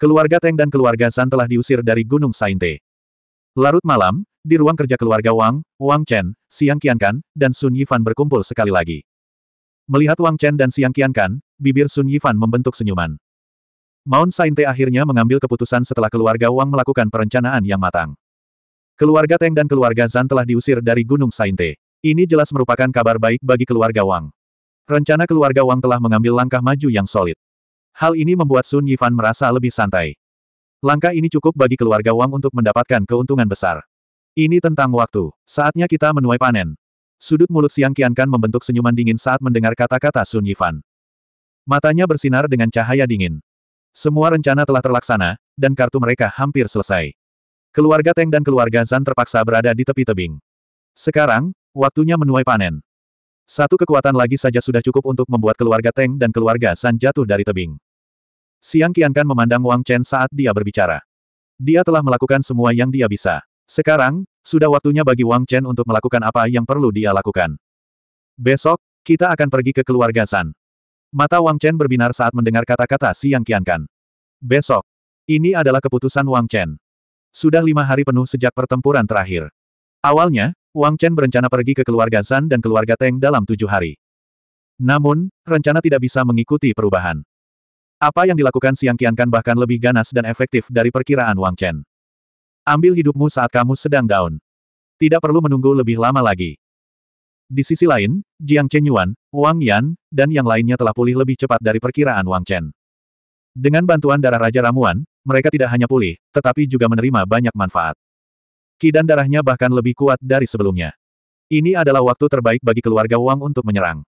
Keluarga Teng dan keluarga San telah diusir dari Gunung Sainte. Larut malam, di ruang kerja keluarga Wang, Wang Chen, Siang Qiankan, dan Sun Yifan berkumpul sekali lagi. Melihat Wang Chen dan Siang Qiankan, bibir Sun Yifan membentuk senyuman. Mount Sainte akhirnya mengambil keputusan setelah keluarga Wang melakukan perencanaan yang matang. Keluarga Teng dan keluarga Zan telah diusir dari Gunung Sainte. Ini jelas merupakan kabar baik bagi keluarga Wang. Rencana keluarga Wang telah mengambil langkah maju yang solid. Hal ini membuat Sun Yifan merasa lebih santai. Langkah ini cukup bagi keluarga Wang untuk mendapatkan keuntungan besar. Ini tentang waktu. Saatnya kita menuai panen. Sudut mulut Siang Kiankan membentuk senyuman dingin saat mendengar kata-kata Sun Yifan. Matanya bersinar dengan cahaya dingin. Semua rencana telah terlaksana, dan kartu mereka hampir selesai. Keluarga Teng dan keluarga Zan terpaksa berada di tepi tebing. Sekarang, waktunya menuai panen. Satu kekuatan lagi saja sudah cukup untuk membuat keluarga Teng dan keluarga Zan jatuh dari tebing. Siang Qiankan memandang Wang Chen saat dia berbicara. Dia telah melakukan semua yang dia bisa. Sekarang, sudah waktunya bagi Wang Chen untuk melakukan apa yang perlu dia lakukan. Besok, kita akan pergi ke keluarga San. Mata Wang Chen berbinar saat mendengar kata-kata Siang Qiankan. Besok. Ini adalah keputusan Wang Chen. Sudah lima hari penuh sejak pertempuran terakhir. Awalnya, Wang Chen berencana pergi ke keluarga San dan keluarga Teng dalam tujuh hari. Namun, rencana tidak bisa mengikuti perubahan. Apa yang dilakukan Siang kan bahkan lebih ganas dan efektif dari perkiraan Wang Chen. Ambil hidupmu saat kamu sedang down. Tidak perlu menunggu lebih lama lagi. Di sisi lain, Jiang Chen Yuan, Wang Yan, dan yang lainnya telah pulih lebih cepat dari perkiraan Wang Chen. Dengan bantuan darah Raja Ramuan, mereka tidak hanya pulih, tetapi juga menerima banyak manfaat. Kidan darahnya bahkan lebih kuat dari sebelumnya. Ini adalah waktu terbaik bagi keluarga Wang untuk menyerang.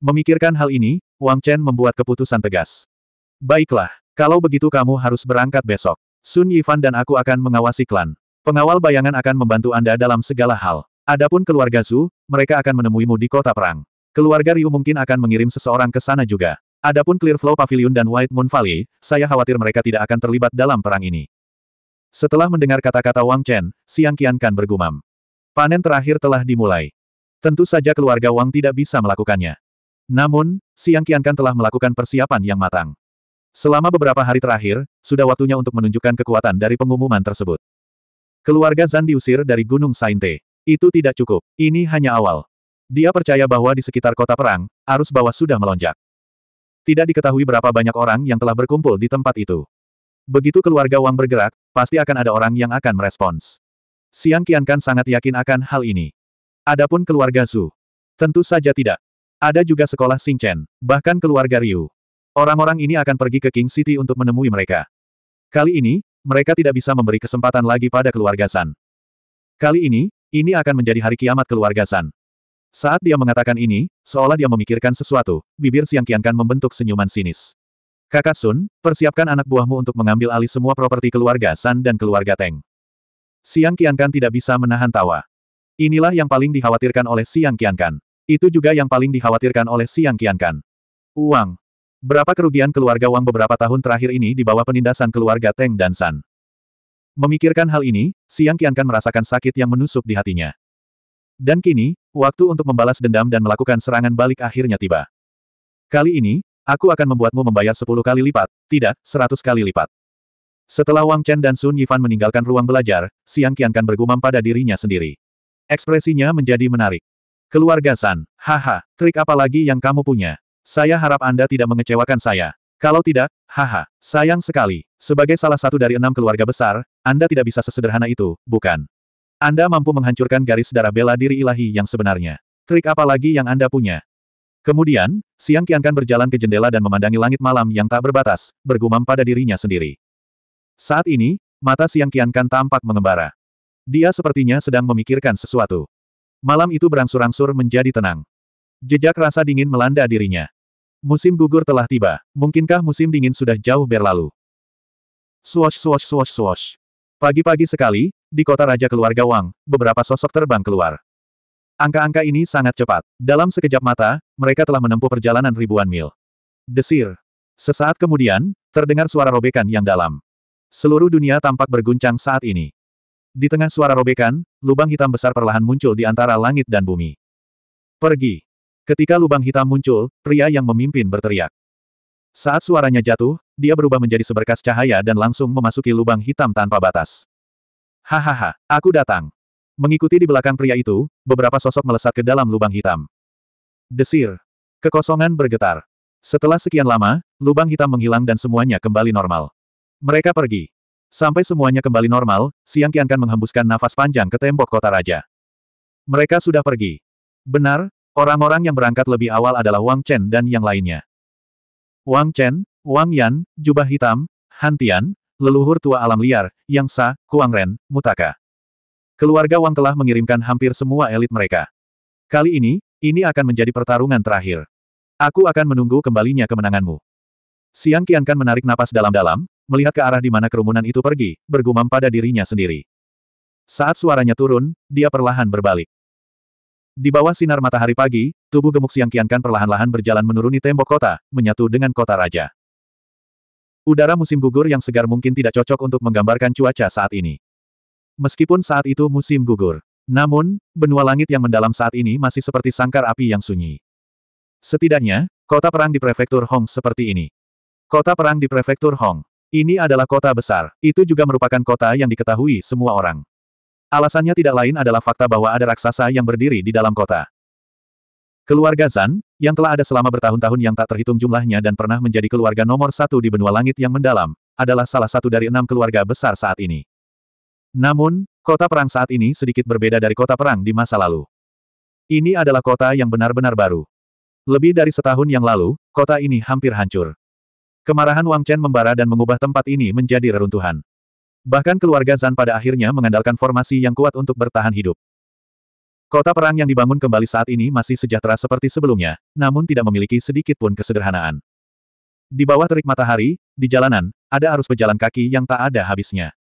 Memikirkan hal ini, Wang Chen membuat keputusan tegas. Baiklah, kalau begitu kamu harus berangkat besok. Sun Yifan dan aku akan mengawasi klan. Pengawal bayangan akan membantu Anda dalam segala hal. Adapun keluarga Zhu, mereka akan menemuimu di kota perang. Keluarga Ryu mungkin akan mengirim seseorang ke sana juga. Adapun Clearflow Pavilion dan White Moon Valley, saya khawatir mereka tidak akan terlibat dalam perang ini. Setelah mendengar kata-kata Wang Chen, Siang Qian Kan bergumam. Panen terakhir telah dimulai. Tentu saja keluarga Wang tidak bisa melakukannya. Namun, Siang Qian Kan telah melakukan persiapan yang matang. Selama beberapa hari terakhir, sudah waktunya untuk menunjukkan kekuatan dari pengumuman tersebut. Keluarga Zan diusir dari Gunung Sainte. Itu tidak cukup. Ini hanya awal. Dia percaya bahwa di sekitar kota perang, arus bawah sudah melonjak. Tidak diketahui berapa banyak orang yang telah berkumpul di tempat itu. Begitu keluarga Wang bergerak, pasti akan ada orang yang akan merespons. Siang Kian kan sangat yakin akan hal ini. Adapun keluarga Su, Tentu saja tidak. Ada juga sekolah Chen, bahkan keluarga Ryu. Orang-orang ini akan pergi ke King City untuk menemui mereka. Kali ini, mereka tidak bisa memberi kesempatan lagi pada keluarga San. Kali ini, ini akan menjadi hari kiamat keluarga San. Saat dia mengatakan ini, seolah dia memikirkan sesuatu, bibir Siang Kian Kan membentuk senyuman sinis. Kakak Sun, persiapkan anak buahmu untuk mengambil alih semua properti keluarga San dan keluarga Teng. Siang Kian Kan tidak bisa menahan tawa. Inilah yang paling dikhawatirkan oleh Siang Kian Kan. Itu juga yang paling dikhawatirkan oleh Siang Kan. Uang. Berapa kerugian keluarga Wang beberapa tahun terakhir ini di bawah penindasan keluarga Teng dan San. Memikirkan hal ini, Siang Qiankan merasakan sakit yang menusuk di hatinya. Dan kini, waktu untuk membalas dendam dan melakukan serangan balik akhirnya tiba. Kali ini, aku akan membuatmu membayar 10 kali lipat, tidak, 100 kali lipat. Setelah Wang Chen dan Sun Yifan meninggalkan ruang belajar, Siang Qiankan bergumam pada dirinya sendiri. Ekspresinya menjadi menarik. Keluarga San, haha, trik apa lagi yang kamu punya? Saya harap Anda tidak mengecewakan saya. Kalau tidak, haha, sayang sekali. Sebagai salah satu dari enam keluarga besar, Anda tidak bisa sesederhana itu, bukan? Anda mampu menghancurkan garis darah bela diri ilahi yang sebenarnya. Trik apa lagi yang Anda punya? Kemudian, Siang Kiankan berjalan ke jendela dan memandangi langit malam yang tak berbatas, bergumam pada dirinya sendiri. Saat ini, mata Siang Kiankan tampak mengembara. Dia sepertinya sedang memikirkan sesuatu. Malam itu berangsur-angsur menjadi tenang. Jejak rasa dingin melanda dirinya. Musim gugur telah tiba. Mungkinkah musim dingin sudah jauh berlalu? Swash swash swash swash. Pagi-pagi sekali, di kota raja keluarga Wang, beberapa sosok terbang keluar. Angka-angka ini sangat cepat. Dalam sekejap mata, mereka telah menempuh perjalanan ribuan mil. Desir. Sesaat kemudian, terdengar suara robekan yang dalam. Seluruh dunia tampak berguncang saat ini. Di tengah suara robekan, lubang hitam besar perlahan muncul di antara langit dan bumi. Pergi. Ketika lubang hitam muncul, pria yang memimpin berteriak. Saat suaranya jatuh, dia berubah menjadi seberkas cahaya dan langsung memasuki lubang hitam tanpa batas. Hahaha, aku datang. Mengikuti di belakang pria itu, beberapa sosok melesat ke dalam lubang hitam. Desir. Kekosongan bergetar. Setelah sekian lama, lubang hitam menghilang dan semuanya kembali normal. Mereka pergi. Sampai semuanya kembali normal, Siang kiankan menghembuskan nafas panjang ke tembok kota raja. Mereka sudah pergi. Benar, Orang-orang yang berangkat lebih awal adalah Wang Chen dan yang lainnya. Wang Chen, Wang Yan, Jubah Hitam, Han Tian, leluhur tua alam liar, Yang Sa, Kuang Ren, Mutaka. Keluarga Wang telah mengirimkan hampir semua elit mereka. Kali ini, ini akan menjadi pertarungan terakhir. Aku akan menunggu kembalinya kemenanganmu. Siang Kiankan menarik napas dalam-dalam, melihat ke arah di mana kerumunan itu pergi, bergumam pada dirinya sendiri. Saat suaranya turun, dia perlahan berbalik. Di bawah sinar matahari pagi, tubuh gemuk Siang Kiankan perlahan-lahan berjalan menuruni tembok kota, menyatu dengan kota raja. Udara musim gugur yang segar mungkin tidak cocok untuk menggambarkan cuaca saat ini. Meskipun saat itu musim gugur. Namun, benua langit yang mendalam saat ini masih seperti sangkar api yang sunyi. Setidaknya, kota perang di prefektur Hong seperti ini. Kota perang di prefektur Hong. Ini adalah kota besar, itu juga merupakan kota yang diketahui semua orang. Alasannya tidak lain adalah fakta bahwa ada raksasa yang berdiri di dalam kota. Keluarga Zan, yang telah ada selama bertahun-tahun yang tak terhitung jumlahnya dan pernah menjadi keluarga nomor satu di benua langit yang mendalam, adalah salah satu dari enam keluarga besar saat ini. Namun, kota perang saat ini sedikit berbeda dari kota perang di masa lalu. Ini adalah kota yang benar-benar baru. Lebih dari setahun yang lalu, kota ini hampir hancur. Kemarahan Wang Chen membara dan mengubah tempat ini menjadi reruntuhan. Bahkan keluarga Zan pada akhirnya mengandalkan formasi yang kuat untuk bertahan hidup. Kota perang yang dibangun kembali saat ini masih sejahtera seperti sebelumnya, namun tidak memiliki sedikit pun kesederhanaan. Di bawah terik matahari, di jalanan, ada arus pejalan kaki yang tak ada habisnya.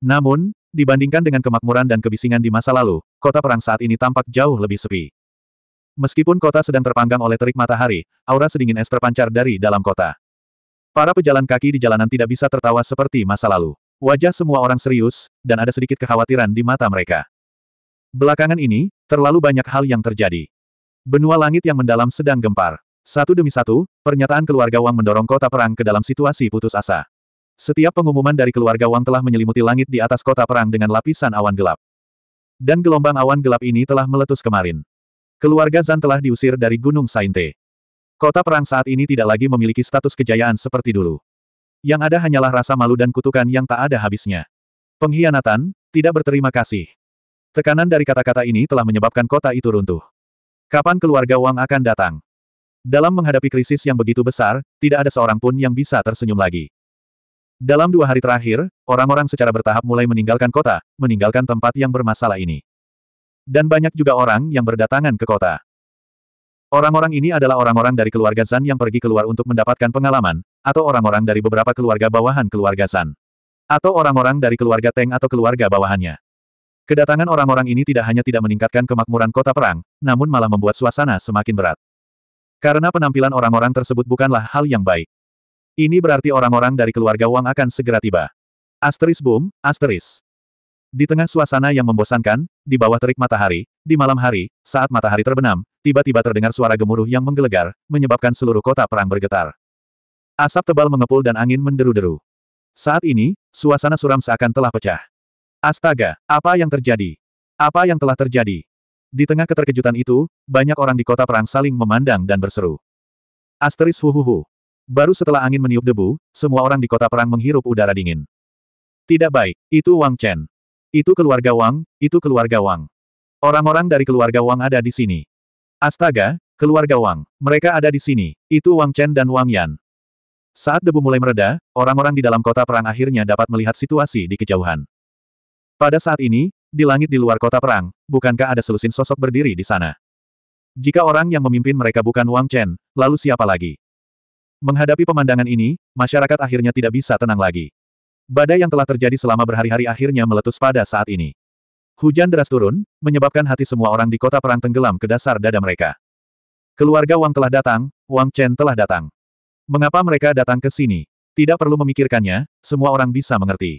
Namun, dibandingkan dengan kemakmuran dan kebisingan di masa lalu, kota perang saat ini tampak jauh lebih sepi. Meskipun kota sedang terpanggang oleh terik matahari, aura sedingin es terpancar dari dalam kota. Para pejalan kaki di jalanan tidak bisa tertawa seperti masa lalu. Wajah semua orang serius, dan ada sedikit kekhawatiran di mata mereka. Belakangan ini, terlalu banyak hal yang terjadi. Benua langit yang mendalam sedang gempar. Satu demi satu, pernyataan keluarga Wang mendorong kota perang ke dalam situasi putus asa. Setiap pengumuman dari keluarga Wang telah menyelimuti langit di atas kota perang dengan lapisan awan gelap. Dan gelombang awan gelap ini telah meletus kemarin. Keluarga Zan telah diusir dari Gunung Sainte. Kota perang saat ini tidak lagi memiliki status kejayaan seperti dulu yang ada hanyalah rasa malu dan kutukan yang tak ada habisnya. Pengkhianatan, tidak berterima kasih. Tekanan dari kata-kata ini telah menyebabkan kota itu runtuh. Kapan keluarga Wang akan datang? Dalam menghadapi krisis yang begitu besar, tidak ada seorang pun yang bisa tersenyum lagi. Dalam dua hari terakhir, orang-orang secara bertahap mulai meninggalkan kota, meninggalkan tempat yang bermasalah ini. Dan banyak juga orang yang berdatangan ke kota. Orang-orang ini adalah orang-orang dari keluarga San yang pergi keluar untuk mendapatkan pengalaman, atau orang-orang dari beberapa keluarga bawahan keluarga San, Atau orang-orang dari keluarga Teng atau keluarga bawahannya. Kedatangan orang-orang ini tidak hanya tidak meningkatkan kemakmuran kota perang, namun malah membuat suasana semakin berat. Karena penampilan orang-orang tersebut bukanlah hal yang baik. Ini berarti orang-orang dari keluarga Wang akan segera tiba. Asteris boom, asteris. Di tengah suasana yang membosankan, di bawah terik matahari, di malam hari, saat matahari terbenam, tiba-tiba terdengar suara gemuruh yang menggelegar, menyebabkan seluruh kota perang bergetar. Asap tebal mengepul dan angin menderu-deru. Saat ini, suasana suram seakan telah pecah. Astaga, apa yang terjadi? Apa yang telah terjadi? Di tengah keterkejutan itu, banyak orang di kota perang saling memandang dan berseru. Asteris huhuhu. Baru setelah angin meniup debu, semua orang di kota perang menghirup udara dingin. Tidak baik, itu Wang Chen. Itu keluarga Wang, itu keluarga Wang. Orang-orang dari keluarga Wang ada di sini. Astaga, keluarga Wang, mereka ada di sini, itu Wang Chen dan Wang Yan. Saat debu mulai mereda, orang-orang di dalam kota perang akhirnya dapat melihat situasi di kejauhan. Pada saat ini, di langit di luar kota perang, bukankah ada selusin sosok berdiri di sana? Jika orang yang memimpin mereka bukan Wang Chen, lalu siapa lagi? Menghadapi pemandangan ini, masyarakat akhirnya tidak bisa tenang lagi. Badai yang telah terjadi selama berhari-hari akhirnya meletus pada saat ini. Hujan deras turun, menyebabkan hati semua orang di kota perang tenggelam ke dasar dada mereka. Keluarga Wang telah datang, Wang Chen telah datang. Mengapa mereka datang ke sini? Tidak perlu memikirkannya, semua orang bisa mengerti.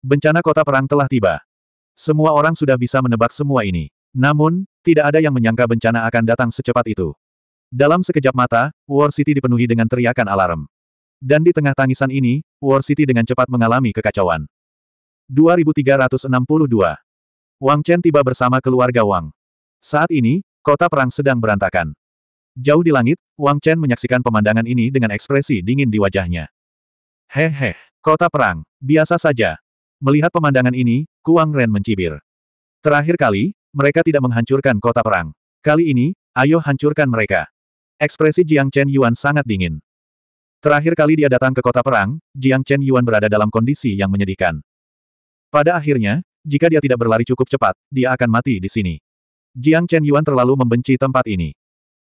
Bencana kota perang telah tiba. Semua orang sudah bisa menebak semua ini. Namun, tidak ada yang menyangka bencana akan datang secepat itu. Dalam sekejap mata, War City dipenuhi dengan teriakan alarm. Dan di tengah tangisan ini, War City dengan cepat mengalami kekacauan. 2362 Wang Chen tiba bersama keluarga Wang. Saat ini, kota perang sedang berantakan. Jauh di langit, Wang Chen menyaksikan pemandangan ini dengan ekspresi dingin di wajahnya. Hehe, kota perang, biasa saja. Melihat pemandangan ini, Kuang Ren mencibir. Terakhir kali, mereka tidak menghancurkan kota perang. Kali ini, ayo hancurkan mereka. Ekspresi Jiang Chen Yuan sangat dingin. Terakhir kali dia datang ke kota perang, Jiang Chen Yuan berada dalam kondisi yang menyedihkan. Pada akhirnya, jika dia tidak berlari cukup cepat, dia akan mati di sini. Jiang Chen Yuan terlalu membenci tempat ini.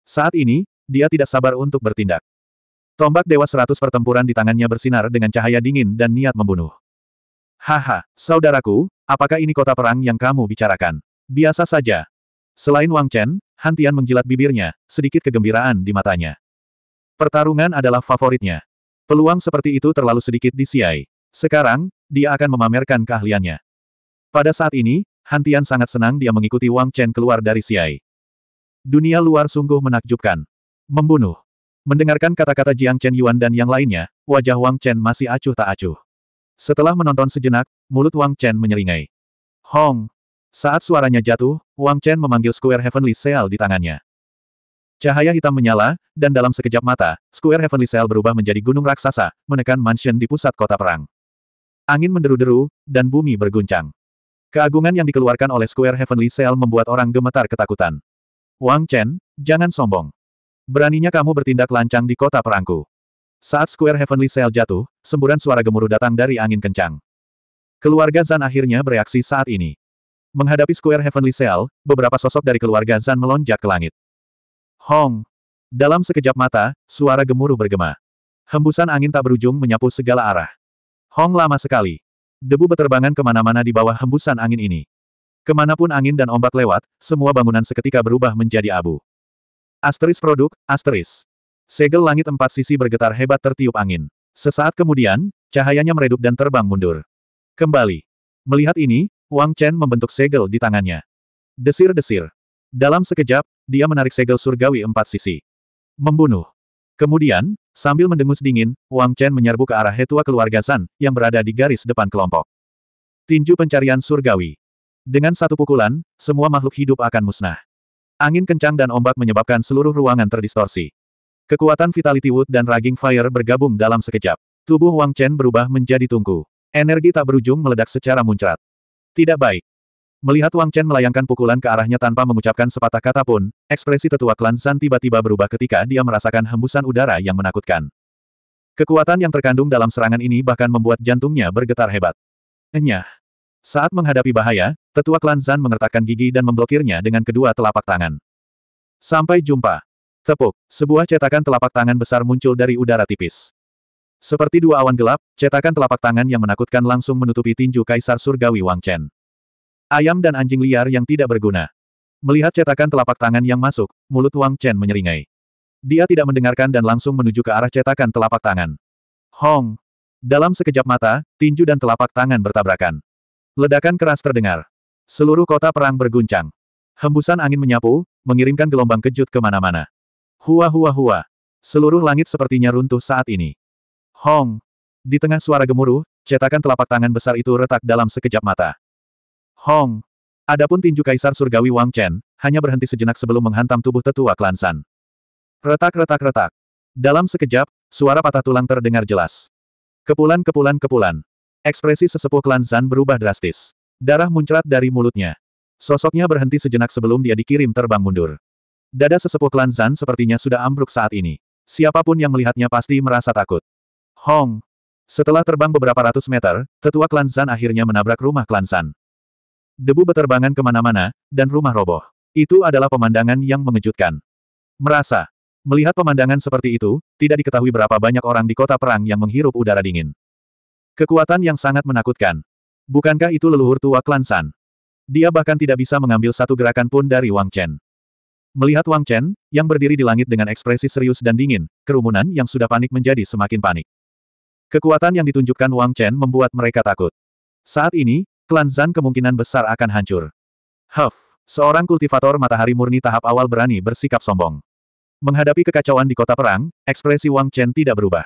Saat ini, dia tidak sabar untuk bertindak. Tombak Dewa Seratus pertempuran di tangannya bersinar dengan cahaya dingin dan niat membunuh. Haha, saudaraku, apakah ini kota perang yang kamu bicarakan? Biasa saja. Selain Wang Chen, Hantian menjilat bibirnya, sedikit kegembiraan di matanya. Pertarungan adalah favoritnya. Peluang seperti itu terlalu sedikit di CIA. Sekarang, dia akan memamerkan keahliannya. Pada saat ini, Hantian sangat senang dia mengikuti Wang Chen keluar dari CIA. Dunia luar sungguh menakjubkan. Membunuh. Mendengarkan kata-kata Jiang Chen Yuan dan yang lainnya, wajah Wang Chen masih acuh tak acuh. Setelah menonton sejenak, mulut Wang Chen menyeringai. Hong! Saat suaranya jatuh, Wang Chen memanggil Square Heavenly Seal di tangannya. Cahaya hitam menyala, dan dalam sekejap mata, Square Heavenly Cell berubah menjadi gunung raksasa, menekan mansion di pusat kota perang. Angin menderu-deru, dan bumi berguncang. Keagungan yang dikeluarkan oleh Square Heavenly Cell membuat orang gemetar ketakutan. Wang Chen, jangan sombong. Beraninya kamu bertindak lancang di kota perangku. Saat Square Heavenly Cell jatuh, semburan suara gemuruh datang dari angin kencang. Keluarga Zan akhirnya bereaksi saat ini. Menghadapi Square Heavenly Cell, beberapa sosok dari keluarga Zan melonjak ke langit. Hong! Dalam sekejap mata, suara gemuruh bergema. Hembusan angin tak berujung menyapu segala arah. Hong lama sekali. Debu beterbangan kemana-mana di bawah hembusan angin ini. Kemanapun angin dan ombak lewat, semua bangunan seketika berubah menjadi abu. Asteris produk, asteris. Segel langit empat sisi bergetar hebat tertiup angin. Sesaat kemudian, cahayanya meredup dan terbang mundur. Kembali. Melihat ini, Wang Chen membentuk segel di tangannya. Desir-desir. Dalam sekejap, dia menarik segel surgawi empat sisi. Membunuh. Kemudian, sambil mendengus dingin, Wang Chen menyerbu ke arah hetua keluarga San, yang berada di garis depan kelompok. Tinju pencarian surgawi. Dengan satu pukulan, semua makhluk hidup akan musnah. Angin kencang dan ombak menyebabkan seluruh ruangan terdistorsi. Kekuatan Vitality Wood dan Raging Fire bergabung dalam sekejap. Tubuh Wang Chen berubah menjadi tungku. Energi tak berujung meledak secara muncrat. Tidak baik. Melihat Wang Chen melayangkan pukulan ke arahnya tanpa mengucapkan sepatah kata pun, ekspresi tetua klan San tiba-tiba berubah ketika dia merasakan hembusan udara yang menakutkan. Kekuatan yang terkandung dalam serangan ini bahkan membuat jantungnya bergetar hebat. Enyah. Saat menghadapi bahaya, tetua klan San mengertakkan gigi dan memblokirnya dengan kedua telapak tangan. Sampai jumpa. Tepuk, sebuah cetakan telapak tangan besar muncul dari udara tipis. Seperti dua awan gelap, cetakan telapak tangan yang menakutkan langsung menutupi tinju Kaisar Surgawi Wang Chen. Ayam dan anjing liar yang tidak berguna. Melihat cetakan telapak tangan yang masuk, mulut Wang Chen menyeringai. Dia tidak mendengarkan dan langsung menuju ke arah cetakan telapak tangan. Hong! Dalam sekejap mata, tinju dan telapak tangan bertabrakan. Ledakan keras terdengar. Seluruh kota perang berguncang. Hembusan angin menyapu, mengirimkan gelombang kejut kemana-mana. Hua hua hua. Seluruh langit sepertinya runtuh saat ini. Hong! Di tengah suara gemuruh, cetakan telapak tangan besar itu retak dalam sekejap mata. Hong! Adapun tinju Kaisar Surgawi Wang Chen, hanya berhenti sejenak sebelum menghantam tubuh tetua klan San. Retak-retak-retak. Dalam sekejap, suara patah tulang terdengar jelas. Kepulan-kepulan-kepulan. Ekspresi sesepuh klan Zan berubah drastis. Darah muncrat dari mulutnya. Sosoknya berhenti sejenak sebelum dia dikirim terbang mundur. Dada sesepuh klan Zan sepertinya sudah ambruk saat ini. Siapapun yang melihatnya pasti merasa takut. Hong! Setelah terbang beberapa ratus meter, tetua klan Zan akhirnya menabrak rumah klan Zan. Debu beterbangan kemana-mana, dan rumah roboh. Itu adalah pemandangan yang mengejutkan. Merasa. Melihat pemandangan seperti itu, tidak diketahui berapa banyak orang di kota perang yang menghirup udara dingin. Kekuatan yang sangat menakutkan. Bukankah itu leluhur tua klan San? Dia bahkan tidak bisa mengambil satu gerakan pun dari Wang Chen. Melihat Wang Chen, yang berdiri di langit dengan ekspresi serius dan dingin, kerumunan yang sudah panik menjadi semakin panik. Kekuatan yang ditunjukkan Wang Chen membuat mereka takut. Saat ini, klan Zan kemungkinan besar akan hancur. Huff, seorang kultivator matahari murni tahap awal berani bersikap sombong. Menghadapi kekacauan di kota perang, ekspresi Wang Chen tidak berubah.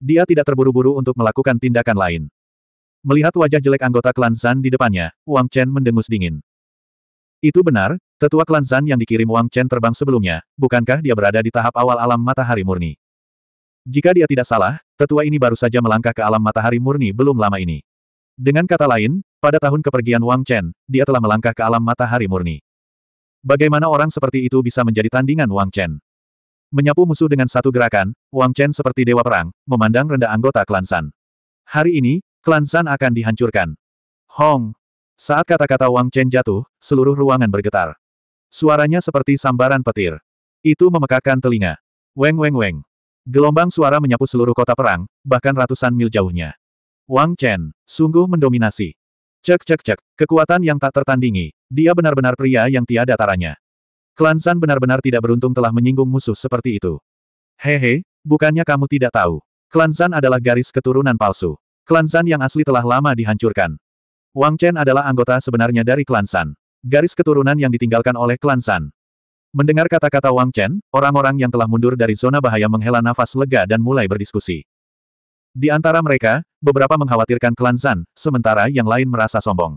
Dia tidak terburu-buru untuk melakukan tindakan lain. Melihat wajah jelek anggota klan Zan di depannya, Wang Chen mendengus dingin. Itu benar, tetua klan Zan yang dikirim Wang Chen terbang sebelumnya, bukankah dia berada di tahap awal alam matahari murni? Jika dia tidak salah, tetua ini baru saja melangkah ke alam matahari murni belum lama ini. Dengan kata lain, pada tahun kepergian Wang Chen, dia telah melangkah ke alam matahari murni. Bagaimana orang seperti itu bisa menjadi tandingan Wang Chen? Menyapu musuh dengan satu gerakan, Wang Chen seperti dewa perang, memandang rendah anggota klan San. Hari ini, klan San akan dihancurkan. Hong! Saat kata-kata Wang Chen jatuh, seluruh ruangan bergetar. Suaranya seperti sambaran petir. Itu memekakan telinga. Weng weng weng. Gelombang suara menyapu seluruh kota perang, bahkan ratusan mil jauhnya. Wang Chen, sungguh mendominasi. Cek cek cek, kekuatan yang tak tertandingi, dia benar-benar pria yang tiada taranya. Klan San benar-benar tidak beruntung telah menyinggung musuh seperti itu. Hehe, bukannya kamu tidak tahu. Klan San adalah garis keturunan palsu. Klan San yang asli telah lama dihancurkan. Wang Chen adalah anggota sebenarnya dari Klan San. Garis keturunan yang ditinggalkan oleh Klan San. Mendengar kata-kata Wang Chen, orang-orang yang telah mundur dari zona bahaya menghela nafas lega dan mulai berdiskusi. Di antara mereka, beberapa mengkhawatirkan klan San, sementara yang lain merasa sombong.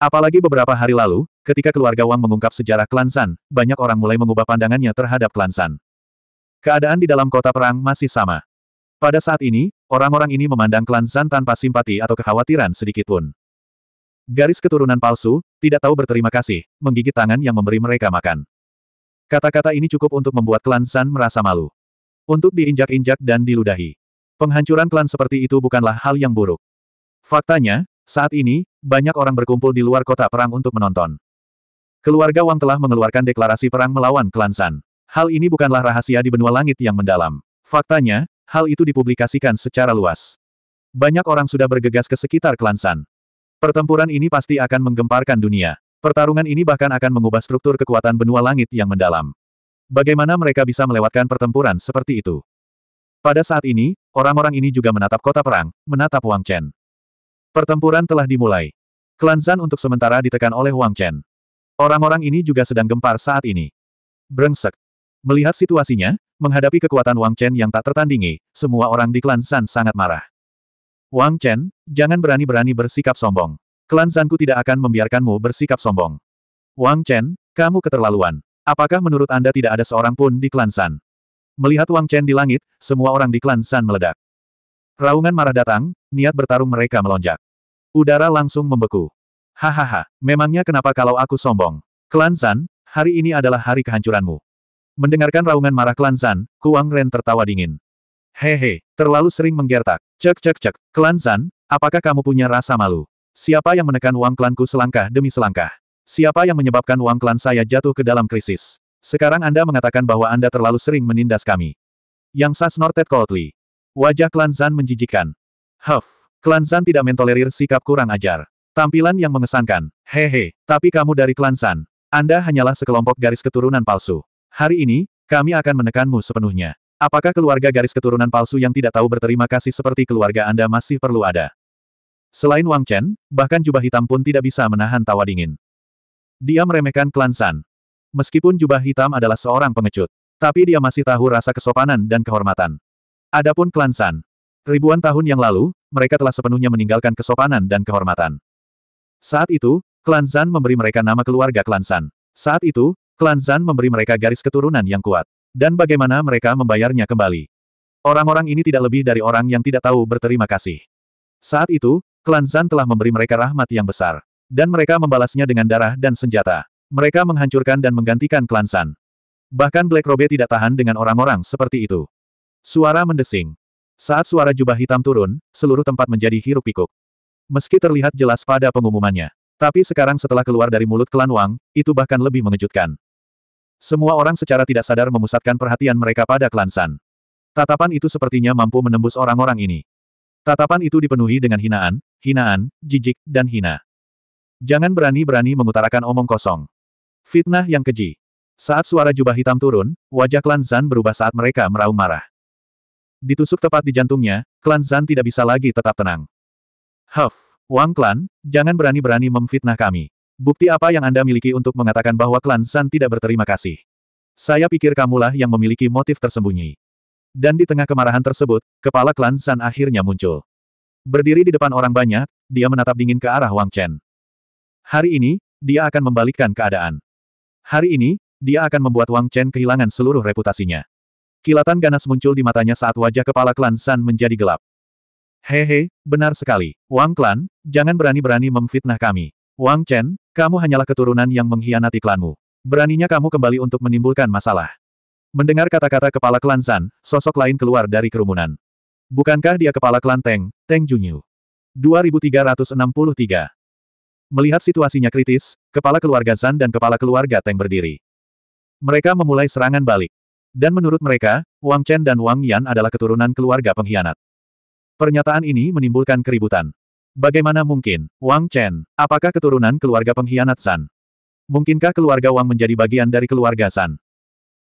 Apalagi beberapa hari lalu, ketika keluarga Wang mengungkap sejarah klan San, banyak orang mulai mengubah pandangannya terhadap klan San. Keadaan di dalam kota perang masih sama. Pada saat ini, orang-orang ini memandang klan San tanpa simpati atau kekhawatiran sedikitpun. Garis keturunan palsu, tidak tahu berterima kasih, menggigit tangan yang memberi mereka makan. Kata-kata ini cukup untuk membuat klan San merasa malu. Untuk diinjak-injak dan diludahi. Penghancuran klan seperti itu bukanlah hal yang buruk. Faktanya, saat ini, banyak orang berkumpul di luar kota perang untuk menonton. Keluarga Wang telah mengeluarkan deklarasi perang melawan klan San. Hal ini bukanlah rahasia di benua langit yang mendalam. Faktanya, hal itu dipublikasikan secara luas. Banyak orang sudah bergegas ke sekitar klan San. Pertempuran ini pasti akan menggemparkan dunia. Pertarungan ini bahkan akan mengubah struktur kekuatan benua langit yang mendalam. Bagaimana mereka bisa melewatkan pertempuran seperti itu? Pada saat ini, orang-orang ini juga menatap kota perang, menatap Wang Chen. Pertempuran telah dimulai. Klan Zan untuk sementara ditekan oleh Wang Chen. Orang-orang ini juga sedang gempar saat ini. Brengsek. Melihat situasinya, menghadapi kekuatan Wang Chen yang tak tertandingi, semua orang di klan Zan sangat marah. Wang Chen, jangan berani-berani bersikap sombong. Klan Zanku tidak akan membiarkanmu bersikap sombong. Wang Chen, kamu keterlaluan. Apakah menurut Anda tidak ada seorang pun di klan San? Melihat Wang Chen di langit, semua orang di klan San meledak. Raungan marah datang, niat bertarung mereka melonjak. Udara langsung membeku. Hahaha, memangnya kenapa kalau aku sombong? Klan San, hari ini adalah hari kehancuranmu. Mendengarkan raungan marah Klan San, Kuang Ren tertawa dingin. Hehe, terlalu sering menggertak. Cek cek cek, Klan San, apakah kamu punya rasa malu? Siapa yang menekan uang klanku selangkah demi selangkah? Siapa yang menyebabkan uang klan saya jatuh ke dalam krisis? Sekarang Anda mengatakan bahwa Anda terlalu sering menindas kami. Yang sah snorted coldly. Wajah Klan Zan menjijikkan. Huff, Klan Zan tidak mentolerir sikap kurang ajar. Tampilan yang mengesankan. Hehe, tapi kamu dari Klan Zan. Anda hanyalah sekelompok garis keturunan palsu. Hari ini, kami akan menekanmu sepenuhnya. Apakah keluarga garis keturunan palsu yang tidak tahu berterima kasih seperti keluarga Anda masih perlu ada? Selain Wang Chen, bahkan jubah hitam pun tidak bisa menahan tawa dingin. Dia meremehkan klan San. Meskipun jubah hitam adalah seorang pengecut, tapi dia masih tahu rasa kesopanan dan kehormatan. Adapun klan San, ribuan tahun yang lalu, mereka telah sepenuhnya meninggalkan kesopanan dan kehormatan. Saat itu, klan San memberi mereka nama keluarga klan San. Saat itu, klan San memberi mereka garis keturunan yang kuat. Dan bagaimana mereka membayarnya kembali. Orang-orang ini tidak lebih dari orang yang tidak tahu berterima kasih. Saat itu, klan San telah memberi mereka rahmat yang besar. Dan mereka membalasnya dengan darah dan senjata. Mereka menghancurkan dan menggantikan klan San. Bahkan Black Robe tidak tahan dengan orang-orang seperti itu. Suara mendesing. Saat suara jubah hitam turun, seluruh tempat menjadi hiruk pikuk. Meski terlihat jelas pada pengumumannya. Tapi sekarang setelah keluar dari mulut klan Wang, itu bahkan lebih mengejutkan. Semua orang secara tidak sadar memusatkan perhatian mereka pada klan San. Tatapan itu sepertinya mampu menembus orang-orang ini. Tatapan itu dipenuhi dengan hinaan, hinaan, jijik, dan hina. Jangan berani-berani mengutarakan omong kosong. Fitnah yang keji. Saat suara jubah hitam turun, wajah klan Zan berubah saat mereka meraung marah. Ditusuk tepat di jantungnya, klan Zan tidak bisa lagi tetap tenang. Huff, Wang Klan, jangan berani-berani memfitnah kami. Bukti apa yang Anda miliki untuk mengatakan bahwa klan Zan tidak berterima kasih? Saya pikir kamulah yang memiliki motif tersembunyi. Dan di tengah kemarahan tersebut, kepala klan Zan akhirnya muncul. Berdiri di depan orang banyak, dia menatap dingin ke arah Wang Chen. Hari ini, dia akan membalikkan keadaan. Hari ini, dia akan membuat Wang Chen kehilangan seluruh reputasinya. Kilatan ganas muncul di matanya saat wajah kepala klan San menjadi gelap. Hehe, benar sekali. Wang Klan, jangan berani-berani memfitnah kami. Wang Chen, kamu hanyalah keturunan yang mengkhianati klanmu. Beraninya kamu kembali untuk menimbulkan masalah. Mendengar kata-kata kepala klan San, sosok lain keluar dari kerumunan. Bukankah dia kepala klan Teng, Teng Junyu? 2363 Melihat situasinya kritis, kepala keluarga Zan dan kepala keluarga Teng berdiri. Mereka memulai serangan balik. Dan menurut mereka, Wang Chen dan Wang Yan adalah keturunan keluarga pengkhianat. Pernyataan ini menimbulkan keributan. Bagaimana mungkin, Wang Chen, apakah keturunan keluarga pengkhianat Zan? Mungkinkah keluarga Wang menjadi bagian dari keluarga Zan?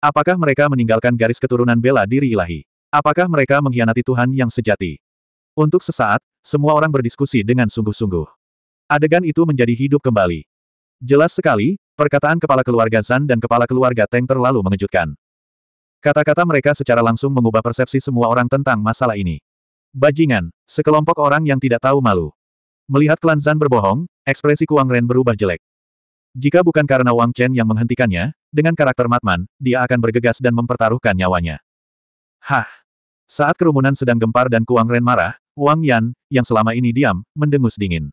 Apakah mereka meninggalkan garis keturunan bela diri ilahi? Apakah mereka mengkhianati Tuhan yang sejati? Untuk sesaat, semua orang berdiskusi dengan sungguh-sungguh. Adegan itu menjadi hidup kembali. Jelas sekali, perkataan kepala keluarga Zan dan kepala keluarga Teng terlalu mengejutkan. Kata-kata mereka secara langsung mengubah persepsi semua orang tentang masalah ini. Bajingan, sekelompok orang yang tidak tahu malu. Melihat klan Zan berbohong, ekspresi Kuang Ren berubah jelek. Jika bukan karena Wang Chen yang menghentikannya, dengan karakter Matman, dia akan bergegas dan mempertaruhkan nyawanya. Hah! Saat kerumunan sedang gempar dan Kuang Ren marah, Wang Yan, yang selama ini diam, mendengus dingin.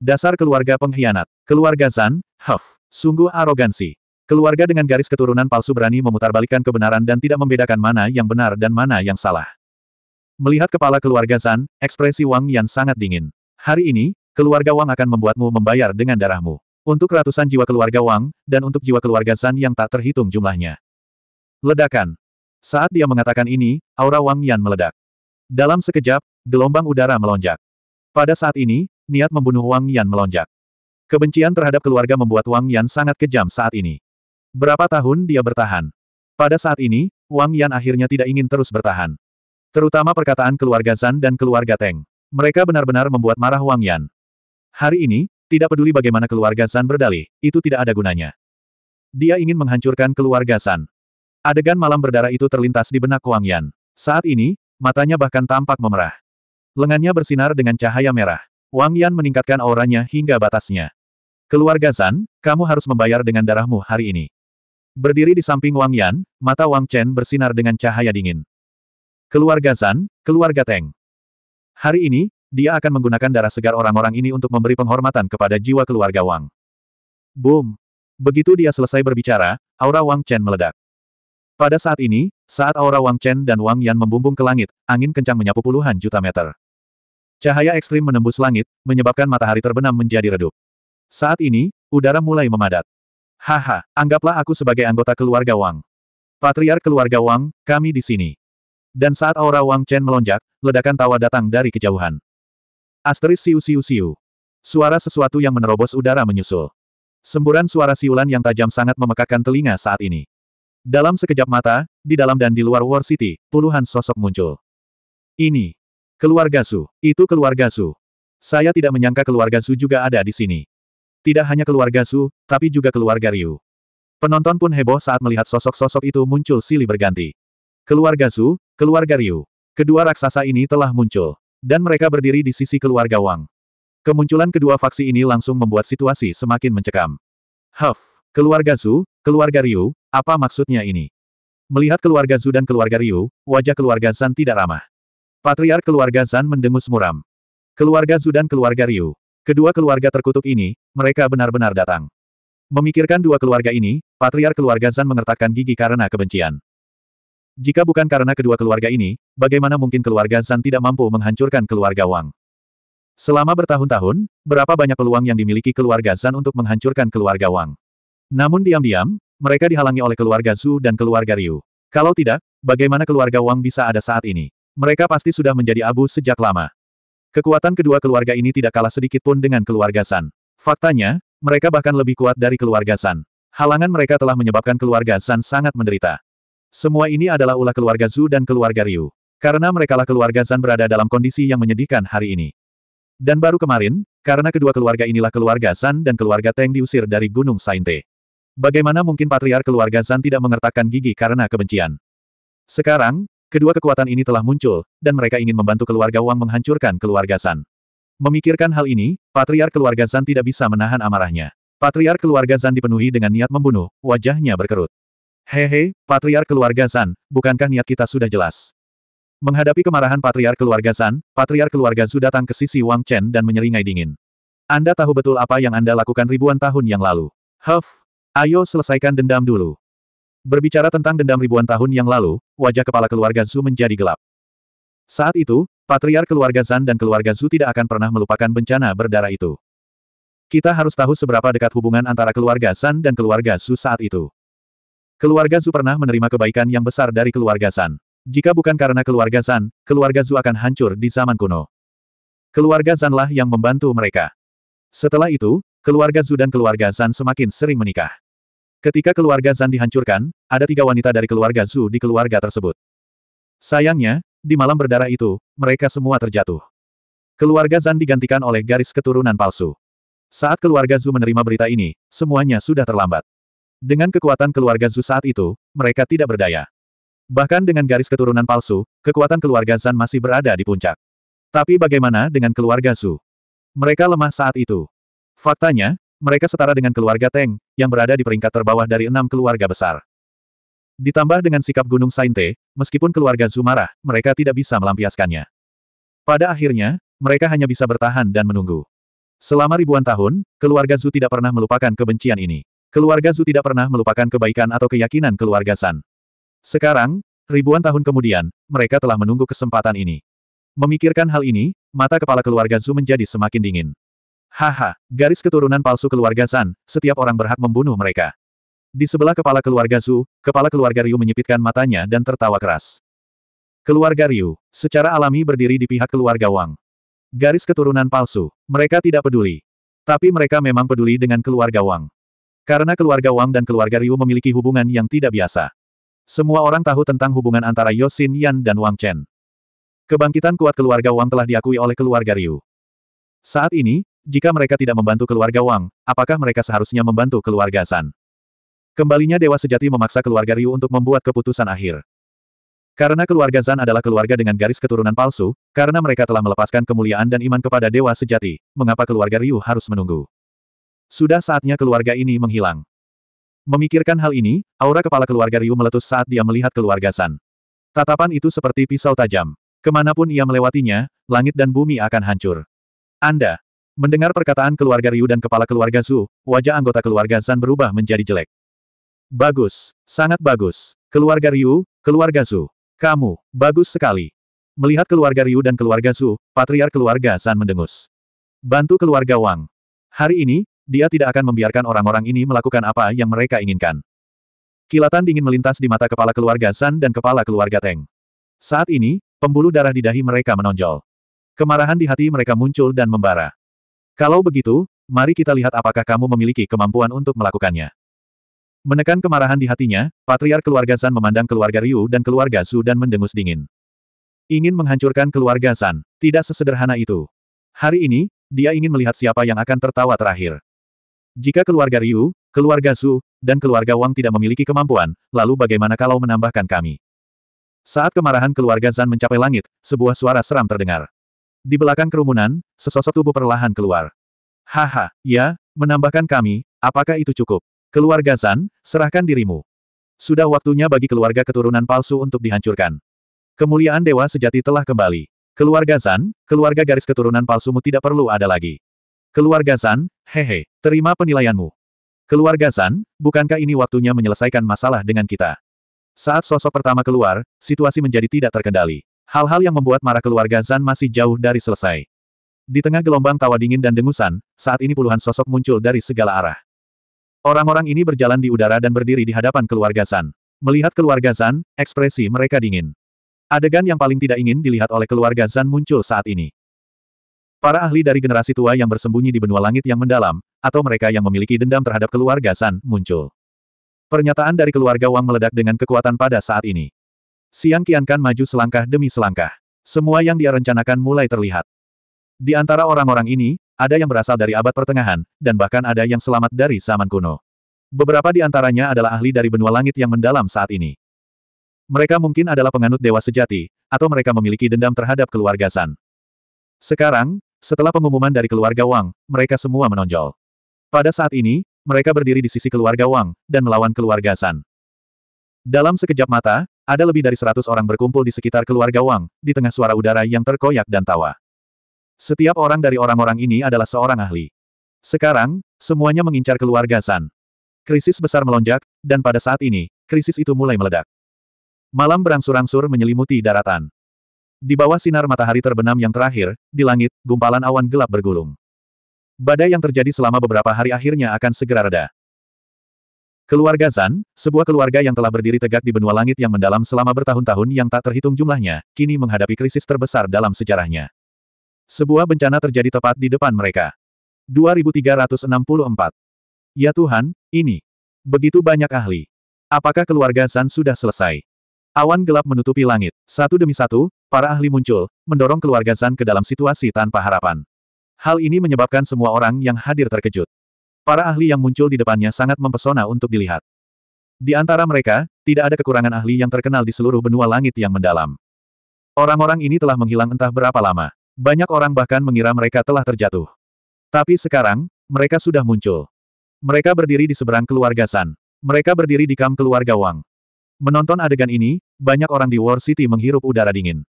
Dasar keluarga pengkhianat. Keluarga Zan, Huff. Sungguh arogansi. Keluarga dengan garis keturunan palsu berani memutarbalikkan kebenaran dan tidak membedakan mana yang benar dan mana yang salah. Melihat kepala keluarga Zan, ekspresi Wang Yan sangat dingin. Hari ini, keluarga Wang akan membuatmu membayar dengan darahmu. Untuk ratusan jiwa keluarga Wang, dan untuk jiwa keluarga Zan yang tak terhitung jumlahnya. Ledakan. Saat dia mengatakan ini, aura Wang Yan meledak. Dalam sekejap, gelombang udara melonjak. Pada saat ini, niat membunuh Wang Yan melonjak. Kebencian terhadap keluarga membuat Wang Yan sangat kejam saat ini. Berapa tahun dia bertahan? Pada saat ini, Wang Yan akhirnya tidak ingin terus bertahan. Terutama perkataan keluarga Zan dan keluarga Teng. Mereka benar-benar membuat marah Wang Yan. Hari ini, tidak peduli bagaimana keluarga Zan berdalih, itu tidak ada gunanya. Dia ingin menghancurkan keluarga Zan. Adegan malam berdarah itu terlintas di benak Wang Yan. Saat ini, matanya bahkan tampak memerah. Lengannya bersinar dengan cahaya merah. Wang Yan meningkatkan auranya hingga batasnya. Keluarga Zan, kamu harus membayar dengan darahmu hari ini. Berdiri di samping Wang Yan, mata Wang Chen bersinar dengan cahaya dingin. Keluarga Zan, keluarga Teng. Hari ini, dia akan menggunakan darah segar orang-orang ini untuk memberi penghormatan kepada jiwa keluarga Wang. Boom! Begitu dia selesai berbicara, aura Wang Chen meledak. Pada saat ini, saat aura Wang Chen dan Wang Yan membumbung ke langit, angin kencang menyapu puluhan juta meter. Cahaya ekstrim menembus langit, menyebabkan matahari terbenam menjadi redup. Saat ini, udara mulai memadat. Haha, anggaplah aku sebagai anggota keluarga Wang. Patriar keluarga Wang, kami di sini. Dan saat aura Wang Chen melonjak, ledakan tawa datang dari kejauhan. Asteris siu siu siu. Suara sesuatu yang menerobos udara menyusul. Semburan suara siulan yang tajam sangat memekakkan telinga saat ini. Dalam sekejap mata, di dalam dan di luar War City, puluhan sosok muncul. Ini, Keluarga Su. Itu keluarga Su. Saya tidak menyangka keluarga Su juga ada di sini. Tidak hanya keluarga Su, tapi juga keluarga Ryu. Penonton pun heboh saat melihat sosok-sosok itu muncul silih berganti. Keluarga Su, keluarga Ryu. Kedua raksasa ini telah muncul. Dan mereka berdiri di sisi keluarga Wang. Kemunculan kedua faksi ini langsung membuat situasi semakin mencekam. Huff, keluarga Su, keluarga Ryu, apa maksudnya ini? Melihat keluarga Zu dan keluarga Ryu, wajah keluarga San tidak ramah. Patriark keluarga Zan mendengus muram. Keluarga Zhu dan keluarga Ryu. Kedua keluarga terkutuk ini, mereka benar-benar datang. Memikirkan dua keluarga ini, Patriark keluarga Zan mengertakkan gigi karena kebencian. Jika bukan karena kedua keluarga ini, bagaimana mungkin keluarga Zan tidak mampu menghancurkan keluarga Wang? Selama bertahun-tahun, berapa banyak peluang yang dimiliki keluarga Zan untuk menghancurkan keluarga Wang? Namun diam-diam, mereka dihalangi oleh keluarga Zhu dan keluarga Ryu. Kalau tidak, bagaimana keluarga Wang bisa ada saat ini? Mereka pasti sudah menjadi abu sejak lama. Kekuatan kedua keluarga ini tidak kalah sedikit pun dengan keluarga San. Faktanya, mereka bahkan lebih kuat dari keluarga San. Halangan mereka telah menyebabkan keluarga San sangat menderita. Semua ini adalah ulah keluarga Zhu dan keluarga Ryu. Karena merekalah keluarga San berada dalam kondisi yang menyedihkan hari ini. Dan baru kemarin, karena kedua keluarga inilah keluarga San dan keluarga Teng diusir dari Gunung Sainte. Bagaimana mungkin patriar keluarga San tidak mengertakkan gigi karena kebencian? Sekarang, Kedua kekuatan ini telah muncul, dan mereka ingin membantu keluarga Wang menghancurkan keluarga San. Memikirkan hal ini, patriar keluarga Zan tidak bisa menahan amarahnya. Patriar keluarga Zan dipenuhi dengan niat membunuh, wajahnya berkerut. Hehe, patriar keluarga Zan, bukankah niat kita sudah jelas? Menghadapi kemarahan patriar keluarga Zan, patriar keluarga Zu datang ke sisi Wang Chen dan menyeringai dingin. Anda tahu betul apa yang Anda lakukan ribuan tahun yang lalu. Huff, ayo selesaikan dendam dulu. Berbicara tentang dendam ribuan tahun yang lalu, wajah kepala keluarga Zhu menjadi gelap. Saat itu, patriar keluarga Zan dan keluarga Zhu tidak akan pernah melupakan bencana berdarah itu. Kita harus tahu seberapa dekat hubungan antara keluarga Zan dan keluarga Zhu saat itu. Keluarga Zhu pernah menerima kebaikan yang besar dari keluarga Zan. Jika bukan karena keluarga Zan, keluarga Zhu akan hancur di zaman kuno. Keluarga Zanlah yang membantu mereka. Setelah itu, keluarga Zhu dan keluarga Zan semakin sering menikah. Ketika keluarga Zan dihancurkan, ada tiga wanita dari keluarga Zhu di keluarga tersebut. Sayangnya, di malam berdarah itu, mereka semua terjatuh. Keluarga Zan digantikan oleh garis keturunan palsu. Saat keluarga Zhu menerima berita ini, semuanya sudah terlambat. Dengan kekuatan keluarga Zhu saat itu, mereka tidak berdaya. Bahkan dengan garis keturunan palsu, kekuatan keluarga Zan masih berada di puncak. Tapi bagaimana dengan keluarga Zhu? Mereka lemah saat itu. Faktanya, mereka setara dengan keluarga Teng, yang berada di peringkat terbawah dari enam keluarga besar. Ditambah dengan sikap Gunung Sainte, meskipun keluarga Zumara, mereka tidak bisa melampiaskannya. Pada akhirnya, mereka hanya bisa bertahan dan menunggu. Selama ribuan tahun, keluarga Zu tidak pernah melupakan kebencian ini. Keluarga Zu tidak pernah melupakan kebaikan atau keyakinan keluarga San. Sekarang, ribuan tahun kemudian, mereka telah menunggu kesempatan ini. Memikirkan hal ini, mata kepala keluarga Zu menjadi semakin dingin. Haha, garis keturunan palsu keluarga San, setiap orang berhak membunuh mereka. Di sebelah kepala keluarga Su, kepala keluarga Ryu menyipitkan matanya dan tertawa keras. Keluarga Ryu, secara alami berdiri di pihak keluarga Wang. Garis keturunan palsu, mereka tidak peduli. Tapi mereka memang peduli dengan keluarga Wang. Karena keluarga Wang dan keluarga Ryu memiliki hubungan yang tidak biasa. Semua orang tahu tentang hubungan antara Yosin Yan dan Wang Chen. Kebangkitan kuat keluarga Wang telah diakui oleh keluarga Ryu. Saat ini, jika mereka tidak membantu keluarga Wang, apakah mereka seharusnya membantu keluarga San? Kembalinya Dewa Sejati memaksa keluarga Ryu untuk membuat keputusan akhir. Karena keluarga Zan adalah keluarga dengan garis keturunan palsu, karena mereka telah melepaskan kemuliaan dan iman kepada Dewa Sejati, mengapa keluarga Ryu harus menunggu? Sudah saatnya keluarga ini menghilang. Memikirkan hal ini, aura kepala keluarga Ryu meletus saat dia melihat keluarga San. Tatapan itu seperti pisau tajam. Kemanapun ia melewatinya, langit dan bumi akan hancur. Anda, Mendengar perkataan keluarga Ryu dan kepala keluarga Zhu, wajah anggota keluarga Zan berubah menjadi jelek. Bagus, sangat bagus. Keluarga Ryu, keluarga Zhu. Kamu, bagus sekali. Melihat keluarga Ryu dan keluarga Zhu, patriar keluarga Zan mendengus. Bantu keluarga Wang. Hari ini, dia tidak akan membiarkan orang-orang ini melakukan apa yang mereka inginkan. Kilatan dingin melintas di mata kepala keluarga Zan dan kepala keluarga Teng. Saat ini, pembuluh darah di dahi mereka menonjol. Kemarahan di hati mereka muncul dan membara. Kalau begitu, mari kita lihat apakah kamu memiliki kemampuan untuk melakukannya. Menekan kemarahan di hatinya, Patriar keluarga San memandang keluarga Ryu dan keluarga Su dan mendengus dingin. Ingin menghancurkan keluarga San, tidak sesederhana itu. Hari ini, dia ingin melihat siapa yang akan tertawa terakhir. Jika keluarga Ryu, keluarga Su, dan keluarga Wang tidak memiliki kemampuan, lalu bagaimana kalau menambahkan kami? Saat kemarahan keluarga Zan mencapai langit, sebuah suara seram terdengar. Di belakang kerumunan, sesosok tubuh perlahan keluar. Haha, ya, menambahkan kami, apakah itu cukup? Keluarga Zan, serahkan dirimu. Sudah waktunya bagi keluarga keturunan palsu untuk dihancurkan. Kemuliaan Dewa Sejati telah kembali. Keluarga Zan, keluarga garis keturunan palsumu tidak perlu ada lagi. Keluarga Zan, hehe, terima penilaianmu. Keluarga Zan, bukankah ini waktunya menyelesaikan masalah dengan kita? Saat sosok pertama keluar, situasi menjadi tidak terkendali. Hal-hal yang membuat marah keluarga Zan masih jauh dari selesai. Di tengah gelombang tawa dingin dan dengusan, saat ini puluhan sosok muncul dari segala arah. Orang-orang ini berjalan di udara dan berdiri di hadapan keluarga Zan. Melihat keluarga Zan, ekspresi mereka dingin. Adegan yang paling tidak ingin dilihat oleh keluarga Zan muncul saat ini. Para ahli dari generasi tua yang bersembunyi di benua langit yang mendalam, atau mereka yang memiliki dendam terhadap keluarga Zan, muncul. Pernyataan dari keluarga Wang meledak dengan kekuatan pada saat ini. Siang Kiankan maju selangkah demi selangkah. Semua yang dia rencanakan mulai terlihat. Di antara orang-orang ini, ada yang berasal dari abad pertengahan, dan bahkan ada yang selamat dari zaman kuno. Beberapa di antaranya adalah ahli dari benua langit yang mendalam saat ini. Mereka mungkin adalah penganut dewa sejati, atau mereka memiliki dendam terhadap keluarga San. Sekarang, setelah pengumuman dari keluarga Wang, mereka semua menonjol. Pada saat ini, mereka berdiri di sisi keluarga Wang, dan melawan keluarga San. Dalam sekejap mata, ada lebih dari seratus orang berkumpul di sekitar keluarga Wang, di tengah suara udara yang terkoyak dan tawa. Setiap orang dari orang-orang ini adalah seorang ahli. Sekarang, semuanya mengincar keluarga San. Krisis besar melonjak, dan pada saat ini, krisis itu mulai meledak. Malam berangsur-angsur menyelimuti daratan. Di bawah sinar matahari terbenam yang terakhir, di langit, gumpalan awan gelap bergulung. Badai yang terjadi selama beberapa hari akhirnya akan segera reda. Keluarga Zan, sebuah keluarga yang telah berdiri tegak di benua langit yang mendalam selama bertahun-tahun yang tak terhitung jumlahnya, kini menghadapi krisis terbesar dalam sejarahnya. Sebuah bencana terjadi tepat di depan mereka. 2364. Ya Tuhan, ini. Begitu banyak ahli. Apakah keluarga Zan sudah selesai? Awan gelap menutupi langit. Satu demi satu, para ahli muncul, mendorong keluarga Zan ke dalam situasi tanpa harapan. Hal ini menyebabkan semua orang yang hadir terkejut. Para ahli yang muncul di depannya sangat mempesona untuk dilihat. Di antara mereka, tidak ada kekurangan ahli yang terkenal di seluruh benua langit yang mendalam. Orang-orang ini telah menghilang entah berapa lama. Banyak orang bahkan mengira mereka telah terjatuh. Tapi sekarang, mereka sudah muncul. Mereka berdiri di seberang keluarga San. Mereka berdiri di kam keluarga Wang. Menonton adegan ini, banyak orang di War City menghirup udara dingin.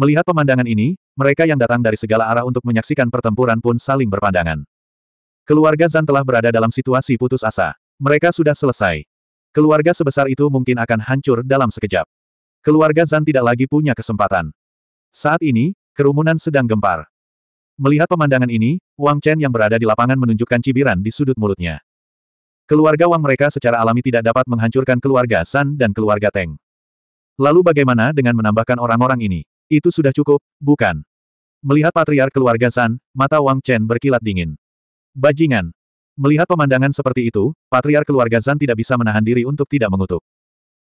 Melihat pemandangan ini, mereka yang datang dari segala arah untuk menyaksikan pertempuran pun saling berpandangan. Keluarga Zan telah berada dalam situasi putus asa. Mereka sudah selesai. Keluarga sebesar itu mungkin akan hancur dalam sekejap. Keluarga Zan tidak lagi punya kesempatan. Saat ini, kerumunan sedang gempar. Melihat pemandangan ini, Wang Chen yang berada di lapangan menunjukkan cibiran di sudut mulutnya. Keluarga Wang mereka secara alami tidak dapat menghancurkan keluarga San dan keluarga Teng. Lalu bagaimana dengan menambahkan orang-orang ini? Itu sudah cukup, bukan? Melihat patriar keluarga San, mata Wang Chen berkilat dingin. Bajingan. Melihat pemandangan seperti itu, Patriar keluarga Zan tidak bisa menahan diri untuk tidak mengutuk.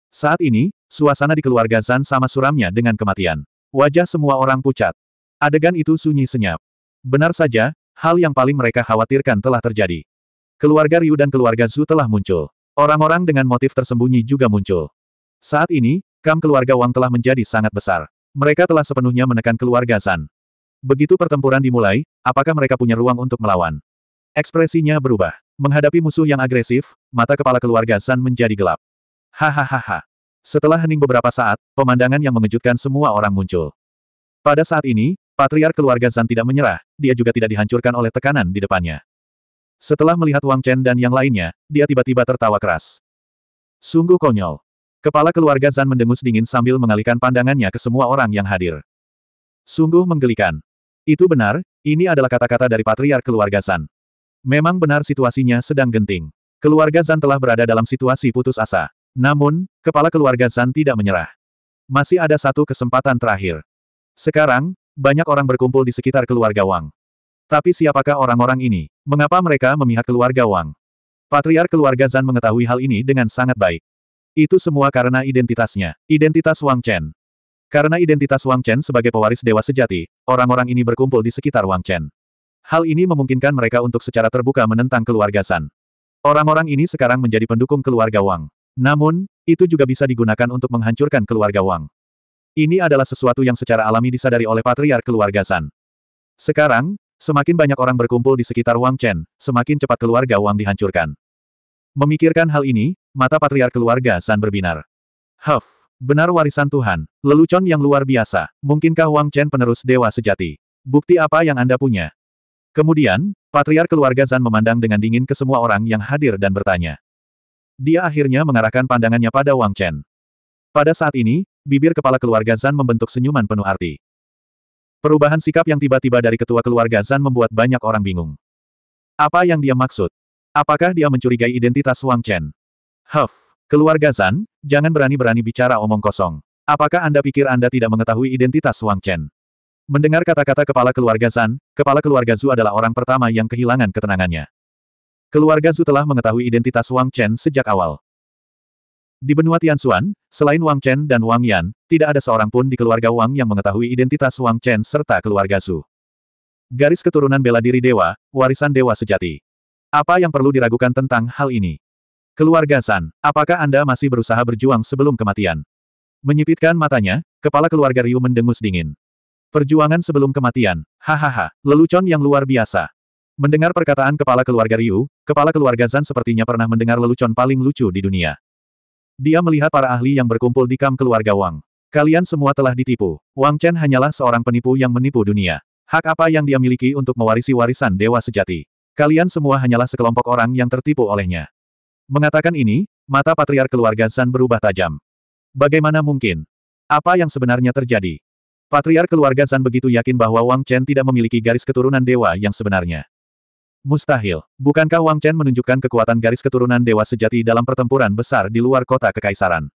Saat ini, suasana di keluarga Zan sama suramnya dengan kematian. Wajah semua orang pucat. Adegan itu sunyi senyap. Benar saja, hal yang paling mereka khawatirkan telah terjadi. Keluarga Ryu dan keluarga Zu telah muncul. Orang-orang dengan motif tersembunyi juga muncul. Saat ini, kam keluarga Wang telah menjadi sangat besar. Mereka telah sepenuhnya menekan keluarga Zan. Begitu pertempuran dimulai, apakah mereka punya ruang untuk melawan? Ekspresinya berubah. Menghadapi musuh yang agresif, mata kepala keluarga Zan menjadi gelap. Hahaha. Setelah hening beberapa saat, pemandangan yang mengejutkan semua orang muncul. Pada saat ini, patriar keluarga Zan tidak menyerah, dia juga tidak dihancurkan oleh tekanan di depannya. Setelah melihat Wang Chen dan yang lainnya, dia tiba-tiba tertawa keras. Sungguh konyol. Kepala keluarga Zan mendengus dingin sambil mengalihkan pandangannya ke semua orang yang hadir. Sungguh menggelikan. Itu benar, ini adalah kata-kata dari patriar keluarga Zan. Memang benar situasinya sedang genting. Keluarga Zan telah berada dalam situasi putus asa. Namun, kepala keluarga Zan tidak menyerah. Masih ada satu kesempatan terakhir. Sekarang, banyak orang berkumpul di sekitar keluarga Wang. Tapi siapakah orang-orang ini? Mengapa mereka memihak keluarga Wang? Patriar keluarga Zan mengetahui hal ini dengan sangat baik. Itu semua karena identitasnya, identitas Wang Chen. Karena identitas Wang Chen sebagai pewaris dewa sejati, orang-orang ini berkumpul di sekitar Wang Chen. Hal ini memungkinkan mereka untuk secara terbuka menentang keluarga San. Orang-orang ini sekarang menjadi pendukung keluarga Wang. Namun, itu juga bisa digunakan untuk menghancurkan keluarga Wang. Ini adalah sesuatu yang secara alami disadari oleh patriar keluarga San. Sekarang, semakin banyak orang berkumpul di sekitar Wang Chen, semakin cepat keluarga Wang dihancurkan. Memikirkan hal ini, mata patriar keluarga San berbinar. Huff, benar warisan Tuhan, lelucon yang luar biasa, mungkinkah Wang Chen penerus dewa sejati? Bukti apa yang Anda punya? Kemudian, patriar keluarga Zan memandang dengan dingin ke semua orang yang hadir dan bertanya. Dia akhirnya mengarahkan pandangannya pada Wang Chen. Pada saat ini, bibir kepala keluarga Zan membentuk senyuman penuh arti. Perubahan sikap yang tiba-tiba dari ketua keluarga Zan membuat banyak orang bingung. Apa yang dia maksud? Apakah dia mencurigai identitas Wang Chen? Huff, keluarga Zan, jangan berani-berani bicara omong kosong. Apakah Anda pikir Anda tidak mengetahui identitas Wang Chen? Mendengar kata-kata kepala keluarga San, kepala keluarga Zhu adalah orang pertama yang kehilangan ketenangannya. Keluarga Zhu telah mengetahui identitas Wang Chen sejak awal. Di benua Tianxuan, selain Wang Chen dan Wang Yan, tidak ada seorang pun di keluarga Wang yang mengetahui identitas Wang Chen serta keluarga Zhu. Garis keturunan bela diri dewa, warisan dewa sejati. Apa yang perlu diragukan tentang hal ini? Keluarga San, apakah Anda masih berusaha berjuang sebelum kematian? Menyipitkan matanya, kepala keluarga Ryu mendengus dingin. Perjuangan sebelum kematian. Hahaha, lelucon yang luar biasa. Mendengar perkataan kepala keluarga Ryu, kepala keluarga Zan sepertinya pernah mendengar lelucon paling lucu di dunia. Dia melihat para ahli yang berkumpul di kam keluarga Wang. Kalian semua telah ditipu. Wang Chen hanyalah seorang penipu yang menipu dunia. Hak apa yang dia miliki untuk mewarisi warisan dewa sejati? Kalian semua hanyalah sekelompok orang yang tertipu olehnya. Mengatakan ini, mata patriar keluarga Zan berubah tajam. Bagaimana mungkin? Apa yang sebenarnya terjadi? Patriar keluarga Zan begitu yakin bahwa Wang Chen tidak memiliki garis keturunan dewa yang sebenarnya. Mustahil. Bukankah Wang Chen menunjukkan kekuatan garis keturunan dewa sejati dalam pertempuran besar di luar kota kekaisaran?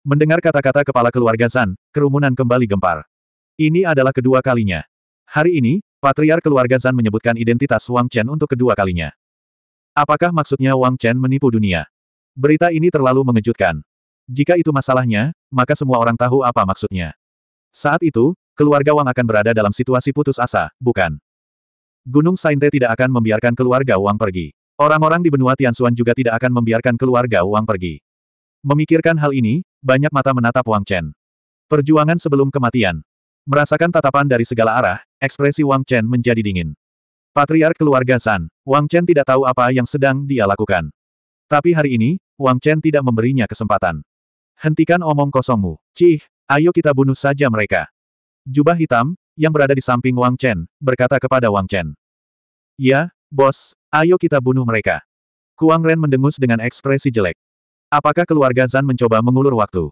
Mendengar kata-kata kepala keluarga Zan, kerumunan kembali gempar. Ini adalah kedua kalinya. Hari ini, patriar keluarga Zan menyebutkan identitas Wang Chen untuk kedua kalinya. Apakah maksudnya Wang Chen menipu dunia? Berita ini terlalu mengejutkan. Jika itu masalahnya, maka semua orang tahu apa maksudnya. Saat itu, keluarga Wang akan berada dalam situasi putus asa, bukan? Gunung Sainte tidak akan membiarkan keluarga Wang pergi. Orang-orang di benua Tianxuan juga tidak akan membiarkan keluarga Wang pergi. Memikirkan hal ini, banyak mata menatap Wang Chen. Perjuangan sebelum kematian. Merasakan tatapan dari segala arah, ekspresi Wang Chen menjadi dingin. Patriark keluarga San, Wang Chen tidak tahu apa yang sedang dia lakukan. Tapi hari ini, Wang Chen tidak memberinya kesempatan. Hentikan omong kosongmu. Cih, Ayo kita bunuh saja mereka. Jubah hitam, yang berada di samping Wang Chen, berkata kepada Wang Chen. Ya, bos, ayo kita bunuh mereka. Kuang Ren mendengus dengan ekspresi jelek. Apakah keluarga Zan mencoba mengulur waktu?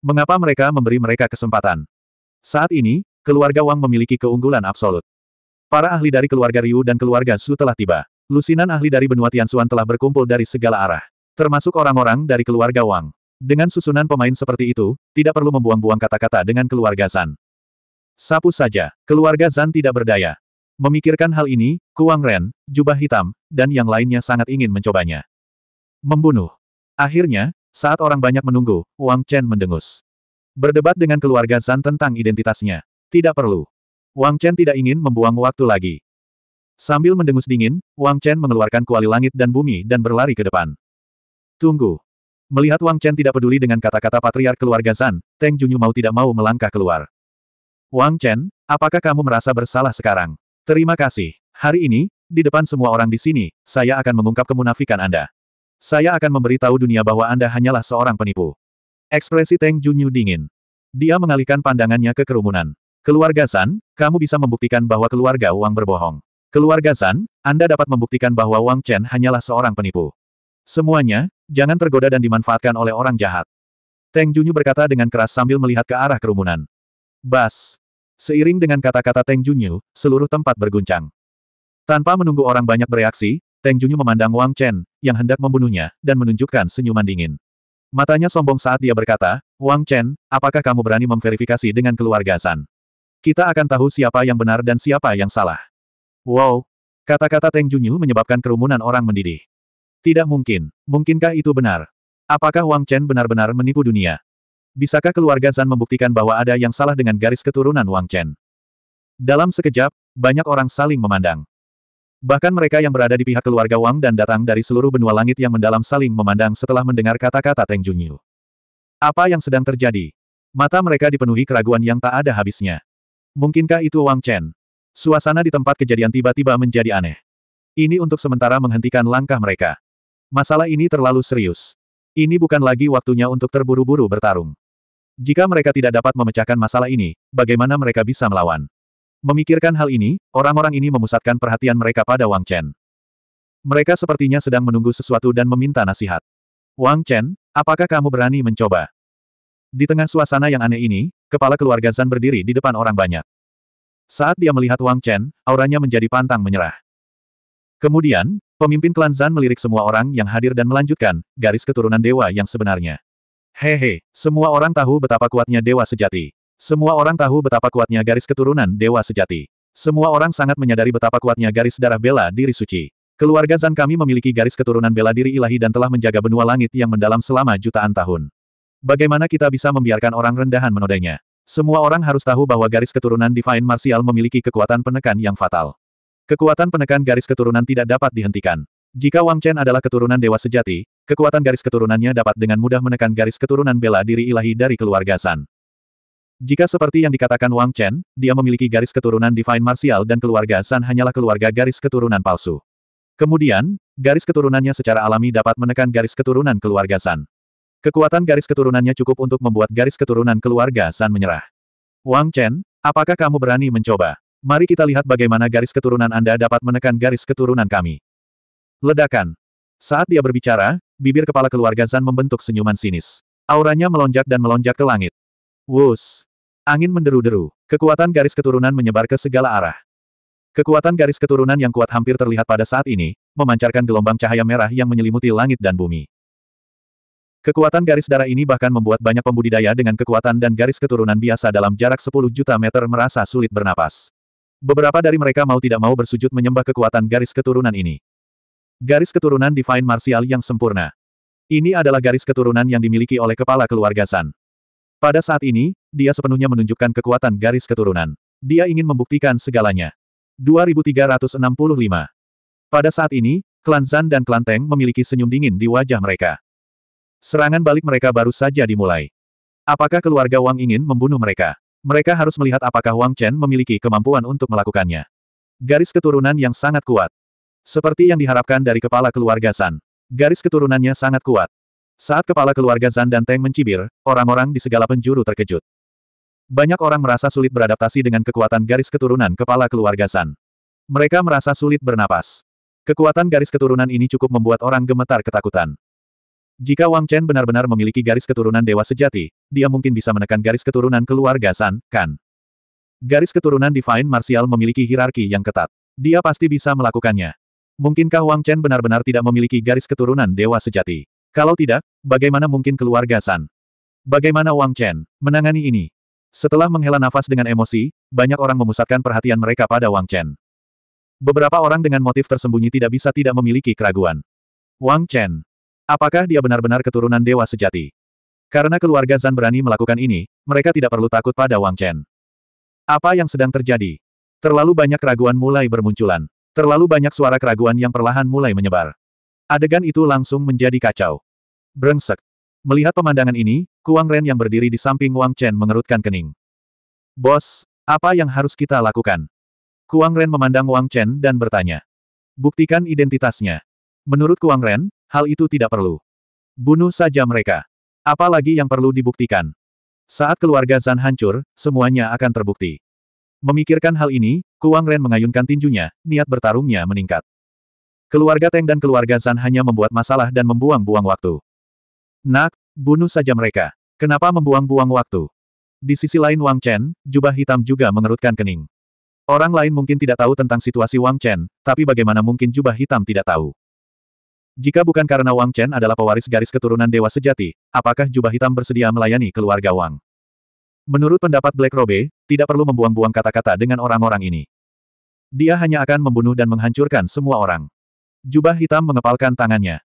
Mengapa mereka memberi mereka kesempatan? Saat ini, keluarga Wang memiliki keunggulan absolut. Para ahli dari keluarga Ryu dan keluarga Su telah tiba. Lusinan ahli dari benua Tianxuan telah berkumpul dari segala arah. Termasuk orang-orang dari keluarga Wang. Dengan susunan pemain seperti itu, tidak perlu membuang-buang kata-kata dengan keluarga Zan. Sapu saja, keluarga Zan tidak berdaya. Memikirkan hal ini, Kuang Ren, Jubah Hitam, dan yang lainnya sangat ingin mencobanya. Membunuh. Akhirnya, saat orang banyak menunggu, Wang Chen mendengus. Berdebat dengan keluarga Zan tentang identitasnya. Tidak perlu. Wang Chen tidak ingin membuang waktu lagi. Sambil mendengus dingin, Wang Chen mengeluarkan kuali langit dan bumi dan berlari ke depan. Tunggu. Melihat Wang Chen tidak peduli dengan kata-kata patriar keluarga Zan, Teng Junyu mau tidak mau melangkah keluar. Wang Chen, apakah kamu merasa bersalah sekarang? Terima kasih. Hari ini, di depan semua orang di sini, saya akan mengungkap kemunafikan Anda. Saya akan memberitahu dunia bahwa Anda hanyalah seorang penipu. Ekspresi Teng Junyu dingin. Dia mengalihkan pandangannya ke kerumunan. Keluarga Zan, kamu bisa membuktikan bahwa keluarga Wang berbohong. Keluarga Zan, Anda dapat membuktikan bahwa Wang Chen hanyalah seorang penipu. Semuanya, Jangan tergoda dan dimanfaatkan oleh orang jahat. Teng Junyu berkata dengan keras sambil melihat ke arah kerumunan. Bas! Seiring dengan kata-kata Teng Junyu, seluruh tempat berguncang. Tanpa menunggu orang banyak bereaksi, Teng Junyu memandang Wang Chen, yang hendak membunuhnya, dan menunjukkan senyuman dingin. Matanya sombong saat dia berkata, Wang Chen, apakah kamu berani memverifikasi dengan keluarga San? Kita akan tahu siapa yang benar dan siapa yang salah. Wow! Kata-kata Teng Junyu menyebabkan kerumunan orang mendidih. Tidak mungkin. Mungkinkah itu benar? Apakah Wang Chen benar-benar menipu dunia? Bisakah keluarga Zan membuktikan bahwa ada yang salah dengan garis keturunan Wang Chen? Dalam sekejap, banyak orang saling memandang. Bahkan mereka yang berada di pihak keluarga Wang dan datang dari seluruh benua langit yang mendalam saling memandang setelah mendengar kata-kata Teng Junyu. Apa yang sedang terjadi? Mata mereka dipenuhi keraguan yang tak ada habisnya. Mungkinkah itu Wang Chen? Suasana di tempat kejadian tiba-tiba menjadi aneh. Ini untuk sementara menghentikan langkah mereka. Masalah ini terlalu serius. Ini bukan lagi waktunya untuk terburu-buru bertarung. Jika mereka tidak dapat memecahkan masalah ini, bagaimana mereka bisa melawan? Memikirkan hal ini, orang-orang ini memusatkan perhatian mereka pada Wang Chen. Mereka sepertinya sedang menunggu sesuatu dan meminta nasihat. Wang Chen, apakah kamu berani mencoba? Di tengah suasana yang aneh ini, kepala keluarga Zan berdiri di depan orang banyak. Saat dia melihat Wang Chen, auranya menjadi pantang menyerah. Kemudian, Pemimpin klan Zan melirik semua orang yang hadir dan melanjutkan, garis keturunan dewa yang sebenarnya. Hehe, semua orang tahu betapa kuatnya dewa sejati. Semua orang tahu betapa kuatnya garis keturunan dewa sejati. Semua orang sangat menyadari betapa kuatnya garis darah bela diri suci. Keluarga Zan kami memiliki garis keturunan bela diri ilahi dan telah menjaga benua langit yang mendalam selama jutaan tahun. Bagaimana kita bisa membiarkan orang rendahan menodainya? Semua orang harus tahu bahwa garis keturunan Divine Martial memiliki kekuatan penekan yang fatal. Kekuatan penekan garis keturunan tidak dapat dihentikan. Jika Wang Chen adalah keturunan dewa sejati, kekuatan garis keturunannya dapat dengan mudah menekan garis keturunan bela diri ilahi dari keluarga San. Jika seperti yang dikatakan Wang Chen, dia memiliki garis keturunan Divine Martial dan keluarga San hanyalah keluarga garis keturunan palsu. Kemudian, garis keturunannya secara alami dapat menekan garis keturunan keluarga San. Kekuatan garis keturunannya cukup untuk membuat garis keturunan keluarga San menyerah. Wang Chen, apakah kamu berani mencoba? Mari kita lihat bagaimana garis keturunan Anda dapat menekan garis keturunan kami. Ledakan. Saat dia berbicara, bibir kepala keluarga Zan membentuk senyuman sinis. Auranya melonjak dan melonjak ke langit. Wus. Angin menderu-deru. Kekuatan garis keturunan menyebar ke segala arah. Kekuatan garis keturunan yang kuat hampir terlihat pada saat ini, memancarkan gelombang cahaya merah yang menyelimuti langit dan bumi. Kekuatan garis darah ini bahkan membuat banyak pembudidaya dengan kekuatan dan garis keturunan biasa dalam jarak 10 juta meter merasa sulit bernapas. Beberapa dari mereka mau tidak mau bersujud menyembah kekuatan garis keturunan ini. Garis keturunan Divine Martial yang sempurna. Ini adalah garis keturunan yang dimiliki oleh kepala keluarga San. Pada saat ini, dia sepenuhnya menunjukkan kekuatan garis keturunan. Dia ingin membuktikan segalanya. 2365 Pada saat ini, klan Zan dan klan Teng memiliki senyum dingin di wajah mereka. Serangan balik mereka baru saja dimulai. Apakah keluarga Wang ingin membunuh mereka? Mereka harus melihat apakah Wang Chen memiliki kemampuan untuk melakukannya. Garis keturunan yang sangat kuat. Seperti yang diharapkan dari kepala keluarga San. Garis keturunannya sangat kuat. Saat kepala keluarga Zan dan Teng mencibir, orang-orang di segala penjuru terkejut. Banyak orang merasa sulit beradaptasi dengan kekuatan garis keturunan kepala keluarga Zan. Mereka merasa sulit bernapas. Kekuatan garis keturunan ini cukup membuat orang gemetar ketakutan. Jika Wang Chen benar-benar memiliki garis keturunan dewa sejati, dia mungkin bisa menekan garis keturunan keluarga San, kan? Garis keturunan Divine Martial memiliki hierarki yang ketat. Dia pasti bisa melakukannya. Mungkinkah Wang Chen benar-benar tidak memiliki garis keturunan dewa sejati? Kalau tidak, bagaimana mungkin keluarga San? Bagaimana Wang Chen menangani ini? Setelah menghela nafas dengan emosi, banyak orang memusatkan perhatian mereka pada Wang Chen. Beberapa orang dengan motif tersembunyi tidak bisa tidak memiliki keraguan. Wang Chen, Apakah dia benar-benar keturunan dewa sejati? Karena keluarga Zan berani melakukan ini, mereka tidak perlu takut pada Wang Chen. Apa yang sedang terjadi? Terlalu banyak keraguan mulai bermunculan. Terlalu banyak suara keraguan yang perlahan mulai menyebar. Adegan itu langsung menjadi kacau. Brengsek. Melihat pemandangan ini, Kuang Ren yang berdiri di samping Wang Chen mengerutkan kening. Bos, apa yang harus kita lakukan? Kuang Ren memandang Wang Chen dan bertanya. Buktikan identitasnya. Menurut Kuang Ren, Hal itu tidak perlu. Bunuh saja mereka. Apalagi yang perlu dibuktikan. Saat keluarga Zan hancur, semuanya akan terbukti. Memikirkan hal ini, Kuang Ren mengayunkan tinjunya, niat bertarungnya meningkat. Keluarga Teng dan keluarga Zan hanya membuat masalah dan membuang-buang waktu. Nak, bunuh saja mereka. Kenapa membuang-buang waktu? Di sisi lain Wang Chen, jubah hitam juga mengerutkan kening. Orang lain mungkin tidak tahu tentang situasi Wang Chen, tapi bagaimana mungkin jubah hitam tidak tahu? Jika bukan karena Wang Chen adalah pewaris garis keturunan dewa sejati, apakah jubah hitam bersedia melayani keluarga Wang? Menurut pendapat Black Robe, tidak perlu membuang-buang kata-kata dengan orang-orang ini. Dia hanya akan membunuh dan menghancurkan semua orang. Jubah hitam mengepalkan tangannya.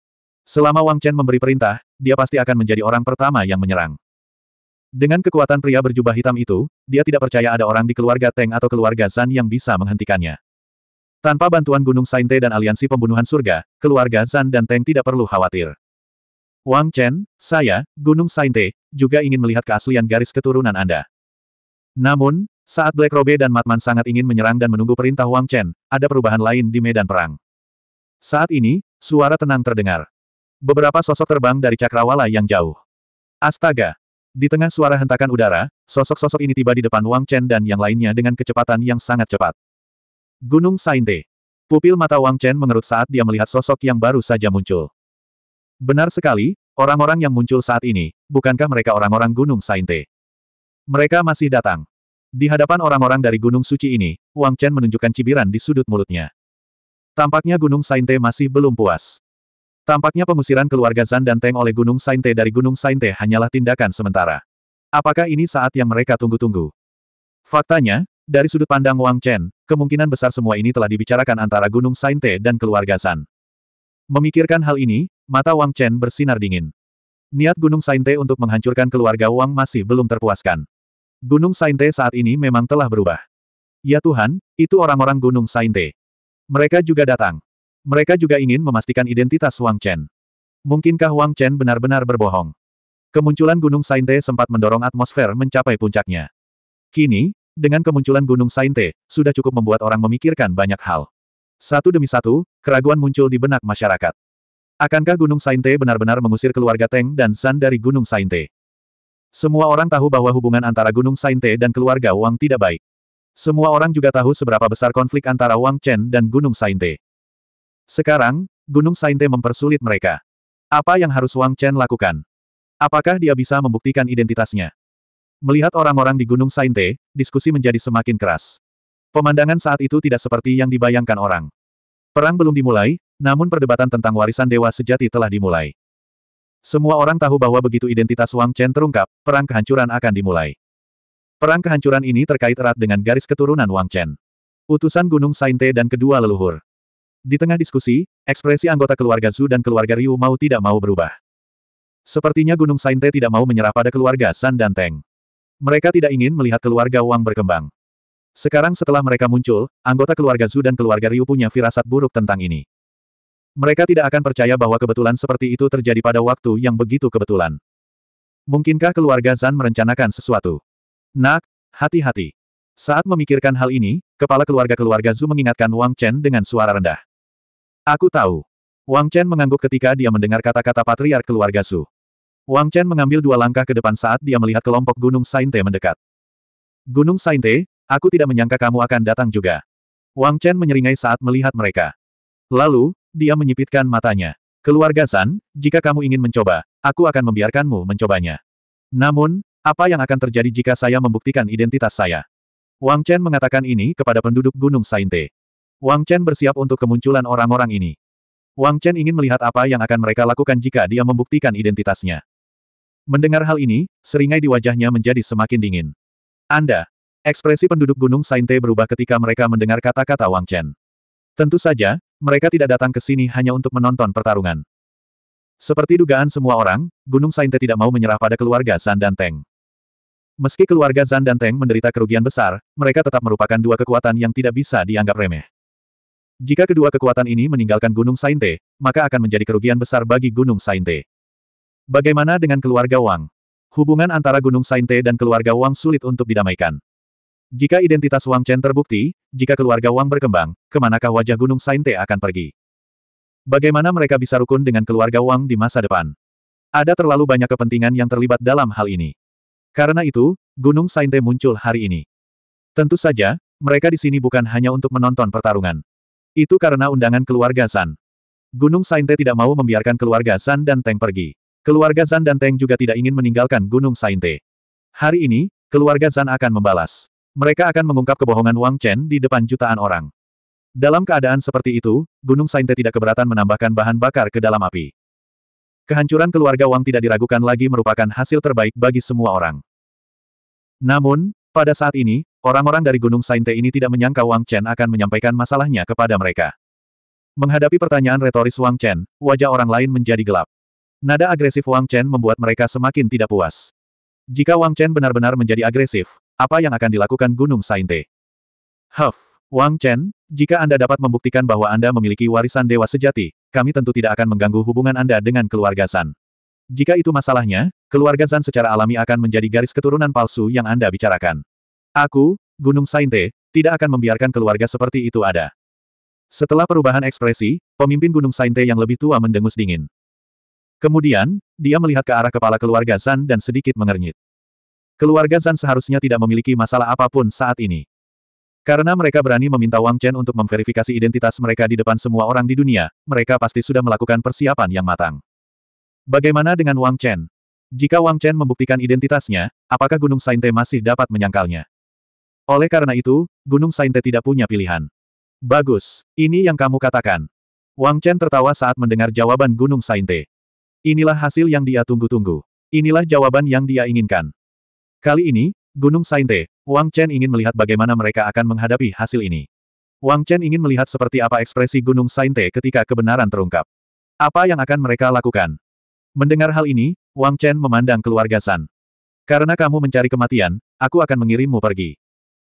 Selama Wang Chen memberi perintah, dia pasti akan menjadi orang pertama yang menyerang. Dengan kekuatan pria berjubah hitam itu, dia tidak percaya ada orang di keluarga Teng atau keluarga Zan yang bisa menghentikannya. Tanpa bantuan Gunung Sainte dan aliansi pembunuhan surga, keluarga Zan dan Teng tidak perlu khawatir. Wang Chen, saya, Gunung Sainte, juga ingin melihat keaslian garis keturunan Anda. Namun, saat Black Robe dan Matman sangat ingin menyerang dan menunggu perintah Wang Chen, ada perubahan lain di medan perang. Saat ini, suara tenang terdengar. Beberapa sosok terbang dari cakrawala yang jauh. Astaga! Di tengah suara hentakan udara, sosok-sosok ini tiba di depan Wang Chen dan yang lainnya dengan kecepatan yang sangat cepat. Gunung Sainte. Pupil mata Wang Chen mengerut saat dia melihat sosok yang baru saja muncul. Benar sekali, orang-orang yang muncul saat ini, bukankah mereka orang-orang Gunung Sainte? Mereka masih datang. Di hadapan orang-orang dari Gunung Suci ini, Wang Chen menunjukkan cibiran di sudut mulutnya. Tampaknya Gunung Sainte masih belum puas. Tampaknya pengusiran keluarga Zan dan Teng oleh Gunung Sainte dari Gunung Sainte hanyalah tindakan sementara. Apakah ini saat yang mereka tunggu-tunggu? Faktanya, dari sudut pandang Wang Chen, kemungkinan besar semua ini telah dibicarakan antara Gunung Sainte dan keluarga San. Memikirkan hal ini, mata Wang Chen bersinar dingin. Niat Gunung Sainte untuk menghancurkan keluarga Wang masih belum terpuaskan. Gunung Sainte saat ini memang telah berubah. Ya Tuhan, itu orang-orang Gunung Sainte. Mereka juga datang. Mereka juga ingin memastikan identitas Wang Chen. Mungkinkah Wang Chen benar-benar berbohong? Kemunculan Gunung Sainte sempat mendorong atmosfer mencapai puncaknya. Kini, dengan kemunculan Gunung Sainte, sudah cukup membuat orang memikirkan banyak hal. Satu demi satu, keraguan muncul di benak masyarakat. Akankah Gunung Sainte benar-benar mengusir keluarga Teng dan San dari Gunung Sainte? Semua orang tahu bahwa hubungan antara Gunung Sainte dan keluarga Wang tidak baik. Semua orang juga tahu seberapa besar konflik antara Wang Chen dan Gunung Sainte. Sekarang, Gunung Sainte mempersulit mereka. Apa yang harus Wang Chen lakukan? Apakah dia bisa membuktikan identitasnya? Melihat orang-orang di Gunung Sainte, diskusi menjadi semakin keras. Pemandangan saat itu tidak seperti yang dibayangkan orang. Perang belum dimulai, namun perdebatan tentang warisan dewa sejati telah dimulai. Semua orang tahu bahwa begitu identitas Wang Chen terungkap, perang kehancuran akan dimulai. Perang kehancuran ini terkait erat dengan garis keturunan Wang Chen. Utusan Gunung Sainte dan kedua leluhur. Di tengah diskusi, ekspresi anggota keluarga Zhu dan keluarga Ryu mau tidak mau berubah. Sepertinya Gunung Sainte tidak mau menyerah pada keluarga San dan Teng. Mereka tidak ingin melihat keluarga Wang berkembang. Sekarang setelah mereka muncul, anggota keluarga Zhu dan keluarga Ryu punya firasat buruk tentang ini. Mereka tidak akan percaya bahwa kebetulan seperti itu terjadi pada waktu yang begitu kebetulan. Mungkinkah keluarga Zan merencanakan sesuatu? Nak, hati-hati. Saat memikirkan hal ini, kepala keluarga-keluarga Zhu mengingatkan Wang Chen dengan suara rendah. Aku tahu. Wang Chen mengangguk ketika dia mendengar kata-kata patriark keluarga Zhu. Wang Chen mengambil dua langkah ke depan saat dia melihat kelompok Gunung Sainte mendekat. Gunung Sainte, aku tidak menyangka kamu akan datang juga. Wang Chen menyeringai saat melihat mereka. Lalu, dia menyipitkan matanya. Keluarga San, jika kamu ingin mencoba, aku akan membiarkanmu mencobanya. Namun, apa yang akan terjadi jika saya membuktikan identitas saya? Wang Chen mengatakan ini kepada penduduk Gunung Sainte. Wang Chen bersiap untuk kemunculan orang-orang ini. Wang Chen ingin melihat apa yang akan mereka lakukan jika dia membuktikan identitasnya. Mendengar hal ini, seringai di wajahnya menjadi semakin dingin. Anda. Ekspresi penduduk Gunung Sainte berubah ketika mereka mendengar kata-kata Wang Chen. Tentu saja, mereka tidak datang ke sini hanya untuk menonton pertarungan. Seperti dugaan semua orang, Gunung Sainte tidak mau menyerah pada keluarga Zan dan Teng. Meski keluarga Zan dan Teng menderita kerugian besar, mereka tetap merupakan dua kekuatan yang tidak bisa dianggap remeh. Jika kedua kekuatan ini meninggalkan Gunung Sainte, maka akan menjadi kerugian besar bagi Gunung Sainte. Bagaimana dengan keluarga Wang? Hubungan antara Gunung Sainte dan keluarga Wang sulit untuk didamaikan. Jika identitas Wang Chen terbukti, jika keluarga Wang berkembang, kemanakah wajah Gunung Sainte akan pergi? Bagaimana mereka bisa rukun dengan keluarga Wang di masa depan? Ada terlalu banyak kepentingan yang terlibat dalam hal ini. Karena itu, Gunung Sainte muncul hari ini. Tentu saja, mereka di sini bukan hanya untuk menonton pertarungan. Itu karena undangan keluarga San. Gunung Sainte tidak mau membiarkan keluarga San dan Teng pergi. Keluarga Zan dan Teng juga tidak ingin meninggalkan Gunung Sainte. Hari ini, keluarga Zan akan membalas. Mereka akan mengungkap kebohongan Wang Chen di depan jutaan orang. Dalam keadaan seperti itu, Gunung Sainte tidak keberatan menambahkan bahan bakar ke dalam api. Kehancuran keluarga Wang tidak diragukan lagi merupakan hasil terbaik bagi semua orang. Namun, pada saat ini, orang-orang dari Gunung Sainte ini tidak menyangka Wang Chen akan menyampaikan masalahnya kepada mereka. Menghadapi pertanyaan retoris Wang Chen, wajah orang lain menjadi gelap. Nada agresif Wang Chen membuat mereka semakin tidak puas. Jika Wang Chen benar-benar menjadi agresif, apa yang akan dilakukan Gunung Sainte? Huff, Wang Chen, jika Anda dapat membuktikan bahwa Anda memiliki warisan dewa sejati, kami tentu tidak akan mengganggu hubungan Anda dengan keluarga San. Jika itu masalahnya, keluarga San secara alami akan menjadi garis keturunan palsu yang Anda bicarakan. Aku, Gunung Sainte, tidak akan membiarkan keluarga seperti itu ada. Setelah perubahan ekspresi, pemimpin Gunung Sainte yang lebih tua mendengus dingin. Kemudian, dia melihat ke arah kepala keluarga Zan dan sedikit mengernyit. Keluarga Zan seharusnya tidak memiliki masalah apapun saat ini. Karena mereka berani meminta Wang Chen untuk memverifikasi identitas mereka di depan semua orang di dunia, mereka pasti sudah melakukan persiapan yang matang. Bagaimana dengan Wang Chen? Jika Wang Chen membuktikan identitasnya, apakah Gunung Sainte masih dapat menyangkalnya? Oleh karena itu, Gunung Sainte tidak punya pilihan. Bagus, ini yang kamu katakan. Wang Chen tertawa saat mendengar jawaban Gunung Sainte. Inilah hasil yang dia tunggu-tunggu. Inilah jawaban yang dia inginkan. Kali ini, Gunung Sainte, Wang Chen ingin melihat bagaimana mereka akan menghadapi hasil ini. Wang Chen ingin melihat seperti apa ekspresi Gunung Sainte ketika kebenaran terungkap. Apa yang akan mereka lakukan? Mendengar hal ini, Wang Chen memandang keluarga San. Karena kamu mencari kematian, aku akan mengirimmu pergi.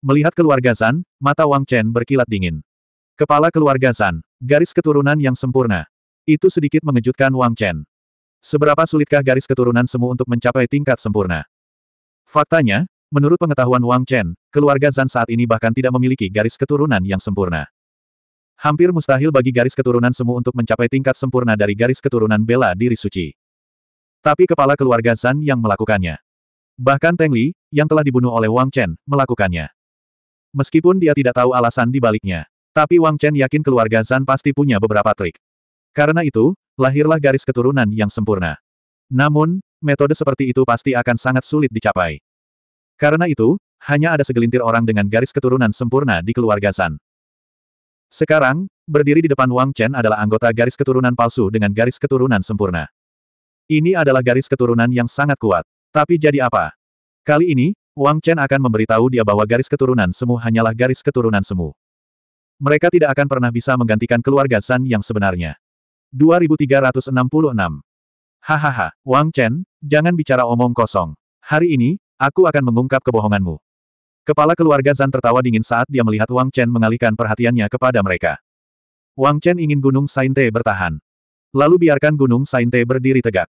Melihat keluarga San, mata Wang Chen berkilat dingin. Kepala keluarga San, garis keturunan yang sempurna. Itu sedikit mengejutkan Wang Chen. Seberapa sulitkah garis keturunan semu untuk mencapai tingkat sempurna? Faktanya, menurut pengetahuan Wang Chen, keluarga Zan saat ini bahkan tidak memiliki garis keturunan yang sempurna. Hampir mustahil bagi garis keturunan semu untuk mencapai tingkat sempurna dari garis keturunan bela diri suci. Tapi kepala keluarga Zan yang melakukannya. Bahkan Teng Li, yang telah dibunuh oleh Wang Chen, melakukannya. Meskipun dia tidak tahu alasan di baliknya. Tapi Wang Chen yakin keluarga Zan pasti punya beberapa trik. Karena itu, lahirlah garis keturunan yang sempurna. Namun, metode seperti itu pasti akan sangat sulit dicapai. Karena itu, hanya ada segelintir orang dengan garis keturunan sempurna di keluarga San. Sekarang, berdiri di depan Wang Chen adalah anggota garis keturunan palsu dengan garis keturunan sempurna. Ini adalah garis keturunan yang sangat kuat. Tapi jadi apa? Kali ini, Wang Chen akan memberitahu dia bahwa garis keturunan semu hanyalah garis keturunan semu. Mereka tidak akan pernah bisa menggantikan keluarga San yang sebenarnya. 2366. Hahaha, Wang Chen, jangan bicara omong kosong. Hari ini, aku akan mengungkap kebohonganmu. Kepala keluarga Zan tertawa dingin saat dia melihat Wang Chen mengalihkan perhatiannya kepada mereka. Wang Chen ingin Gunung Sainte bertahan. Lalu biarkan Gunung Sainte berdiri tegak.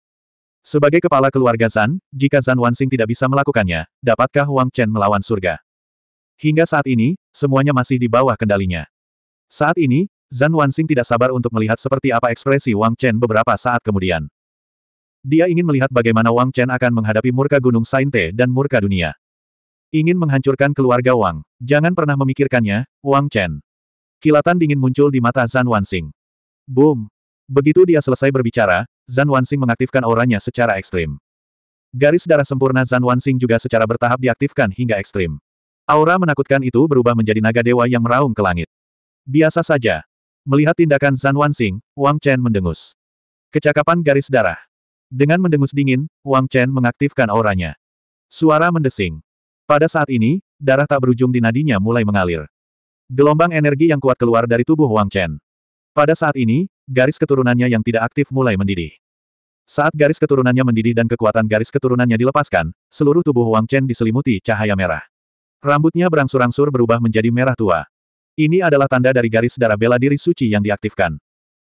Sebagai kepala keluarga Zan, jika Zan Wansing tidak bisa melakukannya, dapatkah Wang Chen melawan surga? Hingga saat ini, semuanya masih di bawah kendalinya. Saat ini, Zan Wansing tidak sabar untuk melihat seperti apa ekspresi Wang Chen beberapa saat kemudian. Dia ingin melihat bagaimana Wang Chen akan menghadapi murka Gunung Sainte dan murka dunia. Ingin menghancurkan keluarga Wang. Jangan pernah memikirkannya, Wang Chen. Kilatan dingin muncul di mata Zan Wansing. Boom! Begitu dia selesai berbicara, Zan Wansing mengaktifkan auranya secara ekstrim. Garis darah sempurna Zan Wansing juga secara bertahap diaktifkan hingga ekstrim. Aura menakutkan itu berubah menjadi naga dewa yang meraung ke langit. Biasa saja, Melihat tindakan Zan Wansing, Wang Chen mendengus. Kecakapan garis darah. Dengan mendengus dingin, Wang Chen mengaktifkan auranya. Suara mendesing. Pada saat ini, darah tak berujung di nadinya mulai mengalir. Gelombang energi yang kuat keluar dari tubuh Wang Chen. Pada saat ini, garis keturunannya yang tidak aktif mulai mendidih. Saat garis keturunannya mendidih dan kekuatan garis keturunannya dilepaskan, seluruh tubuh Wang Chen diselimuti cahaya merah. Rambutnya berangsur-angsur berubah menjadi merah tua, ini adalah tanda dari garis darah bela diri suci yang diaktifkan.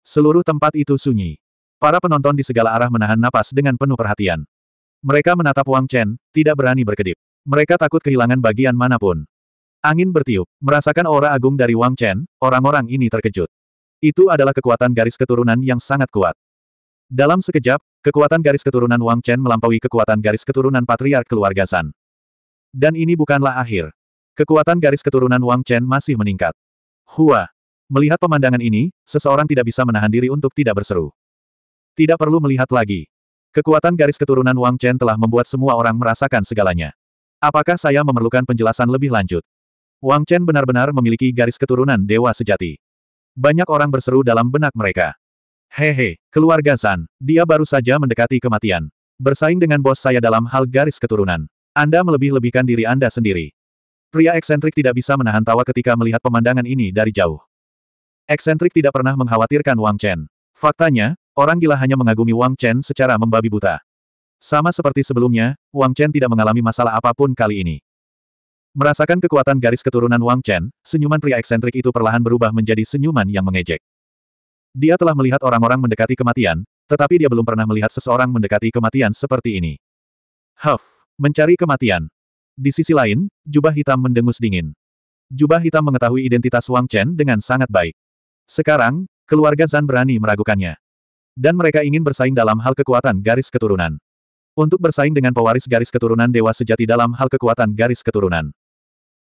Seluruh tempat itu sunyi. Para penonton di segala arah menahan napas dengan penuh perhatian. Mereka menatap Wang Chen, tidak berani berkedip. Mereka takut kehilangan bagian manapun. Angin bertiup, merasakan aura agung dari Wang Chen, orang-orang ini terkejut. Itu adalah kekuatan garis keturunan yang sangat kuat. Dalam sekejap, kekuatan garis keturunan Wang Chen melampaui kekuatan garis keturunan patriark keluarga San. Dan ini bukanlah akhir. Kekuatan garis keturunan Wang Chen masih meningkat. Hua! Melihat pemandangan ini, seseorang tidak bisa menahan diri untuk tidak berseru. Tidak perlu melihat lagi. Kekuatan garis keturunan Wang Chen telah membuat semua orang merasakan segalanya. Apakah saya memerlukan penjelasan lebih lanjut? Wang Chen benar-benar memiliki garis keturunan dewa sejati. Banyak orang berseru dalam benak mereka. Hehe, keluarga San, dia baru saja mendekati kematian. Bersaing dengan bos saya dalam hal garis keturunan. Anda melebih-lebihkan diri Anda sendiri. Pria eksentrik tidak bisa menahan tawa ketika melihat pemandangan ini dari jauh. Eksentrik tidak pernah mengkhawatirkan Wang Chen. Faktanya, orang gila hanya mengagumi Wang Chen secara membabi buta. Sama seperti sebelumnya, Wang Chen tidak mengalami masalah apapun kali ini. Merasakan kekuatan garis keturunan Wang Chen, senyuman pria eksentrik itu perlahan berubah menjadi senyuman yang mengejek. Dia telah melihat orang-orang mendekati kematian, tetapi dia belum pernah melihat seseorang mendekati kematian seperti ini. Huff, mencari kematian. Di sisi lain, jubah hitam mendengus dingin. Jubah hitam mengetahui identitas Wang Chen dengan sangat baik. Sekarang, keluarga Zan berani meragukannya. Dan mereka ingin bersaing dalam hal kekuatan garis keturunan. Untuk bersaing dengan pewaris garis keturunan dewa sejati dalam hal kekuatan garis keturunan.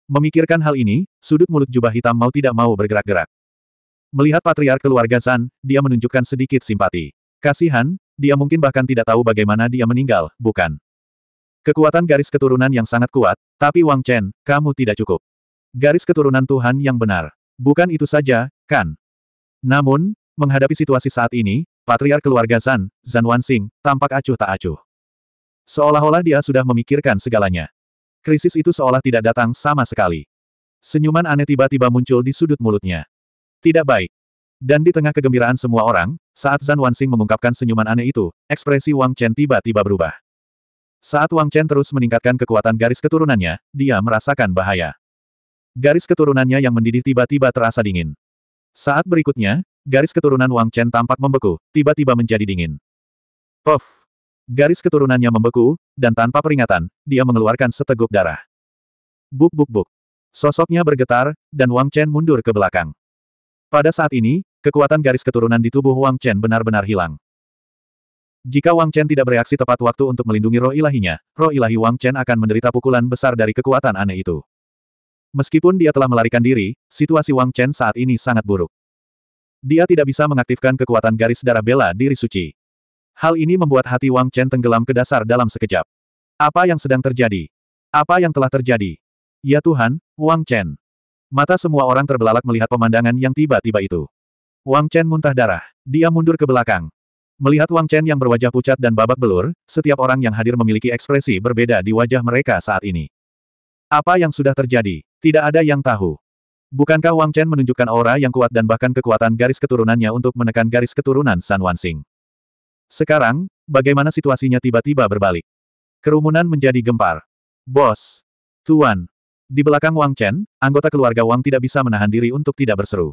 Memikirkan hal ini, sudut mulut jubah hitam mau tidak mau bergerak-gerak. Melihat patriark keluarga Zan, dia menunjukkan sedikit simpati. Kasihan, dia mungkin bahkan tidak tahu bagaimana dia meninggal, bukan? Kekuatan garis keturunan yang sangat kuat, tapi Wang Chen, kamu tidak cukup. Garis keturunan Tuhan yang benar. Bukan itu saja, kan? Namun, menghadapi situasi saat ini, Patriar keluarga Zan, Zan Wansing, tampak acuh tak acuh. Seolah-olah dia sudah memikirkan segalanya. Krisis itu seolah tidak datang sama sekali. Senyuman aneh tiba-tiba muncul di sudut mulutnya. Tidak baik. Dan di tengah kegembiraan semua orang, saat Zan Wansing mengungkapkan senyuman aneh itu, ekspresi Wang Chen tiba-tiba berubah. Saat Wang Chen terus meningkatkan kekuatan garis keturunannya, dia merasakan bahaya. Garis keturunannya yang mendidih tiba-tiba terasa dingin. Saat berikutnya, garis keturunan Wang Chen tampak membeku, tiba-tiba menjadi dingin. Puff! Garis keturunannya membeku, dan tanpa peringatan, dia mengeluarkan seteguk darah. Buk buk buk. Sosoknya bergetar, dan Wang Chen mundur ke belakang. Pada saat ini, kekuatan garis keturunan di tubuh Wang Chen benar-benar hilang. Jika Wang Chen tidak bereaksi tepat waktu untuk melindungi roh ilahinya, roh ilahi Wang Chen akan menderita pukulan besar dari kekuatan aneh itu. Meskipun dia telah melarikan diri, situasi Wang Chen saat ini sangat buruk. Dia tidak bisa mengaktifkan kekuatan garis darah bela diri suci. Hal ini membuat hati Wang Chen tenggelam ke dasar dalam sekejap. Apa yang sedang terjadi? Apa yang telah terjadi? Ya Tuhan, Wang Chen. Mata semua orang terbelalak melihat pemandangan yang tiba-tiba itu. Wang Chen muntah darah. Dia mundur ke belakang. Melihat Wang Chen yang berwajah pucat dan babak belur, setiap orang yang hadir memiliki ekspresi berbeda di wajah mereka saat ini. Apa yang sudah terjadi? Tidak ada yang tahu. Bukankah Wang Chen menunjukkan aura yang kuat dan bahkan kekuatan garis keturunannya untuk menekan garis keturunan San Sing? Sekarang, bagaimana situasinya tiba-tiba berbalik? Kerumunan menjadi gempar. Bos! Tuan! Di belakang Wang Chen, anggota keluarga Wang tidak bisa menahan diri untuk tidak berseru.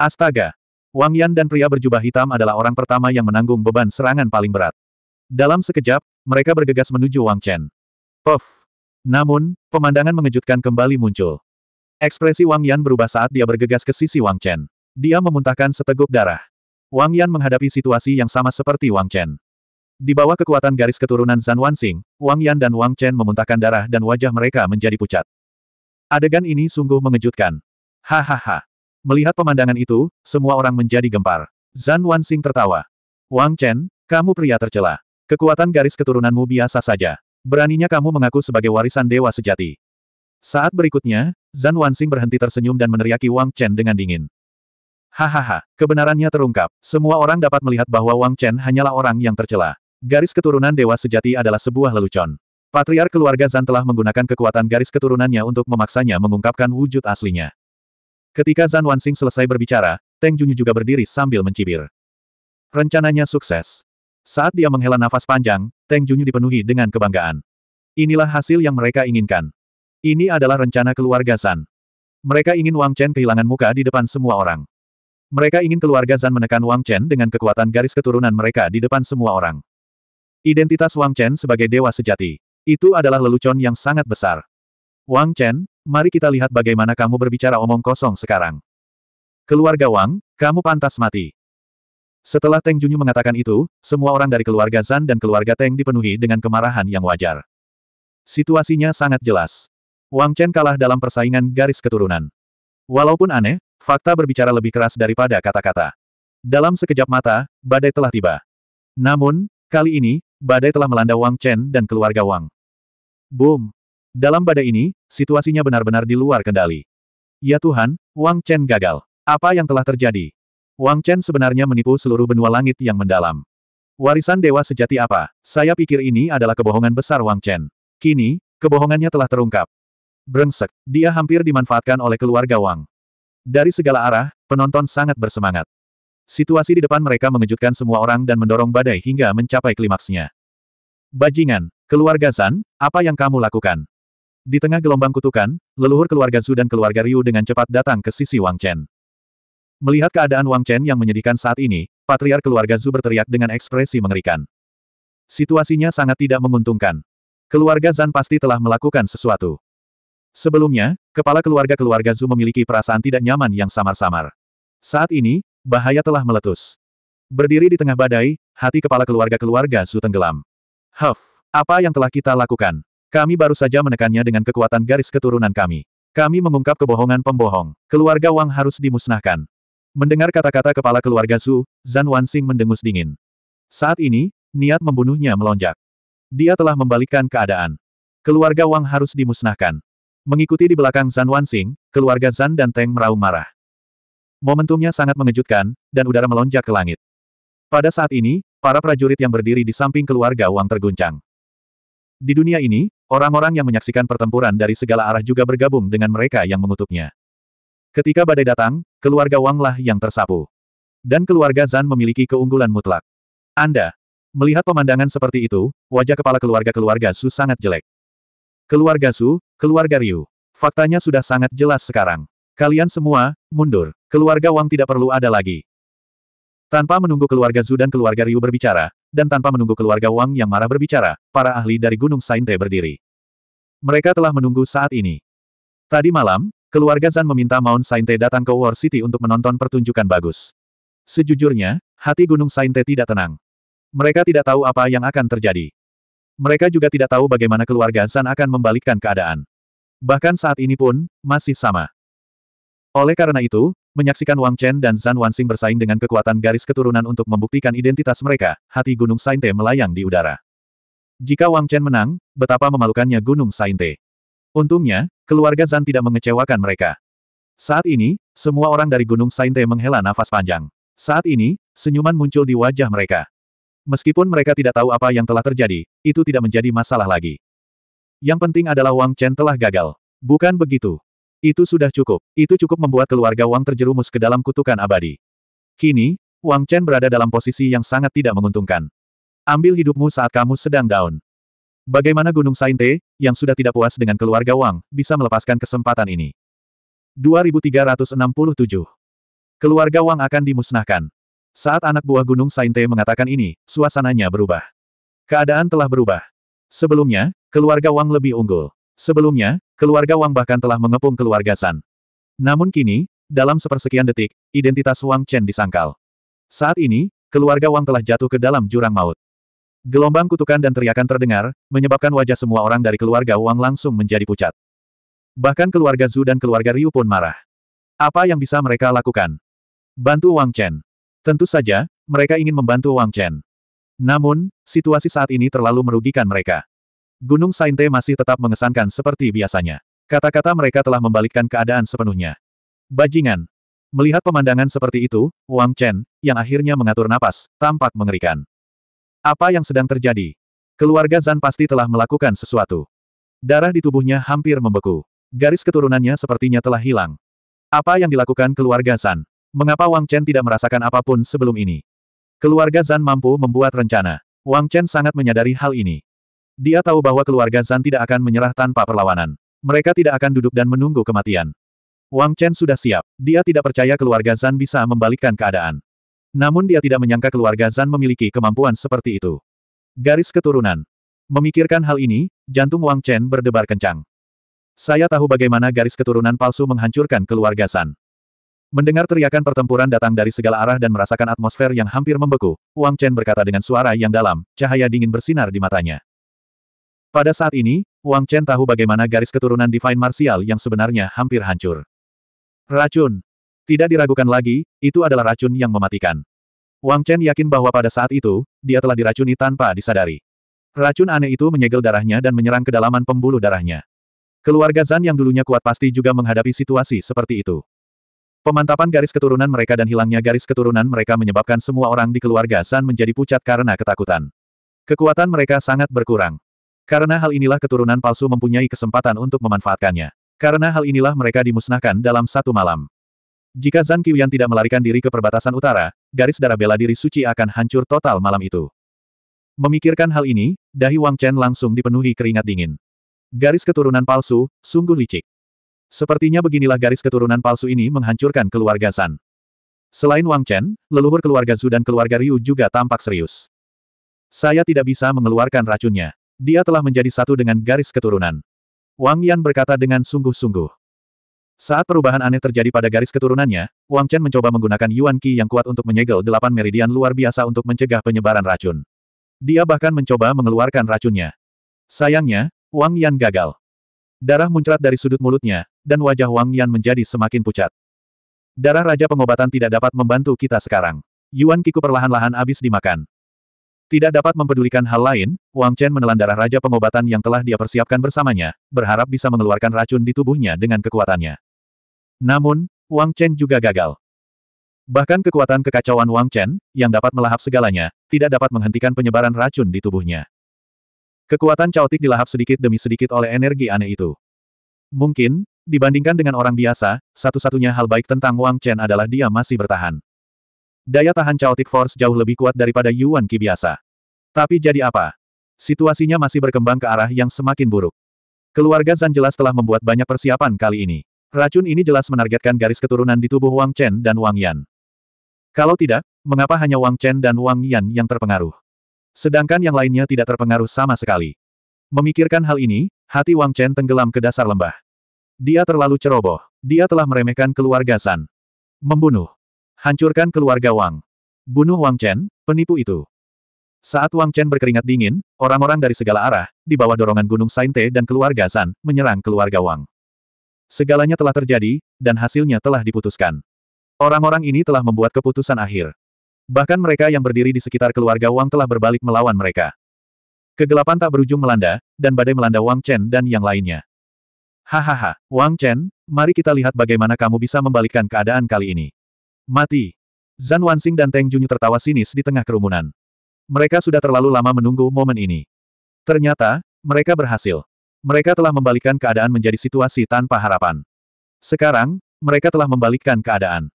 Astaga! Wang Yan dan pria berjubah hitam adalah orang pertama yang menanggung beban serangan paling berat. Dalam sekejap, mereka bergegas menuju Wang Chen. Puff! Namun, pemandangan mengejutkan kembali muncul. Ekspresi Wang Yan berubah saat dia bergegas ke sisi Wang Chen. Dia memuntahkan seteguk darah. Wang Yan menghadapi situasi yang sama seperti Wang Chen. Di bawah kekuatan garis keturunan Zan Wansing, Wang Yan dan Wang Chen memuntahkan darah dan wajah mereka menjadi pucat. Adegan ini sungguh mengejutkan. Hahaha. Melihat pemandangan itu, semua orang menjadi gempar. Zan Wansing tertawa. Wang Chen, kamu pria tercela. Kekuatan garis keturunanmu biasa saja. Beraninya kamu mengaku sebagai warisan dewa sejati. Saat berikutnya, Zan Wansing berhenti tersenyum dan meneriaki Wang Chen dengan dingin. Hahaha, kebenarannya terungkap. Semua orang dapat melihat bahwa Wang Chen hanyalah orang yang tercela. Garis keturunan dewa sejati adalah sebuah lelucon. Patriar keluarga Zan telah menggunakan kekuatan garis keturunannya untuk memaksanya mengungkapkan wujud aslinya. Ketika Zan Wansing selesai berbicara, Teng Junyu juga berdiri sambil mencibir. Rencananya sukses. Saat dia menghela nafas panjang, Teng Junyu dipenuhi dengan kebanggaan. Inilah hasil yang mereka inginkan. Ini adalah rencana keluarga Zan. Mereka ingin Wang Chen kehilangan muka di depan semua orang. Mereka ingin keluarga Zan menekan Wang Chen dengan kekuatan garis keturunan mereka di depan semua orang. Identitas Wang Chen sebagai dewa sejati. Itu adalah lelucon yang sangat besar. Wang Chen, mari kita lihat bagaimana kamu berbicara omong kosong sekarang. Keluarga Wang, kamu pantas mati. Setelah Teng Junyu mengatakan itu, semua orang dari keluarga Zan dan keluarga Teng dipenuhi dengan kemarahan yang wajar. Situasinya sangat jelas. Wang Chen kalah dalam persaingan garis keturunan. Walaupun aneh, fakta berbicara lebih keras daripada kata-kata. Dalam sekejap mata, badai telah tiba. Namun, kali ini, badai telah melanda Wang Chen dan keluarga Wang. Boom! Dalam badai ini, situasinya benar-benar di luar kendali. Ya Tuhan, Wang Chen gagal. Apa yang telah terjadi? Wang Chen sebenarnya menipu seluruh benua langit yang mendalam. Warisan dewa sejati apa? Saya pikir ini adalah kebohongan besar Wang Chen. Kini, kebohongannya telah terungkap. Brengsek, dia hampir dimanfaatkan oleh keluarga Wang. Dari segala arah, penonton sangat bersemangat. Situasi di depan mereka mengejutkan semua orang dan mendorong badai hingga mencapai klimaksnya. Bajingan, keluarga Zan, apa yang kamu lakukan? Di tengah gelombang kutukan, leluhur keluarga Zhu dan keluarga Ryu dengan cepat datang ke sisi Wang Chen. Melihat keadaan Wang Chen yang menyedihkan saat ini, patriar keluarga Zhu berteriak dengan ekspresi mengerikan. Situasinya sangat tidak menguntungkan. Keluarga Zan pasti telah melakukan sesuatu. Sebelumnya, kepala keluarga keluarga Zhu memiliki perasaan tidak nyaman yang samar-samar. Saat ini, bahaya telah meletus. Berdiri di tengah badai, hati kepala keluarga keluarga Zhu tenggelam. Huff, apa yang telah kita lakukan? Kami baru saja menekannya dengan kekuatan garis keturunan kami. Kami mengungkap kebohongan pembohong. Keluarga Wang harus dimusnahkan. Mendengar kata-kata kepala keluarga Su, Zan Wansing mendengus dingin. Saat ini, niat membunuhnya melonjak. Dia telah membalikkan keadaan. Keluarga Wang harus dimusnahkan. Mengikuti di belakang Zan Wansing, keluarga Zan dan Teng meraung marah. Momentumnya sangat mengejutkan, dan udara melonjak ke langit. Pada saat ini, para prajurit yang berdiri di samping keluarga Wang terguncang. Di dunia ini, Orang-orang yang menyaksikan pertempuran dari segala arah juga bergabung dengan mereka yang mengutuknya. Ketika badai datang, keluarga Wanglah yang tersapu. Dan keluarga Zan memiliki keunggulan mutlak. Anda, Melihat pemandangan seperti itu, wajah kepala keluarga-keluarga Su sangat jelek. Keluarga Su, keluarga Ryu. Faktanya sudah sangat jelas sekarang. Kalian semua, mundur. Keluarga Wang tidak perlu ada lagi. Tanpa menunggu keluarga Zu dan keluarga Ryu berbicara, dan tanpa menunggu keluarga Wang yang marah berbicara, para ahli dari Gunung Sainte berdiri. Mereka telah menunggu saat ini. Tadi malam, keluarga Zan meminta Mount Sainte datang ke War City untuk menonton pertunjukan bagus. Sejujurnya, hati Gunung Sainte tidak tenang. Mereka tidak tahu apa yang akan terjadi. Mereka juga tidak tahu bagaimana keluarga Zan akan membalikkan keadaan. Bahkan saat ini pun, masih sama. Oleh karena itu, Menyaksikan Wang Chen dan Zan Wansing bersaing dengan kekuatan garis keturunan untuk membuktikan identitas mereka, hati Gunung Sainte melayang di udara. Jika Wang Chen menang, betapa memalukannya Gunung Sainte. Untungnya, keluarga Zan tidak mengecewakan mereka. Saat ini, semua orang dari Gunung Sainte menghela nafas panjang. Saat ini, senyuman muncul di wajah mereka. Meskipun mereka tidak tahu apa yang telah terjadi, itu tidak menjadi masalah lagi. Yang penting adalah Wang Chen telah gagal. Bukan begitu. Itu sudah cukup. Itu cukup membuat keluarga Wang terjerumus ke dalam kutukan abadi. Kini, Wang Chen berada dalam posisi yang sangat tidak menguntungkan. Ambil hidupmu saat kamu sedang down. Bagaimana Gunung Sainte, yang sudah tidak puas dengan keluarga Wang, bisa melepaskan kesempatan ini? 2367. Keluarga Wang akan dimusnahkan. Saat anak buah Gunung Sainte mengatakan ini, suasananya berubah. Keadaan telah berubah. Sebelumnya, keluarga Wang lebih unggul. Sebelumnya, Keluarga Wang bahkan telah mengepung keluarga San. Namun kini, dalam sepersekian detik, identitas Wang Chen disangkal. Saat ini, keluarga Wang telah jatuh ke dalam jurang maut. Gelombang kutukan dan teriakan terdengar, menyebabkan wajah semua orang dari keluarga Wang langsung menjadi pucat. Bahkan keluarga Zhu dan keluarga Ryu pun marah. Apa yang bisa mereka lakukan? Bantu Wang Chen. Tentu saja, mereka ingin membantu Wang Chen. Namun, situasi saat ini terlalu merugikan mereka. Gunung Sainte masih tetap mengesankan seperti biasanya. Kata-kata mereka telah membalikkan keadaan sepenuhnya. Bajingan. Melihat pemandangan seperti itu, Wang Chen, yang akhirnya mengatur napas, tampak mengerikan. Apa yang sedang terjadi? Keluarga Zan pasti telah melakukan sesuatu. Darah di tubuhnya hampir membeku. Garis keturunannya sepertinya telah hilang. Apa yang dilakukan keluarga Zan? Mengapa Wang Chen tidak merasakan apapun sebelum ini? Keluarga Zan mampu membuat rencana. Wang Chen sangat menyadari hal ini. Dia tahu bahwa keluarga Zan tidak akan menyerah tanpa perlawanan. Mereka tidak akan duduk dan menunggu kematian. Wang Chen sudah siap. Dia tidak percaya keluarga Zan bisa membalikkan keadaan. Namun dia tidak menyangka keluarga Zan memiliki kemampuan seperti itu. Garis keturunan. Memikirkan hal ini, jantung Wang Chen berdebar kencang. Saya tahu bagaimana garis keturunan palsu menghancurkan keluarga Zan. Mendengar teriakan pertempuran datang dari segala arah dan merasakan atmosfer yang hampir membeku, Wang Chen berkata dengan suara yang dalam, cahaya dingin bersinar di matanya. Pada saat ini, Wang Chen tahu bagaimana garis keturunan Divine Martial yang sebenarnya hampir hancur. Racun. Tidak diragukan lagi, itu adalah racun yang mematikan. Wang Chen yakin bahwa pada saat itu, dia telah diracuni tanpa disadari. Racun aneh itu menyegel darahnya dan menyerang kedalaman pembuluh darahnya. Keluarga Zan yang dulunya kuat pasti juga menghadapi situasi seperti itu. Pemantapan garis keturunan mereka dan hilangnya garis keturunan mereka menyebabkan semua orang di keluarga Zan menjadi pucat karena ketakutan. Kekuatan mereka sangat berkurang. Karena hal inilah keturunan palsu mempunyai kesempatan untuk memanfaatkannya. Karena hal inilah mereka dimusnahkan dalam satu malam. Jika Zan Qiuyan tidak melarikan diri ke perbatasan utara, garis darah bela diri suci akan hancur total malam itu. Memikirkan hal ini, dahi Wang Chen langsung dipenuhi keringat dingin. Garis keturunan palsu, sungguh licik. Sepertinya beginilah garis keturunan palsu ini menghancurkan keluarga San. Selain Wang Chen, leluhur keluarga Zhu dan keluarga Ryu juga tampak serius. Saya tidak bisa mengeluarkan racunnya. Dia telah menjadi satu dengan garis keturunan. Wang Yan berkata dengan sungguh-sungguh. Saat perubahan aneh terjadi pada garis keturunannya, Wang Chen mencoba menggunakan Yuan Qi yang kuat untuk menyegel delapan meridian luar biasa untuk mencegah penyebaran racun. Dia bahkan mencoba mengeluarkan racunnya. Sayangnya, Wang Yan gagal. Darah muncrat dari sudut mulutnya, dan wajah Wang Yan menjadi semakin pucat. Darah Raja Pengobatan tidak dapat membantu kita sekarang. Yuan Kiku perlahan-lahan habis dimakan. Tidak dapat mempedulikan hal lain, Wang Chen menelan darah Raja Pengobatan yang telah dia persiapkan bersamanya, berharap bisa mengeluarkan racun di tubuhnya dengan kekuatannya. Namun, Wang Chen juga gagal. Bahkan kekuatan kekacauan Wang Chen, yang dapat melahap segalanya, tidak dapat menghentikan penyebaran racun di tubuhnya. Kekuatan caotik dilahap sedikit demi sedikit oleh energi aneh itu. Mungkin, dibandingkan dengan orang biasa, satu-satunya hal baik tentang Wang Chen adalah dia masih bertahan. Daya tahan Chaotic Force jauh lebih kuat daripada Yuan Qi biasa. Tapi jadi apa? Situasinya masih berkembang ke arah yang semakin buruk. Keluarga Zan jelas telah membuat banyak persiapan kali ini. Racun ini jelas menargetkan garis keturunan di tubuh Wang Chen dan Wang Yan. Kalau tidak, mengapa hanya Wang Chen dan Wang Yan yang terpengaruh? Sedangkan yang lainnya tidak terpengaruh sama sekali. Memikirkan hal ini, hati Wang Chen tenggelam ke dasar lembah. Dia terlalu ceroboh. Dia telah meremehkan keluarga San. Membunuh. Hancurkan keluarga Wang. Bunuh Wang Chen, penipu itu. Saat Wang Chen berkeringat dingin, orang-orang dari segala arah, di bawah dorongan Gunung Sainte dan keluarga San, menyerang keluarga Wang. Segalanya telah terjadi, dan hasilnya telah diputuskan. Orang-orang ini telah membuat keputusan akhir. Bahkan mereka yang berdiri di sekitar keluarga Wang telah berbalik melawan mereka. Kegelapan tak berujung melanda, dan badai melanda Wang Chen dan yang lainnya. Hahaha, Wang Chen, mari kita lihat bagaimana kamu bisa membalikkan keadaan kali ini. Mati. Zan Wansing dan Teng Junyu tertawa sinis di tengah kerumunan. Mereka sudah terlalu lama menunggu momen ini. Ternyata, mereka berhasil. Mereka telah membalikkan keadaan menjadi situasi tanpa harapan. Sekarang, mereka telah membalikkan keadaan.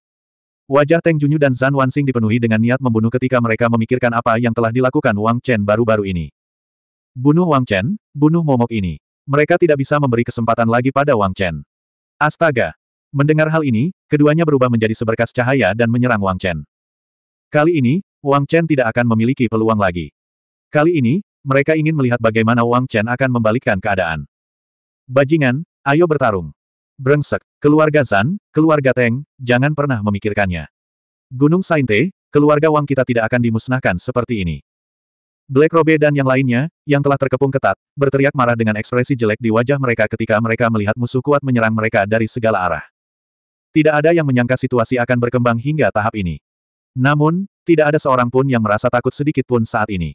Wajah Teng Junyu dan Zan Wansing dipenuhi dengan niat membunuh ketika mereka memikirkan apa yang telah dilakukan Wang Chen baru-baru ini. Bunuh Wang Chen, bunuh momok ini. Mereka tidak bisa memberi kesempatan lagi pada Wang Chen. Astaga! Mendengar hal ini, keduanya berubah menjadi seberkas cahaya dan menyerang Wang Chen. Kali ini, Wang Chen tidak akan memiliki peluang lagi. Kali ini, mereka ingin melihat bagaimana Wang Chen akan membalikkan keadaan. Bajingan, ayo bertarung. Brengsek, keluarga Zan, keluarga Teng, jangan pernah memikirkannya. Gunung Sainte, keluarga Wang kita tidak akan dimusnahkan seperti ini. Black Robe dan yang lainnya, yang telah terkepung ketat, berteriak marah dengan ekspresi jelek di wajah mereka ketika mereka melihat musuh kuat menyerang mereka dari segala arah. Tidak ada yang menyangka situasi akan berkembang hingga tahap ini. Namun, tidak ada seorang pun yang merasa takut sedikit pun saat ini.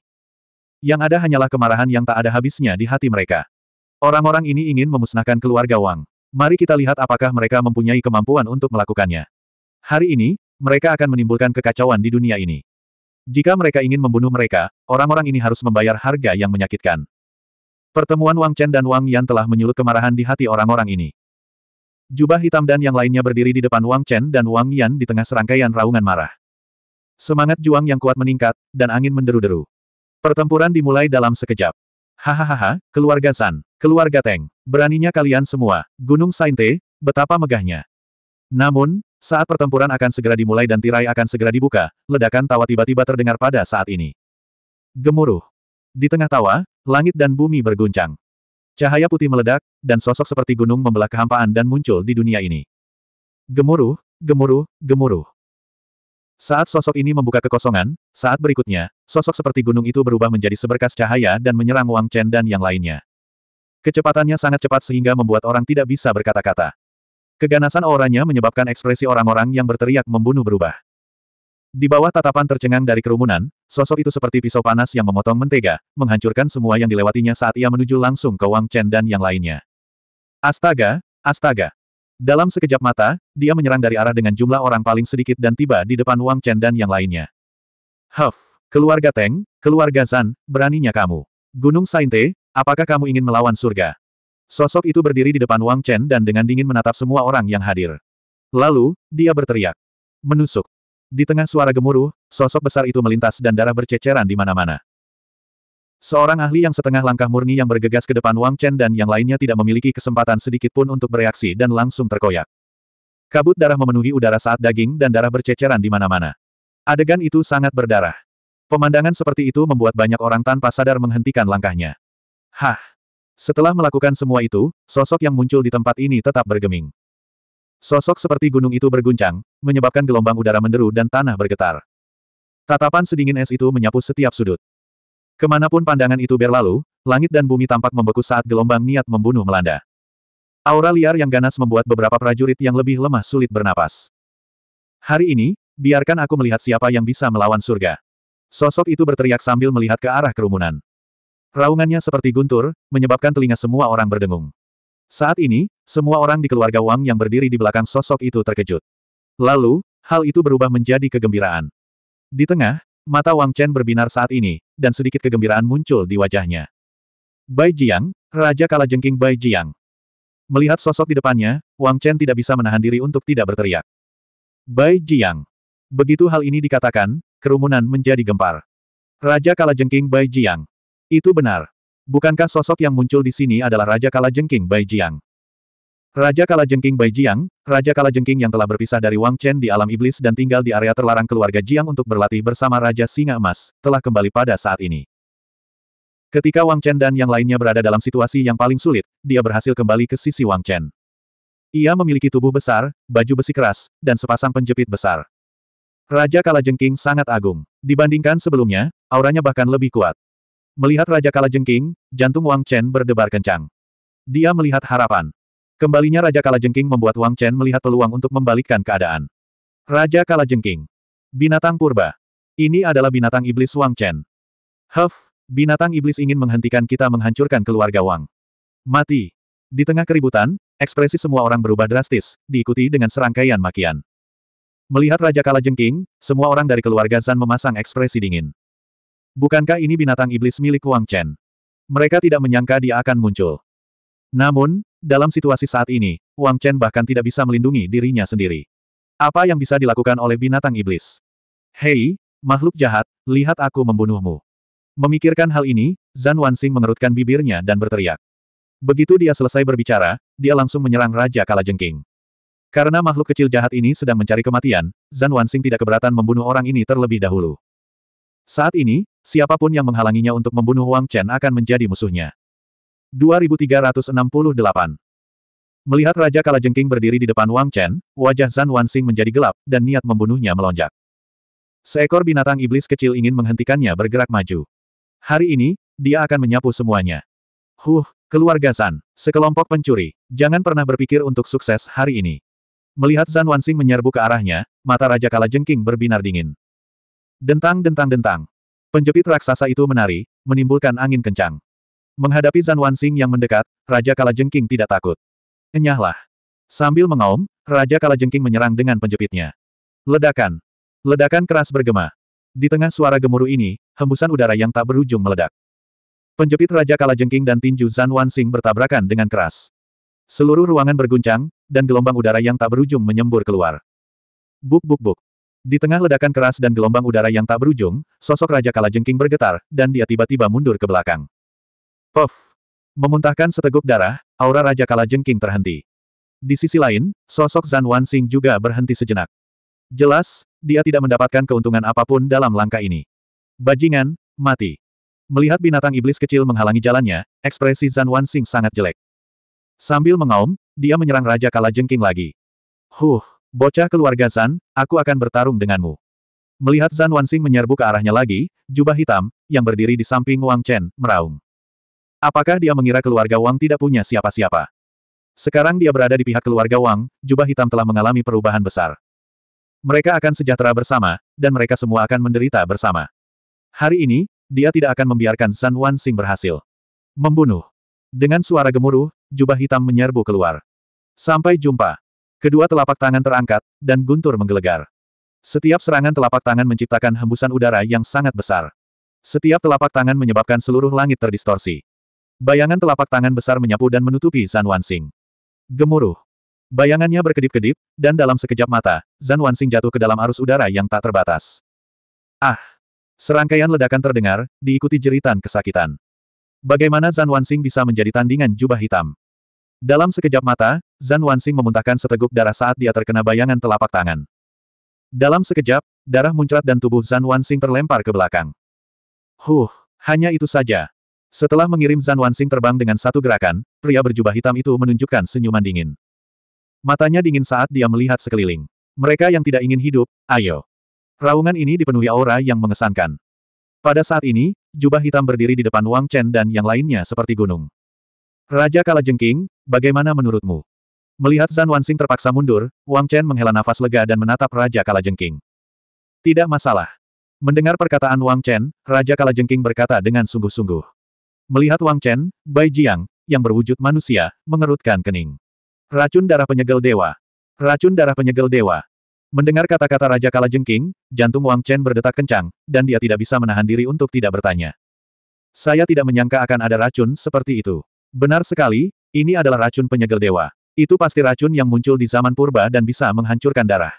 Yang ada hanyalah kemarahan yang tak ada habisnya di hati mereka. Orang-orang ini ingin memusnahkan keluarga Wang. Mari kita lihat apakah mereka mempunyai kemampuan untuk melakukannya. Hari ini, mereka akan menimbulkan kekacauan di dunia ini. Jika mereka ingin membunuh mereka, orang-orang ini harus membayar harga yang menyakitkan. Pertemuan Wang Chen dan Wang Yan telah menyulut kemarahan di hati orang-orang ini. Jubah hitam dan yang lainnya berdiri di depan Wang Chen dan Wang Yan di tengah serangkaian raungan marah. Semangat Juang yang kuat meningkat, dan angin menderu-deru. Pertempuran dimulai dalam sekejap. Hahaha, keluarga San, keluarga Teng, beraninya kalian semua, Gunung Sainte, betapa megahnya. Namun, saat pertempuran akan segera dimulai dan tirai akan segera dibuka, ledakan tawa tiba-tiba terdengar pada saat ini. Gemuruh. Di tengah tawa, langit dan bumi berguncang. Cahaya putih meledak, dan sosok seperti gunung membelah kehampaan dan muncul di dunia ini. Gemuruh, gemuruh, gemuruh. Saat sosok ini membuka kekosongan, saat berikutnya, sosok seperti gunung itu berubah menjadi seberkas cahaya dan menyerang Wang Chen dan yang lainnya. Kecepatannya sangat cepat sehingga membuat orang tidak bisa berkata-kata. Keganasan auranya menyebabkan ekspresi orang-orang yang berteriak membunuh berubah. Di bawah tatapan tercengang dari kerumunan, sosok itu seperti pisau panas yang memotong mentega, menghancurkan semua yang dilewatinya saat ia menuju langsung ke Wang Chen dan yang lainnya. Astaga, astaga. Dalam sekejap mata, dia menyerang dari arah dengan jumlah orang paling sedikit dan tiba di depan Wang Chen dan yang lainnya. Huff, keluarga Teng, keluarga Zan, beraninya kamu. Gunung Sainte, apakah kamu ingin melawan surga? Sosok itu berdiri di depan Wang Chen dan dengan dingin menatap semua orang yang hadir. Lalu, dia berteriak. Menusuk. Di tengah suara gemuruh, sosok besar itu melintas dan darah berceceran di mana-mana. Seorang ahli yang setengah langkah murni yang bergegas ke depan Wang Chen dan yang lainnya tidak memiliki kesempatan sedikit pun untuk bereaksi dan langsung terkoyak. Kabut darah memenuhi udara saat daging dan darah berceceran di mana-mana. Adegan itu sangat berdarah. Pemandangan seperti itu membuat banyak orang tanpa sadar menghentikan langkahnya. Hah! Setelah melakukan semua itu, sosok yang muncul di tempat ini tetap bergeming. Sosok seperti gunung itu berguncang, menyebabkan gelombang udara menderu dan tanah bergetar. Tatapan sedingin es itu menyapu setiap sudut. Kemanapun pandangan itu berlalu, langit dan bumi tampak membeku saat gelombang niat membunuh melanda. Aura liar yang ganas membuat beberapa prajurit yang lebih lemah sulit bernapas. Hari ini, biarkan aku melihat siapa yang bisa melawan surga. Sosok itu berteriak sambil melihat ke arah kerumunan. Raungannya seperti guntur, menyebabkan telinga semua orang berdengung. Saat ini, semua orang di keluarga Wang yang berdiri di belakang sosok itu terkejut. Lalu, hal itu berubah menjadi kegembiraan. Di tengah, mata Wang Chen berbinar saat ini, dan sedikit kegembiraan muncul di wajahnya. Bai Jiang, Raja Kalajengking Bai Jiang. Melihat sosok di depannya, Wang Chen tidak bisa menahan diri untuk tidak berteriak. Bai Jiang. Begitu hal ini dikatakan, kerumunan menjadi gempar. Raja Kalajengking Bai Jiang. Itu benar. Bukankah sosok yang muncul di sini adalah Raja Kala Jengking Bai Jiang? Raja Kala Jengking Bai Jiang, Raja Kala Jengking yang telah berpisah dari Wang Chen di alam iblis dan tinggal di area terlarang keluarga Jiang untuk berlatih bersama Raja Singa Emas, telah kembali pada saat ini. Ketika Wang Chen dan yang lainnya berada dalam situasi yang paling sulit, dia berhasil kembali ke sisi Wang Chen. Ia memiliki tubuh besar, baju besi keras, dan sepasang penjepit besar. Raja Kalajengking sangat agung. Dibandingkan sebelumnya, auranya bahkan lebih kuat. Melihat Raja Kalajengking, jantung Wang Chen berdebar kencang. Dia melihat harapan. Kembalinya Raja Kalajengking membuat Wang Chen melihat peluang untuk membalikkan keadaan. Raja Kalajengking. Binatang purba. Ini adalah binatang iblis Wang Chen. Huff, binatang iblis ingin menghentikan kita menghancurkan keluarga Wang. Mati. Di tengah keributan, ekspresi semua orang berubah drastis, diikuti dengan serangkaian makian. Melihat Raja Kalajengking, semua orang dari keluarga Zan memasang ekspresi dingin. Bukankah ini binatang iblis milik Wang Chen? Mereka tidak menyangka dia akan muncul. Namun, dalam situasi saat ini, Wang Chen bahkan tidak bisa melindungi dirinya sendiri. Apa yang bisa dilakukan oleh binatang iblis? Hei, makhluk jahat, lihat aku membunuhmu. Memikirkan hal ini, Zan Wansing mengerutkan bibirnya dan berteriak. Begitu dia selesai berbicara, dia langsung menyerang Raja Kalajengking. Karena makhluk kecil jahat ini sedang mencari kematian, Zan Wansing tidak keberatan membunuh orang ini terlebih dahulu. Saat ini, siapapun yang menghalanginya untuk membunuh Wang Chen akan menjadi musuhnya. 2368 Melihat Raja Kalajengking berdiri di depan Wang Chen, wajah Zan Wansing menjadi gelap, dan niat membunuhnya melonjak. Seekor binatang iblis kecil ingin menghentikannya bergerak maju. Hari ini, dia akan menyapu semuanya. Huh, keluarga Zan, sekelompok pencuri, jangan pernah berpikir untuk sukses hari ini. Melihat Zan Wansing menyerbu ke arahnya, mata Raja Kalajengking berbinar dingin. Dentang-dentang-dentang. Penjepit raksasa itu menari, menimbulkan angin kencang. Menghadapi Zan Wansing yang mendekat, Raja Kalajengking tidak takut. Enyahlah. Sambil mengaum, Raja Kalajengking menyerang dengan penjepitnya. Ledakan. Ledakan keras bergema. Di tengah suara gemuruh ini, hembusan udara yang tak berujung meledak. Penjepit Raja Kalajengking dan tinju Zan Wansing bertabrakan dengan keras. Seluruh ruangan berguncang, dan gelombang udara yang tak berujung menyembur keluar. Buk buk buk. Di tengah ledakan keras dan gelombang udara yang tak berujung, sosok Raja Kalajengking bergetar, dan dia tiba-tiba mundur ke belakang. Puff! Memuntahkan seteguk darah, aura Raja Kalajengking terhenti. Di sisi lain, sosok Zan Wansing juga berhenti sejenak. Jelas, dia tidak mendapatkan keuntungan apapun dalam langkah ini. Bajingan, mati. Melihat binatang iblis kecil menghalangi jalannya, ekspresi Zan Wansing sangat jelek. Sambil mengaum, dia menyerang Raja Kalajengking lagi. Huh! Bocah keluarga Zan, aku akan bertarung denganmu. Melihat Zan Wansing menyerbu ke arahnya lagi, jubah hitam, yang berdiri di samping Wang Chen, meraung. Apakah dia mengira keluarga Wang tidak punya siapa-siapa? Sekarang dia berada di pihak keluarga Wang, jubah hitam telah mengalami perubahan besar. Mereka akan sejahtera bersama, dan mereka semua akan menderita bersama. Hari ini, dia tidak akan membiarkan Zan Wansing berhasil. Membunuh. Dengan suara gemuruh, jubah hitam menyerbu keluar. Sampai jumpa. Kedua telapak tangan terangkat, dan guntur menggelegar. Setiap serangan telapak tangan menciptakan hembusan udara yang sangat besar. Setiap telapak tangan menyebabkan seluruh langit terdistorsi. Bayangan telapak tangan besar menyapu dan menutupi Zan Wansing. Gemuruh. Bayangannya berkedip-kedip, dan dalam sekejap mata, Zan Wansing jatuh ke dalam arus udara yang tak terbatas. Ah! Serangkaian ledakan terdengar, diikuti jeritan kesakitan. Bagaimana Zan Wansing bisa menjadi tandingan jubah hitam? Dalam sekejap mata, Zan Wansing memuntahkan seteguk darah saat dia terkena bayangan telapak tangan. Dalam sekejap, darah muncrat dan tubuh Zan Wansing terlempar ke belakang. Huh, hanya itu saja. Setelah mengirim Zan Wansing terbang dengan satu gerakan, pria berjubah hitam itu menunjukkan senyuman dingin. Matanya dingin saat dia melihat sekeliling. Mereka yang tidak ingin hidup, ayo. Raungan ini dipenuhi aura yang mengesankan. Pada saat ini, jubah hitam berdiri di depan Wang Chen dan yang lainnya seperti gunung. Raja Kalajengking, bagaimana menurutmu? Melihat Zan Wansing terpaksa mundur, Wang Chen menghela nafas lega dan menatap Raja Kalajengking. Tidak masalah. Mendengar perkataan Wang Chen, Raja Kalajengking berkata dengan sungguh-sungguh. Melihat Wang Chen, Bai Jiang, yang berwujud manusia, mengerutkan kening. Racun darah penyegel dewa. Racun darah penyegel dewa. Mendengar kata-kata Raja Kalajengking, jantung Wang Chen berdetak kencang, dan dia tidak bisa menahan diri untuk tidak bertanya. Saya tidak menyangka akan ada racun seperti itu. Benar sekali, ini adalah racun penyegel dewa. Itu pasti racun yang muncul di zaman purba dan bisa menghancurkan darah.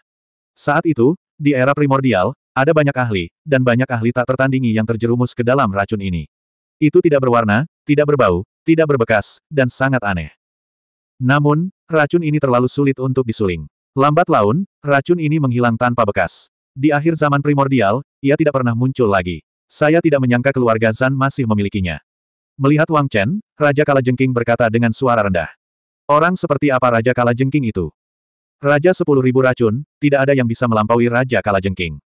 Saat itu, di era primordial, ada banyak ahli, dan banyak ahli tak tertandingi yang terjerumus ke dalam racun ini. Itu tidak berwarna, tidak berbau, tidak berbekas, dan sangat aneh. Namun, racun ini terlalu sulit untuk disuling. Lambat laun, racun ini menghilang tanpa bekas. Di akhir zaman primordial, ia tidak pernah muncul lagi. Saya tidak menyangka keluarga Zan masih memilikinya. Melihat Wang Chen, Raja Kalajengking berkata dengan suara rendah. Orang seperti apa Raja Jengking itu? Raja sepuluh ribu racun, tidak ada yang bisa melampaui Raja Jengking.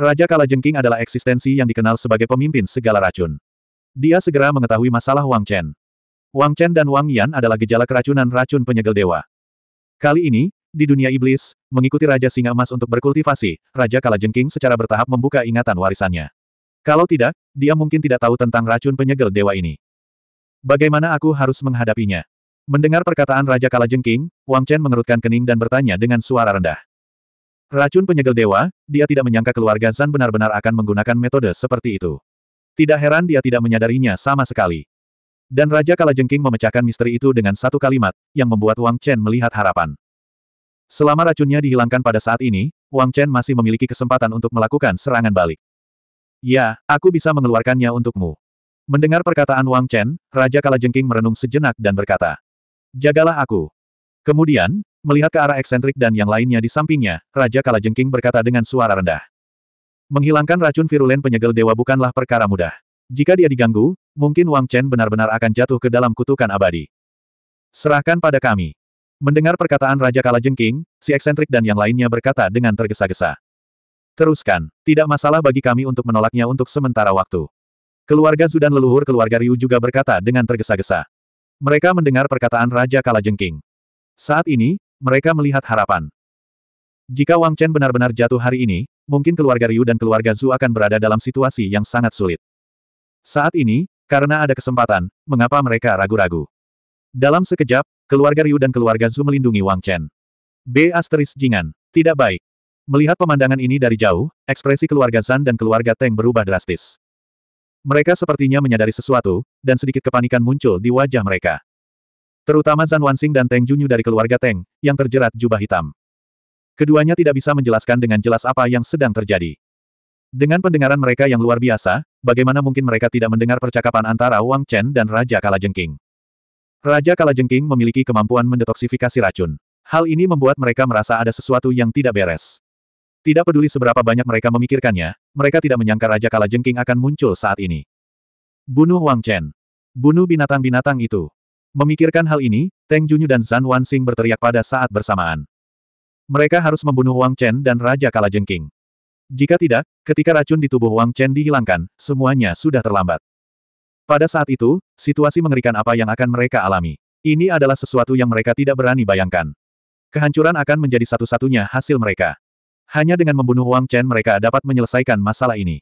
Raja Jengking adalah eksistensi yang dikenal sebagai pemimpin segala racun. Dia segera mengetahui masalah Wang Chen. Wang Chen dan Wang Yan adalah gejala keracunan racun penyegel dewa. Kali ini, di dunia iblis, mengikuti Raja Singa Emas untuk berkultivasi, Raja Jengking secara bertahap membuka ingatan warisannya. Kalau tidak, dia mungkin tidak tahu tentang racun penyegel dewa ini. Bagaimana aku harus menghadapinya? Mendengar perkataan Raja Kalajengking, Wang Chen mengerutkan kening dan bertanya dengan suara rendah. Racun penyegel dewa, dia tidak menyangka keluarga Zan benar-benar akan menggunakan metode seperti itu. Tidak heran dia tidak menyadarinya sama sekali. Dan Raja Kalajengking memecahkan misteri itu dengan satu kalimat, yang membuat Wang Chen melihat harapan. Selama racunnya dihilangkan pada saat ini, Wang Chen masih memiliki kesempatan untuk melakukan serangan balik. Ya, aku bisa mengeluarkannya untukmu. Mendengar perkataan Wang Chen, Raja Kalajengking merenung sejenak dan berkata, Jagalah aku. Kemudian, melihat ke arah eksentrik dan yang lainnya di sampingnya, Raja Kalajengking berkata dengan suara rendah. Menghilangkan racun virulen penyegel dewa bukanlah perkara mudah. Jika dia diganggu, mungkin Wang Chen benar-benar akan jatuh ke dalam kutukan abadi. Serahkan pada kami. Mendengar perkataan Raja Kalajengking, si eksentrik dan yang lainnya berkata dengan tergesa-gesa. Teruskan, tidak masalah bagi kami untuk menolaknya untuk sementara waktu. Keluarga Zudan leluhur keluarga Ryu juga berkata dengan tergesa-gesa. Mereka mendengar perkataan Raja Kalajengking. Saat ini, mereka melihat harapan. Jika Wang Chen benar-benar jatuh hari ini, mungkin keluarga Ryu dan keluarga Zhu akan berada dalam situasi yang sangat sulit. Saat ini, karena ada kesempatan, mengapa mereka ragu-ragu? Dalam sekejap, keluarga Ryu dan keluarga Zhu melindungi Wang Chen. B. Asteris Jingan. Tidak baik. Melihat pemandangan ini dari jauh, ekspresi keluarga Zan dan keluarga Teng berubah drastis. Mereka sepertinya menyadari sesuatu, dan sedikit kepanikan muncul di wajah mereka. Terutama Zan Wansing dan Teng Junyu dari keluarga Teng, yang terjerat jubah hitam. Keduanya tidak bisa menjelaskan dengan jelas apa yang sedang terjadi. Dengan pendengaran mereka yang luar biasa, bagaimana mungkin mereka tidak mendengar percakapan antara Wang Chen dan Raja Kalajengking? Raja Kalajengking memiliki kemampuan mendetoksifikasi racun. Hal ini membuat mereka merasa ada sesuatu yang tidak beres. Tidak peduli seberapa banyak mereka memikirkannya, mereka tidak menyangka Raja Kala Jengking akan muncul saat ini. Bunuh Wang Chen. Bunuh binatang-binatang itu. Memikirkan hal ini, Teng Junyu dan Zan Sing berteriak pada saat bersamaan. Mereka harus membunuh Wang Chen dan Raja Kala Jengking. Jika tidak, ketika racun di tubuh Wang Chen dihilangkan, semuanya sudah terlambat. Pada saat itu, situasi mengerikan apa yang akan mereka alami. Ini adalah sesuatu yang mereka tidak berani bayangkan. Kehancuran akan menjadi satu-satunya hasil mereka. Hanya dengan membunuh Wang Chen mereka dapat menyelesaikan masalah ini.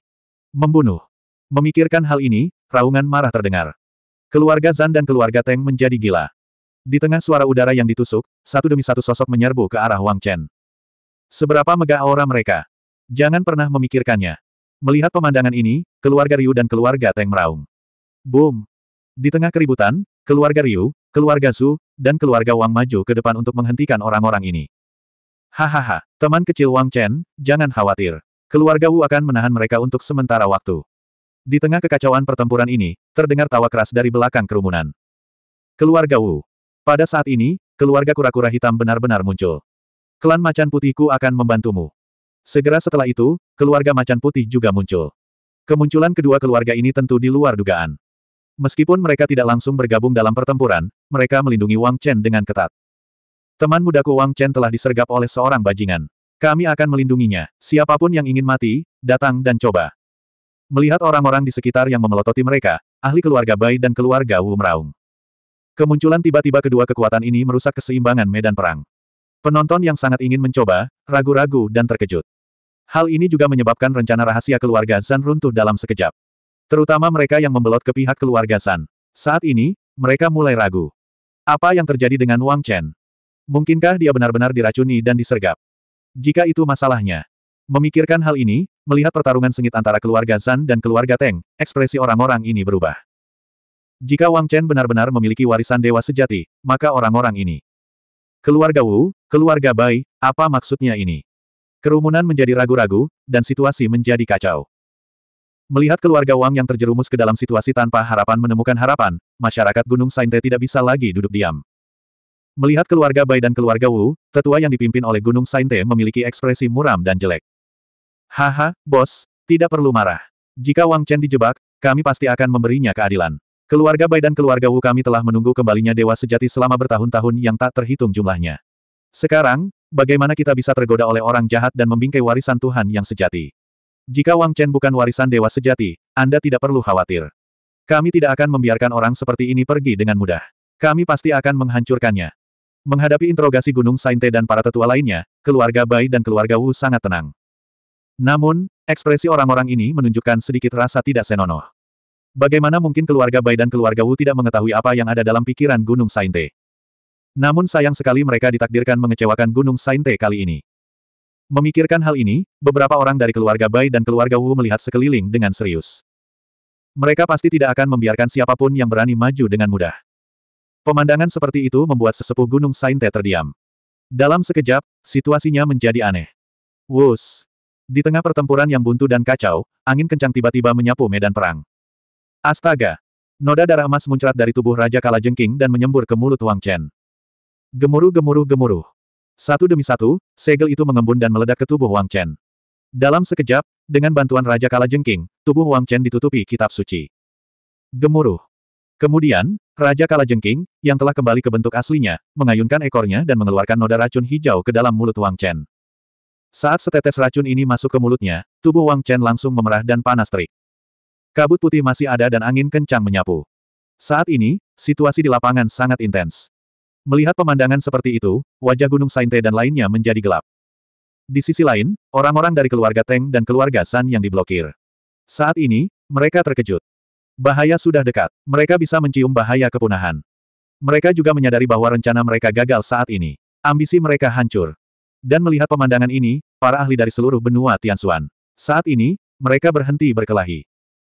Membunuh. Memikirkan hal ini, raungan marah terdengar. Keluarga Zan dan keluarga Teng menjadi gila. Di tengah suara udara yang ditusuk, satu demi satu sosok menyerbu ke arah Wang Chen. Seberapa megah aura mereka. Jangan pernah memikirkannya. Melihat pemandangan ini, keluarga Ryu dan keluarga Teng meraung. Boom! Di tengah keributan, keluarga Ryu, keluarga Zhu, dan keluarga Wang maju ke depan untuk menghentikan orang-orang ini. Hahaha, teman kecil Wang Chen, jangan khawatir. Keluarga Wu akan menahan mereka untuk sementara waktu. Di tengah kekacauan pertempuran ini, terdengar tawa keras dari belakang kerumunan. Keluarga Wu. Pada saat ini, keluarga kura-kura hitam benar-benar muncul. Klan Macan Putihku akan membantumu. Segera setelah itu, keluarga Macan Putih juga muncul. Kemunculan kedua keluarga ini tentu di luar dugaan. Meskipun mereka tidak langsung bergabung dalam pertempuran, mereka melindungi Wang Chen dengan ketat. Teman mudaku Wang Chen telah disergap oleh seorang bajingan. Kami akan melindunginya. Siapapun yang ingin mati, datang dan coba. Melihat orang-orang di sekitar yang memelototi mereka, ahli keluarga Bai dan keluarga Wu meraung. Kemunculan tiba-tiba kedua kekuatan ini merusak keseimbangan medan perang. Penonton yang sangat ingin mencoba, ragu-ragu dan terkejut. Hal ini juga menyebabkan rencana rahasia keluarga Zan runtuh dalam sekejap. Terutama mereka yang membelot ke pihak keluarga Zan. Saat ini, mereka mulai ragu. Apa yang terjadi dengan Wang Chen? Mungkinkah dia benar-benar diracuni dan disergap? Jika itu masalahnya. Memikirkan hal ini, melihat pertarungan sengit antara keluarga Zan dan keluarga Teng, ekspresi orang-orang ini berubah. Jika Wang Chen benar-benar memiliki warisan dewa sejati, maka orang-orang ini. Keluarga Wu, keluarga Bai, apa maksudnya ini? Kerumunan menjadi ragu-ragu, dan situasi menjadi kacau. Melihat keluarga Wang yang terjerumus ke dalam situasi tanpa harapan menemukan harapan, masyarakat Gunung Sainte tidak bisa lagi duduk diam. Melihat keluarga Bai dan keluarga Wu, tetua yang dipimpin oleh Gunung Sainte memiliki ekspresi muram dan jelek. Haha, bos, tidak perlu marah. Jika Wang Chen dijebak, kami pasti akan memberinya keadilan. Keluarga Bai dan keluarga Wu kami telah menunggu kembalinya dewa sejati selama bertahun-tahun yang tak terhitung jumlahnya. Sekarang, bagaimana kita bisa tergoda oleh orang jahat dan membingkai warisan Tuhan yang sejati? Jika Wang Chen bukan warisan dewa sejati, Anda tidak perlu khawatir. Kami tidak akan membiarkan orang seperti ini pergi dengan mudah. Kami pasti akan menghancurkannya. Menghadapi interogasi Gunung Sainte dan para tetua lainnya, keluarga Bai dan keluarga Wu sangat tenang. Namun, ekspresi orang-orang ini menunjukkan sedikit rasa tidak senonoh. Bagaimana mungkin keluarga Bai dan keluarga Wu tidak mengetahui apa yang ada dalam pikiran Gunung Sainte? Namun sayang sekali mereka ditakdirkan mengecewakan Gunung Sainte kali ini. Memikirkan hal ini, beberapa orang dari keluarga Bai dan keluarga Wu melihat sekeliling dengan serius. Mereka pasti tidak akan membiarkan siapapun yang berani maju dengan mudah. Pemandangan seperti itu membuat sesepuh Gunung Sainte terdiam. Dalam sekejap, situasinya menjadi aneh. Wus! Di tengah pertempuran yang buntu dan kacau, angin kencang tiba-tiba menyapu medan perang. Astaga! Noda darah emas muncrat dari tubuh Raja Kalajengking dan menyembur ke mulut Wang Chen. Gemuruh gemuruh gemuruh. Satu demi satu, segel itu mengembun dan meledak ke tubuh Wang Chen. Dalam sekejap, dengan bantuan Raja Kalajengking, tubuh Wang Chen ditutupi kitab suci. Gemuruh. Kemudian, Raja Kalajengking, yang telah kembali ke bentuk aslinya, mengayunkan ekornya dan mengeluarkan noda racun hijau ke dalam mulut Wang Chen. Saat setetes racun ini masuk ke mulutnya, tubuh Wang Chen langsung memerah dan panas terik. Kabut putih masih ada dan angin kencang menyapu. Saat ini, situasi di lapangan sangat intens. Melihat pemandangan seperti itu, wajah Gunung Sainte dan lainnya menjadi gelap. Di sisi lain, orang-orang dari keluarga Teng dan keluarga San yang diblokir. Saat ini, mereka terkejut. Bahaya sudah dekat. Mereka bisa mencium bahaya kepunahan. Mereka juga menyadari bahwa rencana mereka gagal saat ini. Ambisi mereka hancur. Dan melihat pemandangan ini, para ahli dari seluruh benua Tianxuan. Saat ini, mereka berhenti berkelahi.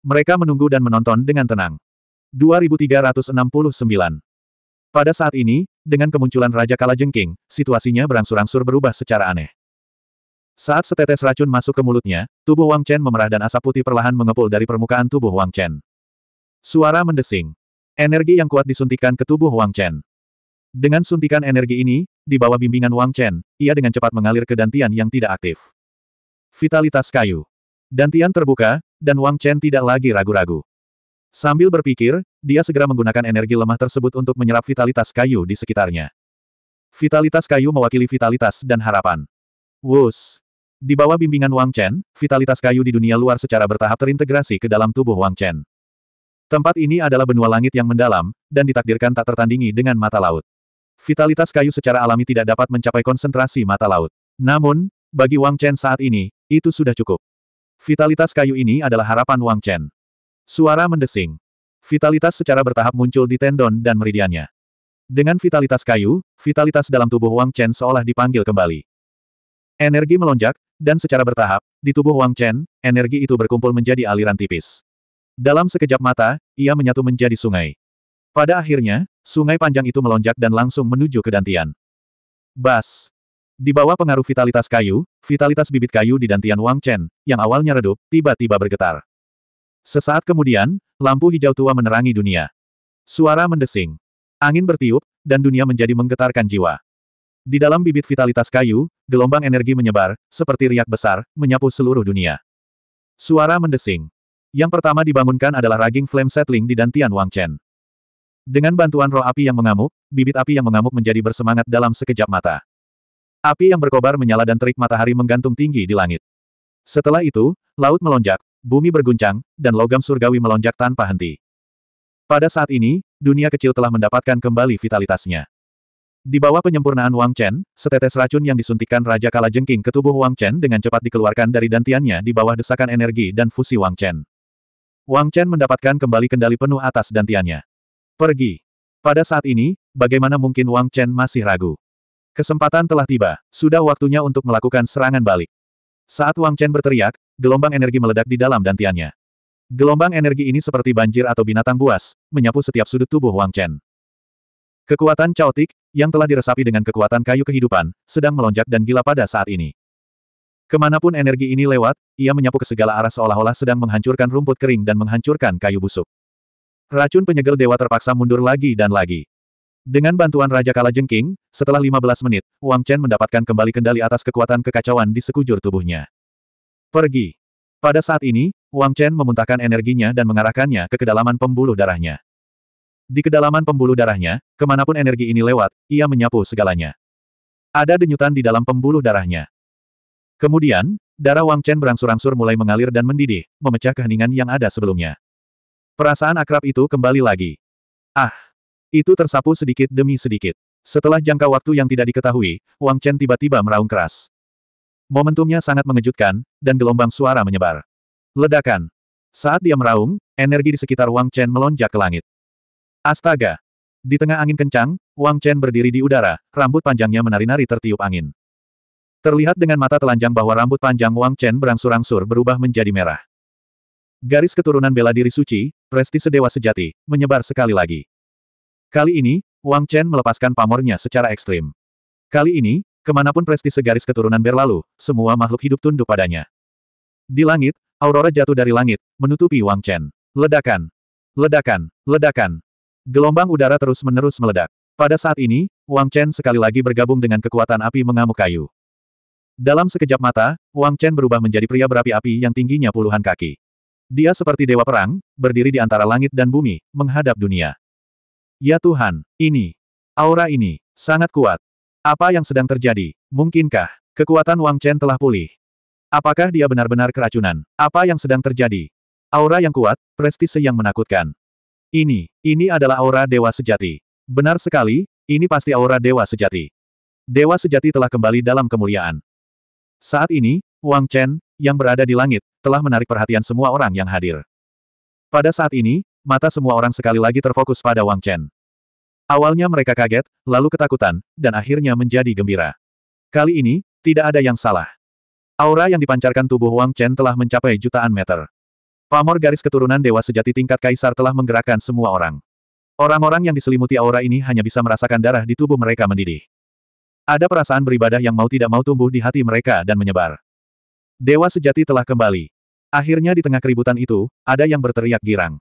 Mereka menunggu dan menonton dengan tenang. 2369 Pada saat ini, dengan kemunculan Raja Kalajengking, situasinya berangsur-angsur berubah secara aneh. Saat setetes racun masuk ke mulutnya, tubuh Wang Chen memerah dan asap putih perlahan mengepul dari permukaan tubuh Wang Chen. Suara mendesing. Energi yang kuat disuntikan ke tubuh Wang Chen. Dengan suntikan energi ini, di bawah bimbingan Wang Chen, ia dengan cepat mengalir ke dantian yang tidak aktif. Vitalitas kayu. Dantian terbuka, dan Wang Chen tidak lagi ragu-ragu. Sambil berpikir, dia segera menggunakan energi lemah tersebut untuk menyerap vitalitas kayu di sekitarnya. Vitalitas kayu mewakili vitalitas dan harapan. Wus. Di bawah bimbingan Wang Chen, vitalitas kayu di dunia luar secara bertahap terintegrasi ke dalam tubuh Wang Chen. Tempat ini adalah benua langit yang mendalam, dan ditakdirkan tak tertandingi dengan mata laut. Vitalitas kayu secara alami tidak dapat mencapai konsentrasi mata laut. Namun, bagi Wang Chen saat ini, itu sudah cukup. Vitalitas kayu ini adalah harapan Wang Chen. Suara mendesing. Vitalitas secara bertahap muncul di tendon dan meridiannya. Dengan vitalitas kayu, vitalitas dalam tubuh Wang Chen seolah dipanggil kembali. Energi melonjak, dan secara bertahap, di tubuh Wang Chen, energi itu berkumpul menjadi aliran tipis. Dalam sekejap mata, ia menyatu menjadi sungai. Pada akhirnya, sungai panjang itu melonjak dan langsung menuju ke Dantian. Bas! Di bawah pengaruh vitalitas kayu, vitalitas bibit kayu di Dantian Wang Chen, yang awalnya redup, tiba-tiba bergetar. Sesaat kemudian, lampu hijau tua menerangi dunia. Suara mendesing. Angin bertiup, dan dunia menjadi menggetarkan jiwa. Di dalam bibit vitalitas kayu, gelombang energi menyebar, seperti riak besar, menyapu seluruh dunia. Suara mendesing. Yang pertama dibangunkan adalah Raging Flame Settling di Dantian Wang Chen. Dengan bantuan roh api yang mengamuk, bibit api yang mengamuk menjadi bersemangat dalam sekejap mata. Api yang berkobar menyala dan terik matahari menggantung tinggi di langit. Setelah itu, laut melonjak, bumi berguncang, dan logam surgawi melonjak tanpa henti. Pada saat ini, dunia kecil telah mendapatkan kembali vitalitasnya. Di bawah penyempurnaan Wang Chen, setetes racun yang disuntikkan Raja Kalajengking ke tubuh Wang Chen dengan cepat dikeluarkan dari dantiannya di bawah desakan energi dan fusi Wang Chen. Wang Chen mendapatkan kembali kendali penuh atas dantiannya. Pergi. Pada saat ini, bagaimana mungkin Wang Chen masih ragu? Kesempatan telah tiba, sudah waktunya untuk melakukan serangan balik. Saat Wang Chen berteriak, gelombang energi meledak di dalam dantiannya. Gelombang energi ini seperti banjir atau binatang buas, menyapu setiap sudut tubuh Wang Chen. Kekuatan caotik, yang telah diresapi dengan kekuatan kayu kehidupan, sedang melonjak dan gila pada saat ini. Kemanapun energi ini lewat, ia menyapu ke segala arah seolah-olah sedang menghancurkan rumput kering dan menghancurkan kayu busuk. Racun penyegel dewa terpaksa mundur lagi dan lagi. Dengan bantuan Raja Kala Jengking, setelah 15 menit, Wang Chen mendapatkan kembali kendali atas kekuatan kekacauan di sekujur tubuhnya. Pergi. Pada saat ini, Wang Chen memuntahkan energinya dan mengarahkannya ke kedalaman pembuluh darahnya. Di kedalaman pembuluh darahnya, kemanapun energi ini lewat, ia menyapu segalanya. Ada denyutan di dalam pembuluh darahnya. Kemudian, darah Wang Chen berangsur-angsur mulai mengalir dan mendidih, memecah keheningan yang ada sebelumnya. Perasaan akrab itu kembali lagi. Ah! Itu tersapu sedikit demi sedikit. Setelah jangka waktu yang tidak diketahui, Wang Chen tiba-tiba meraung keras. Momentumnya sangat mengejutkan, dan gelombang suara menyebar. Ledakan. Saat dia meraung, energi di sekitar Wang Chen melonjak ke langit. Astaga! Di tengah angin kencang, Wang Chen berdiri di udara, rambut panjangnya menari-nari tertiup angin. Terlihat dengan mata telanjang bahwa rambut panjang Wang Chen berangsur-angsur berubah menjadi merah. Garis keturunan bela diri suci, prestise dewa sejati, menyebar sekali lagi. Kali ini, Wang Chen melepaskan pamornya secara ekstrim. Kali ini, kemanapun prestise garis keturunan berlalu, semua makhluk hidup tunduk padanya. Di langit, aurora jatuh dari langit, menutupi Wang Chen. Ledakan, ledakan, ledakan. Gelombang udara terus-menerus meledak. Pada saat ini, Wang Chen sekali lagi bergabung dengan kekuatan api mengamuk kayu. Dalam sekejap mata, Wang Chen berubah menjadi pria berapi-api yang tingginya puluhan kaki. Dia seperti dewa perang, berdiri di antara langit dan bumi, menghadap dunia. Ya Tuhan, ini, aura ini, sangat kuat. Apa yang sedang terjadi? Mungkinkah, kekuatan Wang Chen telah pulih? Apakah dia benar-benar keracunan? Apa yang sedang terjadi? Aura yang kuat, prestise yang menakutkan. Ini, ini adalah aura dewa sejati. Benar sekali, ini pasti aura dewa sejati. Dewa sejati telah kembali dalam kemuliaan. Saat ini, Wang Chen, yang berada di langit, telah menarik perhatian semua orang yang hadir. Pada saat ini, mata semua orang sekali lagi terfokus pada Wang Chen. Awalnya mereka kaget, lalu ketakutan, dan akhirnya menjadi gembira. Kali ini, tidak ada yang salah. Aura yang dipancarkan tubuh Wang Chen telah mencapai jutaan meter. Pamor garis keturunan dewa sejati tingkat kaisar telah menggerakkan semua orang. Orang-orang yang diselimuti aura ini hanya bisa merasakan darah di tubuh mereka mendidih. Ada perasaan beribadah yang mau tidak mau tumbuh di hati mereka dan menyebar. Dewa sejati telah kembali. Akhirnya di tengah keributan itu, ada yang berteriak girang.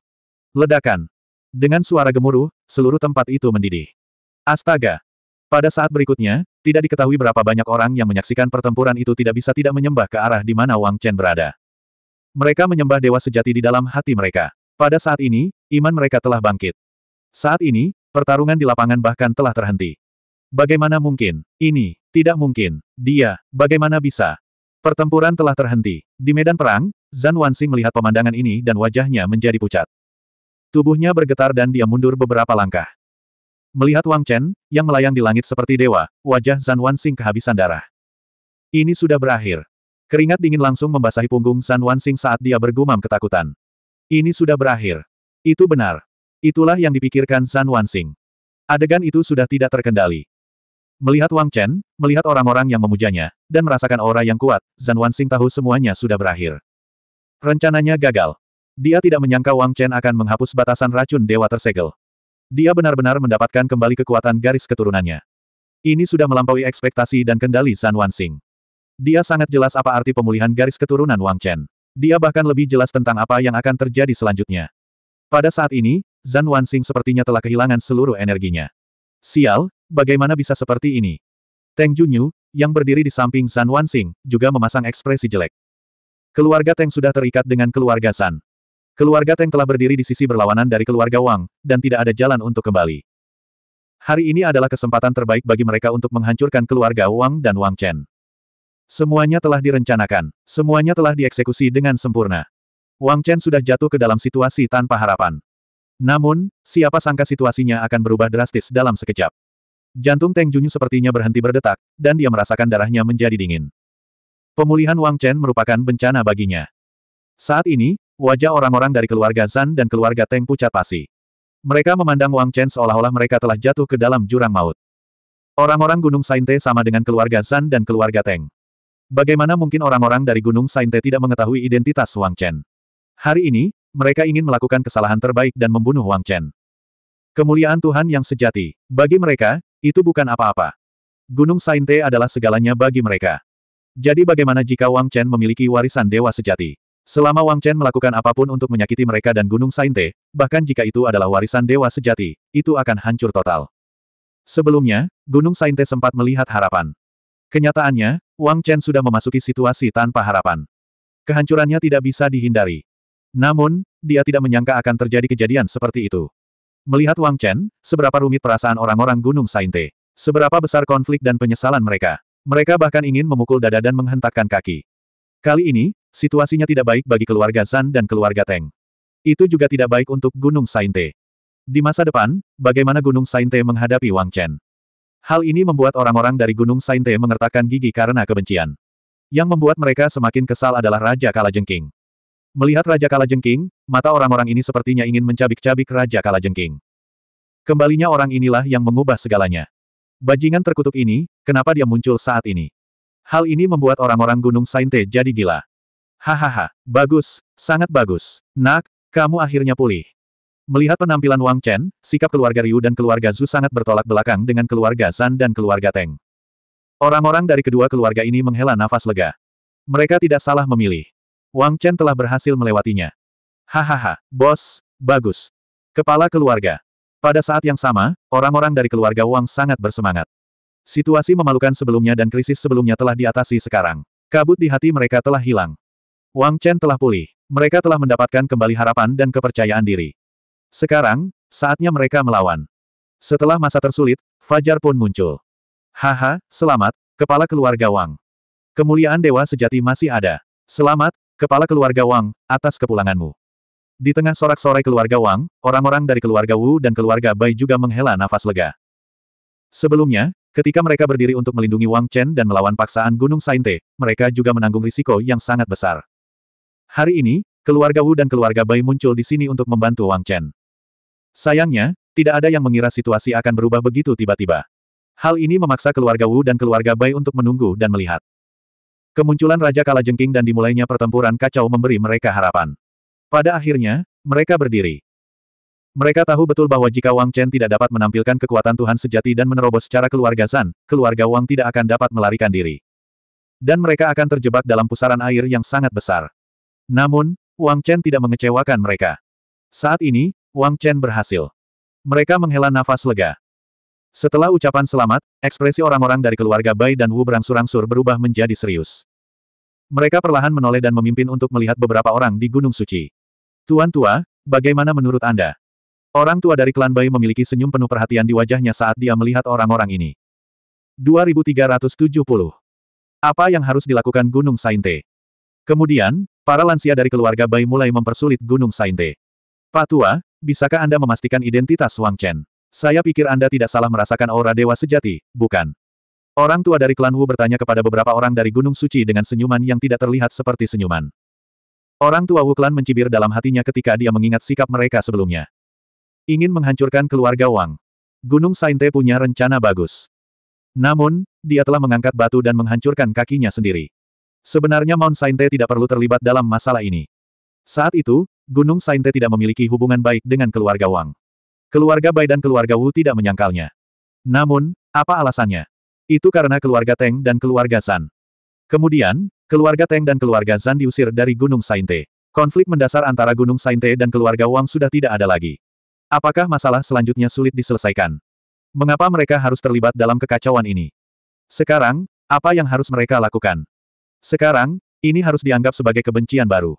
Ledakan. Dengan suara gemuruh, seluruh tempat itu mendidih. Astaga. Pada saat berikutnya, tidak diketahui berapa banyak orang yang menyaksikan pertempuran itu tidak bisa tidak menyembah ke arah di mana Wang Chen berada. Mereka menyembah dewa sejati di dalam hati mereka. Pada saat ini, iman mereka telah bangkit. Saat ini, pertarungan di lapangan bahkan telah terhenti. Bagaimana mungkin? Ini, tidak mungkin. Dia, bagaimana bisa? Pertempuran telah terhenti. Di medan perang, Zan Wanxing melihat pemandangan ini dan wajahnya menjadi pucat. Tubuhnya bergetar dan dia mundur beberapa langkah. Melihat Wang Chen, yang melayang di langit seperti dewa, wajah Zan Wanxing kehabisan darah. Ini sudah berakhir. Keringat dingin langsung membasahi punggung Zan Wanxing saat dia bergumam ketakutan. Ini sudah berakhir. Itu benar. Itulah yang dipikirkan Zan Wanxing. Adegan itu sudah tidak terkendali. Melihat Wang Chen, melihat orang-orang yang memujanya, dan merasakan aura yang kuat, Zan Wansing tahu semuanya sudah berakhir. Rencananya gagal. Dia tidak menyangka Wang Chen akan menghapus batasan racun dewa tersegel. Dia benar-benar mendapatkan kembali kekuatan garis keturunannya. Ini sudah melampaui ekspektasi dan kendali Zhan Wansing. Dia sangat jelas apa arti pemulihan garis keturunan Wang Chen. Dia bahkan lebih jelas tentang apa yang akan terjadi selanjutnya. Pada saat ini, Zan Wansing sepertinya telah kehilangan seluruh energinya. Sial, Bagaimana bisa seperti ini? Teng Junyu, yang berdiri di samping San Wansing, juga memasang ekspresi jelek. Keluarga Teng sudah terikat dengan keluarga San. Keluarga Teng telah berdiri di sisi berlawanan dari keluarga Wang, dan tidak ada jalan untuk kembali. Hari ini adalah kesempatan terbaik bagi mereka untuk menghancurkan keluarga Wang dan Wang Chen. Semuanya telah direncanakan, semuanya telah dieksekusi dengan sempurna. Wang Chen sudah jatuh ke dalam situasi tanpa harapan. Namun, siapa sangka situasinya akan berubah drastis dalam sekejap. Jantung Teng Junyu sepertinya berhenti berdetak, dan dia merasakan darahnya menjadi dingin. Pemulihan Wang Chen merupakan bencana baginya. Saat ini, wajah orang-orang dari keluarga Zan dan keluarga Teng pucat pasi. Mereka memandang Wang Chen seolah-olah mereka telah jatuh ke dalam jurang maut. Orang-orang Gunung Sainte sama dengan keluarga Zan dan keluarga Teng. Bagaimana mungkin orang-orang dari Gunung Sainte tidak mengetahui identitas Wang Chen? Hari ini, mereka ingin melakukan kesalahan terbaik dan membunuh Wang Chen. Kemuliaan Tuhan yang sejati. Bagi mereka, itu bukan apa-apa. Gunung Sainte adalah segalanya bagi mereka. Jadi bagaimana jika Wang Chen memiliki warisan dewa sejati? Selama Wang Chen melakukan apapun untuk menyakiti mereka dan Gunung Sainte, bahkan jika itu adalah warisan dewa sejati, itu akan hancur total. Sebelumnya, Gunung Sainte sempat melihat harapan. Kenyataannya, Wang Chen sudah memasuki situasi tanpa harapan. Kehancurannya tidak bisa dihindari. Namun, dia tidak menyangka akan terjadi kejadian seperti itu. Melihat Wang Chen, seberapa rumit perasaan orang-orang Gunung Sainte. Seberapa besar konflik dan penyesalan mereka. Mereka bahkan ingin memukul dada dan menghentakkan kaki. Kali ini, situasinya tidak baik bagi keluarga Zan dan keluarga Teng. Itu juga tidak baik untuk Gunung Sainte. Di masa depan, bagaimana Gunung Sainte menghadapi Wang Chen? Hal ini membuat orang-orang dari Gunung Sainte mengertakkan gigi karena kebencian. Yang membuat mereka semakin kesal adalah Raja Kalajengking. Melihat Raja Kalajengking, mata orang-orang ini sepertinya ingin mencabik-cabik Raja Kalajengking. Kembalinya orang inilah yang mengubah segalanya. Bajingan terkutuk ini, kenapa dia muncul saat ini? Hal ini membuat orang-orang Gunung Sainte jadi gila. Hahaha, bagus, sangat bagus. Nak, kamu akhirnya pulih. Melihat penampilan Wang Chen, sikap keluarga Ryu dan keluarga Zhu sangat bertolak belakang dengan keluarga Zan dan keluarga Teng. Orang-orang dari kedua keluarga ini menghela nafas lega. Mereka tidak salah memilih. Wang Chen telah berhasil melewatinya. Hahaha, bos, bagus. Kepala keluarga. Pada saat yang sama, orang-orang dari keluarga Wang sangat bersemangat. Situasi memalukan sebelumnya dan krisis sebelumnya telah diatasi sekarang. Kabut di hati mereka telah hilang. Wang Chen telah pulih. Mereka telah mendapatkan kembali harapan dan kepercayaan diri. Sekarang, saatnya mereka melawan. Setelah masa tersulit, Fajar pun muncul. Haha, selamat, kepala keluarga Wang. Kemuliaan dewa sejati masih ada. Selamat, Kepala keluarga Wang, atas kepulanganmu. Di tengah sorak-sorai keluarga Wang, orang-orang dari keluarga Wu dan keluarga Bai juga menghela nafas lega. Sebelumnya, ketika mereka berdiri untuk melindungi Wang Chen dan melawan paksaan Gunung Sainte, mereka juga menanggung risiko yang sangat besar. Hari ini, keluarga Wu dan keluarga Bai muncul di sini untuk membantu Wang Chen. Sayangnya, tidak ada yang mengira situasi akan berubah begitu tiba-tiba. Hal ini memaksa keluarga Wu dan keluarga Bai untuk menunggu dan melihat. Kemunculan Raja Kalajengking dan dimulainya pertempuran kacau memberi mereka harapan. Pada akhirnya, mereka berdiri. Mereka tahu betul bahwa jika Wang Chen tidak dapat menampilkan kekuatan Tuhan sejati dan menerobos secara keluarga Zan, keluarga Wang tidak akan dapat melarikan diri. Dan mereka akan terjebak dalam pusaran air yang sangat besar. Namun, Wang Chen tidak mengecewakan mereka. Saat ini, Wang Chen berhasil. Mereka menghela nafas lega. Setelah ucapan selamat, ekspresi orang-orang dari keluarga Bai dan Wu berangsur-angsur berubah menjadi serius. Mereka perlahan menoleh dan memimpin untuk melihat beberapa orang di Gunung Suci. Tuan tua, bagaimana menurut Anda? Orang tua dari klan Bai memiliki senyum penuh perhatian di wajahnya saat dia melihat orang-orang ini. 2370. Apa yang harus dilakukan Gunung Sainte? Kemudian, para lansia dari keluarga Bai mulai mempersulit Gunung Sainte. Pak Tua, bisakah Anda memastikan identitas Wang Chen? Saya pikir Anda tidak salah merasakan aura dewa sejati, bukan? Orang tua dari klan Wu bertanya kepada beberapa orang dari Gunung Suci dengan senyuman yang tidak terlihat seperti senyuman. Orang tua Wu klan mencibir dalam hatinya ketika dia mengingat sikap mereka sebelumnya. Ingin menghancurkan keluarga Wang. Gunung Sainte punya rencana bagus. Namun, dia telah mengangkat batu dan menghancurkan kakinya sendiri. Sebenarnya Mount Sainte tidak perlu terlibat dalam masalah ini. Saat itu, Gunung Sainte tidak memiliki hubungan baik dengan keluarga Wang. Keluarga Bai dan keluarga Wu tidak menyangkalnya. Namun, apa alasannya? Itu karena keluarga Teng dan keluarga San. Kemudian, keluarga Teng dan keluarga San diusir dari Gunung Sainte. Konflik mendasar antara Gunung Sainte dan keluarga Wang sudah tidak ada lagi. Apakah masalah selanjutnya sulit diselesaikan? Mengapa mereka harus terlibat dalam kekacauan ini? Sekarang, apa yang harus mereka lakukan? Sekarang, ini harus dianggap sebagai kebencian baru.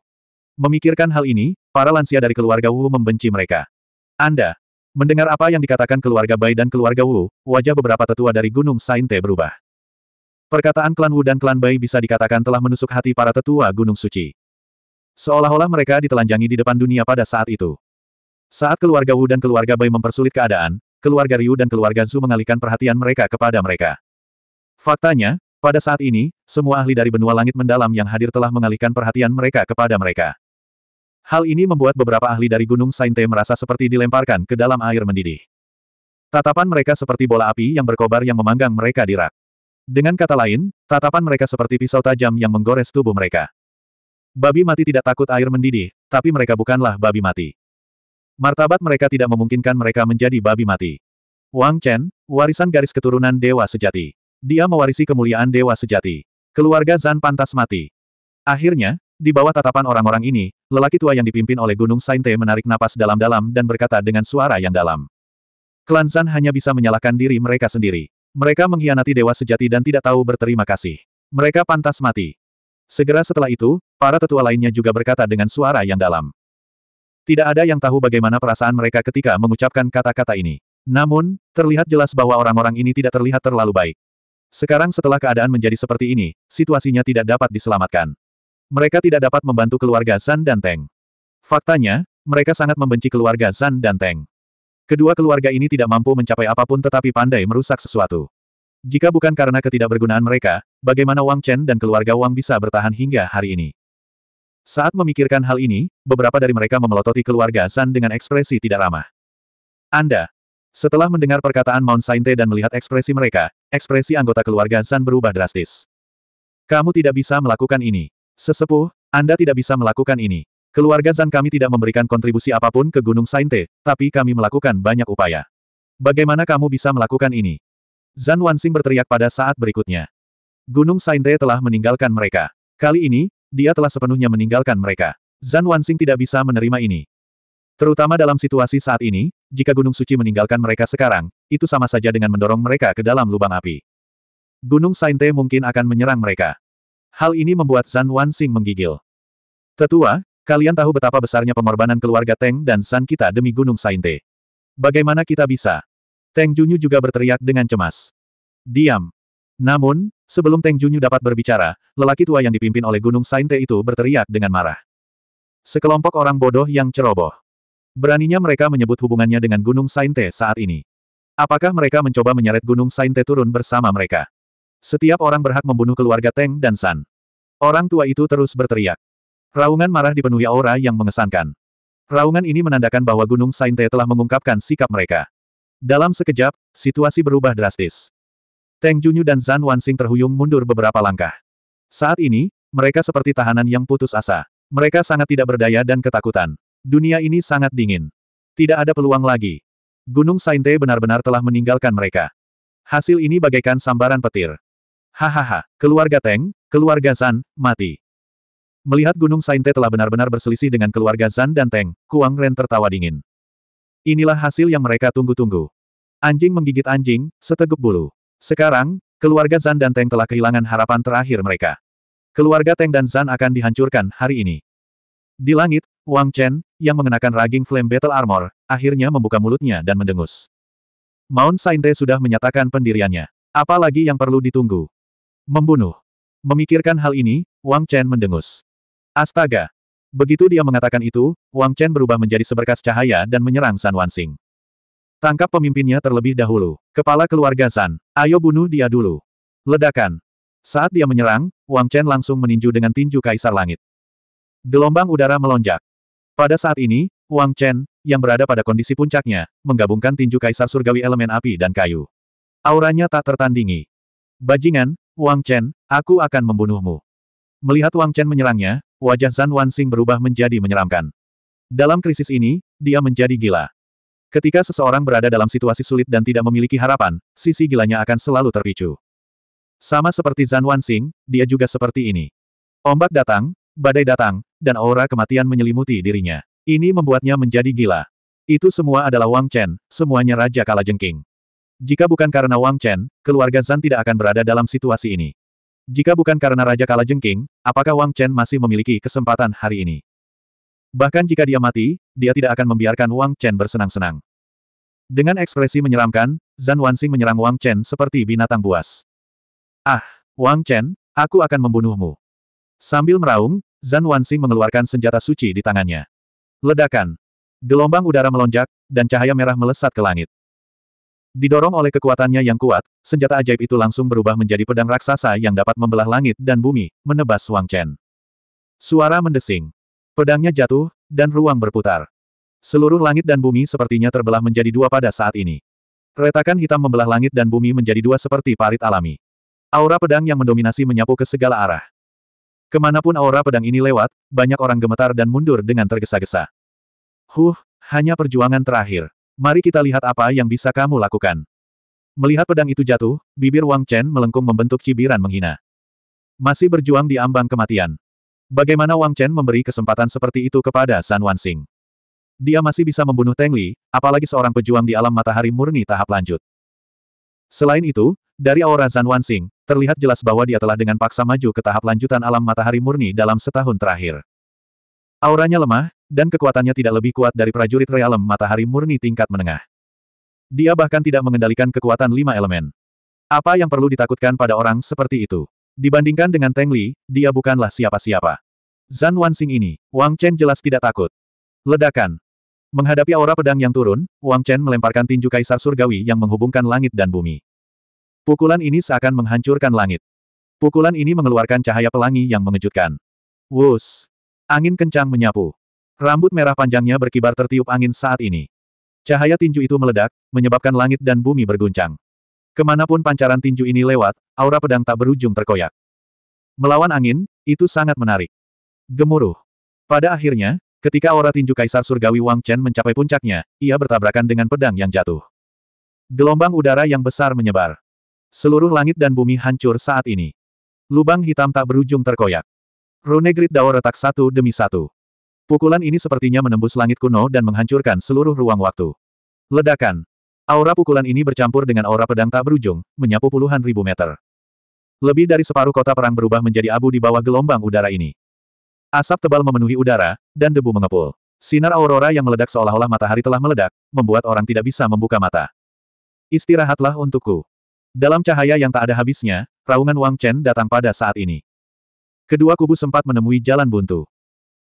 Memikirkan hal ini, para lansia dari keluarga Wu membenci mereka. Anda, Mendengar apa yang dikatakan keluarga Bai dan keluarga Wu, wajah beberapa tetua dari Gunung Sainte berubah. Perkataan klan Wu dan klan Bai bisa dikatakan telah menusuk hati para tetua Gunung Suci. Seolah-olah mereka ditelanjangi di depan dunia pada saat itu. Saat keluarga Wu dan keluarga Bai mempersulit keadaan, keluarga Ryu dan keluarga Zhu mengalihkan perhatian mereka kepada mereka. Faktanya, pada saat ini, semua ahli dari benua langit mendalam yang hadir telah mengalihkan perhatian mereka kepada mereka. Hal ini membuat beberapa ahli dari Gunung Sainte merasa seperti dilemparkan ke dalam air mendidih. Tatapan mereka seperti bola api yang berkobar yang memanggang mereka di rak. Dengan kata lain, tatapan mereka seperti pisau tajam yang menggores tubuh mereka. Babi mati tidak takut air mendidih, tapi mereka bukanlah babi mati. Martabat mereka tidak memungkinkan mereka menjadi babi mati. Wang Chen, warisan garis keturunan dewa sejati. Dia mewarisi kemuliaan dewa sejati. Keluarga Zan pantas mati. Akhirnya, di bawah tatapan orang-orang ini, lelaki tua yang dipimpin oleh Gunung Sainte menarik napas dalam-dalam dan berkata dengan suara yang dalam. Klan San hanya bisa menyalahkan diri mereka sendiri. Mereka mengkhianati dewa sejati dan tidak tahu berterima kasih. Mereka pantas mati. Segera setelah itu, para tetua lainnya juga berkata dengan suara yang dalam. Tidak ada yang tahu bagaimana perasaan mereka ketika mengucapkan kata-kata ini. Namun, terlihat jelas bahwa orang-orang ini tidak terlihat terlalu baik. Sekarang setelah keadaan menjadi seperti ini, situasinya tidak dapat diselamatkan mereka tidak dapat membantu keluarga Zan dan Teng. Faktanya, mereka sangat membenci keluarga Zan dan Teng. Kedua keluarga ini tidak mampu mencapai apapun tetapi pandai merusak sesuatu. Jika bukan karena ketidakbergunaan mereka, bagaimana Wang Chen dan keluarga Wang bisa bertahan hingga hari ini? Saat memikirkan hal ini, beberapa dari mereka memelototi keluarga Zan dengan ekspresi tidak ramah. Anda. Setelah mendengar perkataan Mount Sainte dan melihat ekspresi mereka, ekspresi anggota keluarga Zan berubah drastis. Kamu tidak bisa melakukan ini. Sesepuh, Anda tidak bisa melakukan ini. Keluarga Zan kami tidak memberikan kontribusi apapun ke Gunung Sainte, tapi kami melakukan banyak upaya. Bagaimana kamu bisa melakukan ini? Zan Wansing berteriak pada saat berikutnya. Gunung Sainte telah meninggalkan mereka. Kali ini, dia telah sepenuhnya meninggalkan mereka. Zan Wansing tidak bisa menerima ini. Terutama dalam situasi saat ini, jika Gunung Suci meninggalkan mereka sekarang, itu sama saja dengan mendorong mereka ke dalam lubang api. Gunung Sainte mungkin akan menyerang mereka. Hal ini membuat Zan Wansing menggigil. Tetua, kalian tahu betapa besarnya pengorbanan keluarga Teng dan San kita demi Gunung Sainte. Bagaimana kita bisa? Teng Junyu juga berteriak dengan cemas. Diam. Namun, sebelum Teng Junyu dapat berbicara, lelaki tua yang dipimpin oleh Gunung Sainte itu berteriak dengan marah. Sekelompok orang bodoh yang ceroboh. Beraninya mereka menyebut hubungannya dengan Gunung Sainte saat ini. Apakah mereka mencoba menyeret Gunung Sainte turun bersama mereka? Setiap orang berhak membunuh keluarga Teng dan San. Orang tua itu terus berteriak. Raungan marah dipenuhi aura yang mengesankan. Raungan ini menandakan bahwa Gunung Sainte telah mengungkapkan sikap mereka. Dalam sekejap, situasi berubah drastis. Teng Junyu dan Zan Wansing terhuyung mundur beberapa langkah. Saat ini, mereka seperti tahanan yang putus asa. Mereka sangat tidak berdaya dan ketakutan. Dunia ini sangat dingin. Tidak ada peluang lagi. Gunung Sainte benar-benar telah meninggalkan mereka. Hasil ini bagaikan sambaran petir. Hahaha, keluarga Teng, keluarga Zan, mati. Melihat Gunung Sainte telah benar-benar berselisih dengan keluarga Zan dan Teng, Kuang Ren tertawa dingin. Inilah hasil yang mereka tunggu-tunggu. Anjing menggigit anjing, seteguk bulu. Sekarang, keluarga Zan dan Teng telah kehilangan harapan terakhir mereka. Keluarga Teng dan Zan akan dihancurkan hari ini. Di langit, Wang Chen, yang mengenakan raging Flame Battle Armor, akhirnya membuka mulutnya dan mendengus. Mount Sainte sudah menyatakan pendiriannya. Apalagi yang perlu ditunggu? Membunuh. Memikirkan hal ini, Wang Chen mendengus. Astaga! Begitu dia mengatakan itu, Wang Chen berubah menjadi seberkas cahaya dan menyerang San Wansing. Tangkap pemimpinnya terlebih dahulu. Kepala keluarga San, ayo bunuh dia dulu. Ledakan. Saat dia menyerang, Wang Chen langsung meninju dengan tinju kaisar langit. Gelombang udara melonjak. Pada saat ini, Wang Chen, yang berada pada kondisi puncaknya, menggabungkan tinju kaisar surgawi elemen api dan kayu. Auranya tak tertandingi. Bajingan, Wang Chen, aku akan membunuhmu. Melihat Wang Chen menyerangnya, wajah Zan Wansing berubah menjadi menyeramkan. Dalam krisis ini, dia menjadi gila. Ketika seseorang berada dalam situasi sulit dan tidak memiliki harapan, sisi gilanya akan selalu terpicu. Sama seperti Zan Wansing, dia juga seperti ini. Ombak datang, badai datang, dan aura kematian menyelimuti dirinya. Ini membuatnya menjadi gila. Itu semua adalah Wang Chen, semuanya Raja Kalajengking. Jika bukan karena Wang Chen, keluarga Zan tidak akan berada dalam situasi ini. Jika bukan karena Raja Kala Jengking, apakah Wang Chen masih memiliki kesempatan hari ini? Bahkan jika dia mati, dia tidak akan membiarkan Wang Chen bersenang-senang. Dengan ekspresi menyeramkan, Zan Wansing menyerang Wang Chen seperti binatang buas. Ah, Wang Chen, aku akan membunuhmu. Sambil meraung, Zan Wansing mengeluarkan senjata suci di tangannya. Ledakan. Gelombang udara melonjak, dan cahaya merah melesat ke langit. Didorong oleh kekuatannya yang kuat, senjata ajaib itu langsung berubah menjadi pedang raksasa yang dapat membelah langit dan bumi, menebas Wang Chen. Suara mendesing. Pedangnya jatuh, dan ruang berputar. Seluruh langit dan bumi sepertinya terbelah menjadi dua pada saat ini. Retakan hitam membelah langit dan bumi menjadi dua seperti parit alami. Aura pedang yang mendominasi menyapu ke segala arah. Kemanapun aura pedang ini lewat, banyak orang gemetar dan mundur dengan tergesa-gesa. Huh, hanya perjuangan terakhir. Mari kita lihat apa yang bisa kamu lakukan. Melihat pedang itu jatuh, bibir Wang Chen melengkung membentuk cibiran menghina. Masih berjuang di ambang kematian. Bagaimana Wang Chen memberi kesempatan seperti itu kepada San Wansing? Dia masih bisa membunuh Teng Li, apalagi seorang pejuang di alam matahari murni tahap lanjut. Selain itu, dari aura San Wansing, terlihat jelas bahwa dia telah dengan paksa maju ke tahap lanjutan alam matahari murni dalam setahun terakhir. Auranya lemah, dan kekuatannya tidak lebih kuat dari prajurit realem matahari murni tingkat menengah. Dia bahkan tidak mengendalikan kekuatan lima elemen. Apa yang perlu ditakutkan pada orang seperti itu? Dibandingkan dengan Teng Li, dia bukanlah siapa-siapa. Zan Wansing ini, Wang Chen jelas tidak takut. Ledakan. Menghadapi aura pedang yang turun, Wang Chen melemparkan tinju kaisar surgawi yang menghubungkan langit dan bumi. Pukulan ini seakan menghancurkan langit. Pukulan ini mengeluarkan cahaya pelangi yang mengejutkan. Wus! Angin kencang menyapu. Rambut merah panjangnya berkibar tertiup angin saat ini. Cahaya tinju itu meledak, menyebabkan langit dan bumi berguncang. Kemanapun pancaran tinju ini lewat, aura pedang tak berujung terkoyak. Melawan angin, itu sangat menarik. Gemuruh. Pada akhirnya, ketika aura tinju Kaisar Surgawi Wang Chen mencapai puncaknya, ia bertabrakan dengan pedang yang jatuh. Gelombang udara yang besar menyebar. Seluruh langit dan bumi hancur saat ini. Lubang hitam tak berujung terkoyak. Rune Grid Dao retak satu demi satu. Pukulan ini sepertinya menembus langit kuno dan menghancurkan seluruh ruang waktu. Ledakan. Aura pukulan ini bercampur dengan aura pedang tak berujung, menyapu puluhan ribu meter. Lebih dari separuh kota perang berubah menjadi abu di bawah gelombang udara ini. Asap tebal memenuhi udara, dan debu mengepul. Sinar aurora yang meledak seolah-olah matahari telah meledak, membuat orang tidak bisa membuka mata. Istirahatlah untukku. Dalam cahaya yang tak ada habisnya, raungan Wang Chen datang pada saat ini. Kedua kubu sempat menemui jalan buntu.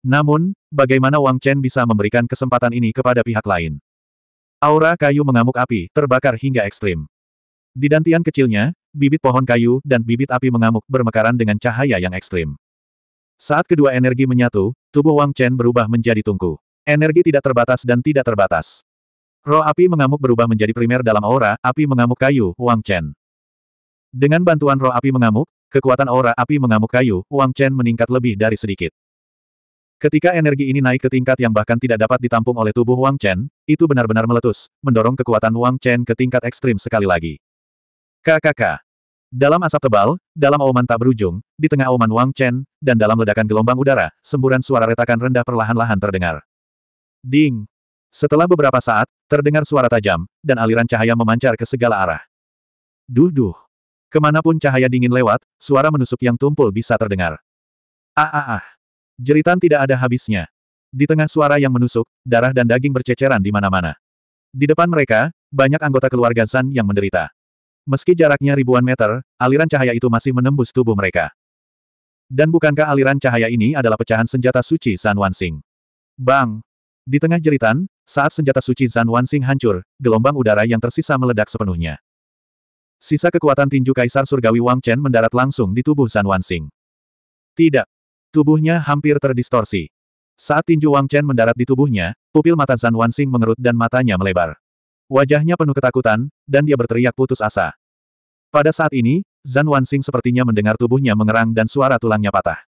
Namun, bagaimana Wang Chen bisa memberikan kesempatan ini kepada pihak lain? Aura kayu mengamuk api, terbakar hingga ekstrim. Di dantian kecilnya, bibit pohon kayu dan bibit api mengamuk bermekaran dengan cahaya yang ekstrim. Saat kedua energi menyatu, tubuh Wang Chen berubah menjadi tungku. Energi tidak terbatas dan tidak terbatas. Roh api mengamuk berubah menjadi primer dalam aura api mengamuk kayu, Wang Chen. Dengan bantuan roh api mengamuk, kekuatan aura api mengamuk kayu, Wang Chen meningkat lebih dari sedikit. Ketika energi ini naik ke tingkat yang bahkan tidak dapat ditampung oleh tubuh Wang Chen, itu benar-benar meletus, mendorong kekuatan Wang Chen ke tingkat ekstrim sekali lagi. KKK. Dalam asap tebal, dalam auman tak berujung, di tengah auman Wang Chen, dan dalam ledakan gelombang udara, semburan suara retakan rendah perlahan-lahan terdengar. Ding! Setelah beberapa saat, terdengar suara tajam, dan aliran cahaya memancar ke segala arah. Duh duh. Kemanapun cahaya dingin lewat, suara menusuk yang tumpul bisa terdengar. Ah ah ah! Jeritan tidak ada habisnya. Di tengah suara yang menusuk, darah dan daging berceceran di mana-mana. Di depan mereka, banyak anggota keluarga Zan yang menderita. Meski jaraknya ribuan meter, aliran cahaya itu masih menembus tubuh mereka. Dan bukankah aliran cahaya ini adalah pecahan senjata suci San Wansing? Bang! Di tengah jeritan, saat senjata suci San Wansing hancur, gelombang udara yang tersisa meledak sepenuhnya. Sisa kekuatan tinju Kaisar Surgawi Wang Chen mendarat langsung di tubuh San Wansing. Tidak! Tubuhnya hampir terdistorsi. Saat tinju Wang Chen mendarat di tubuhnya, pupil mata Zan Wansing mengerut dan matanya melebar. Wajahnya penuh ketakutan, dan dia berteriak putus asa. Pada saat ini, Zan Wansing sepertinya mendengar tubuhnya mengerang dan suara tulangnya patah.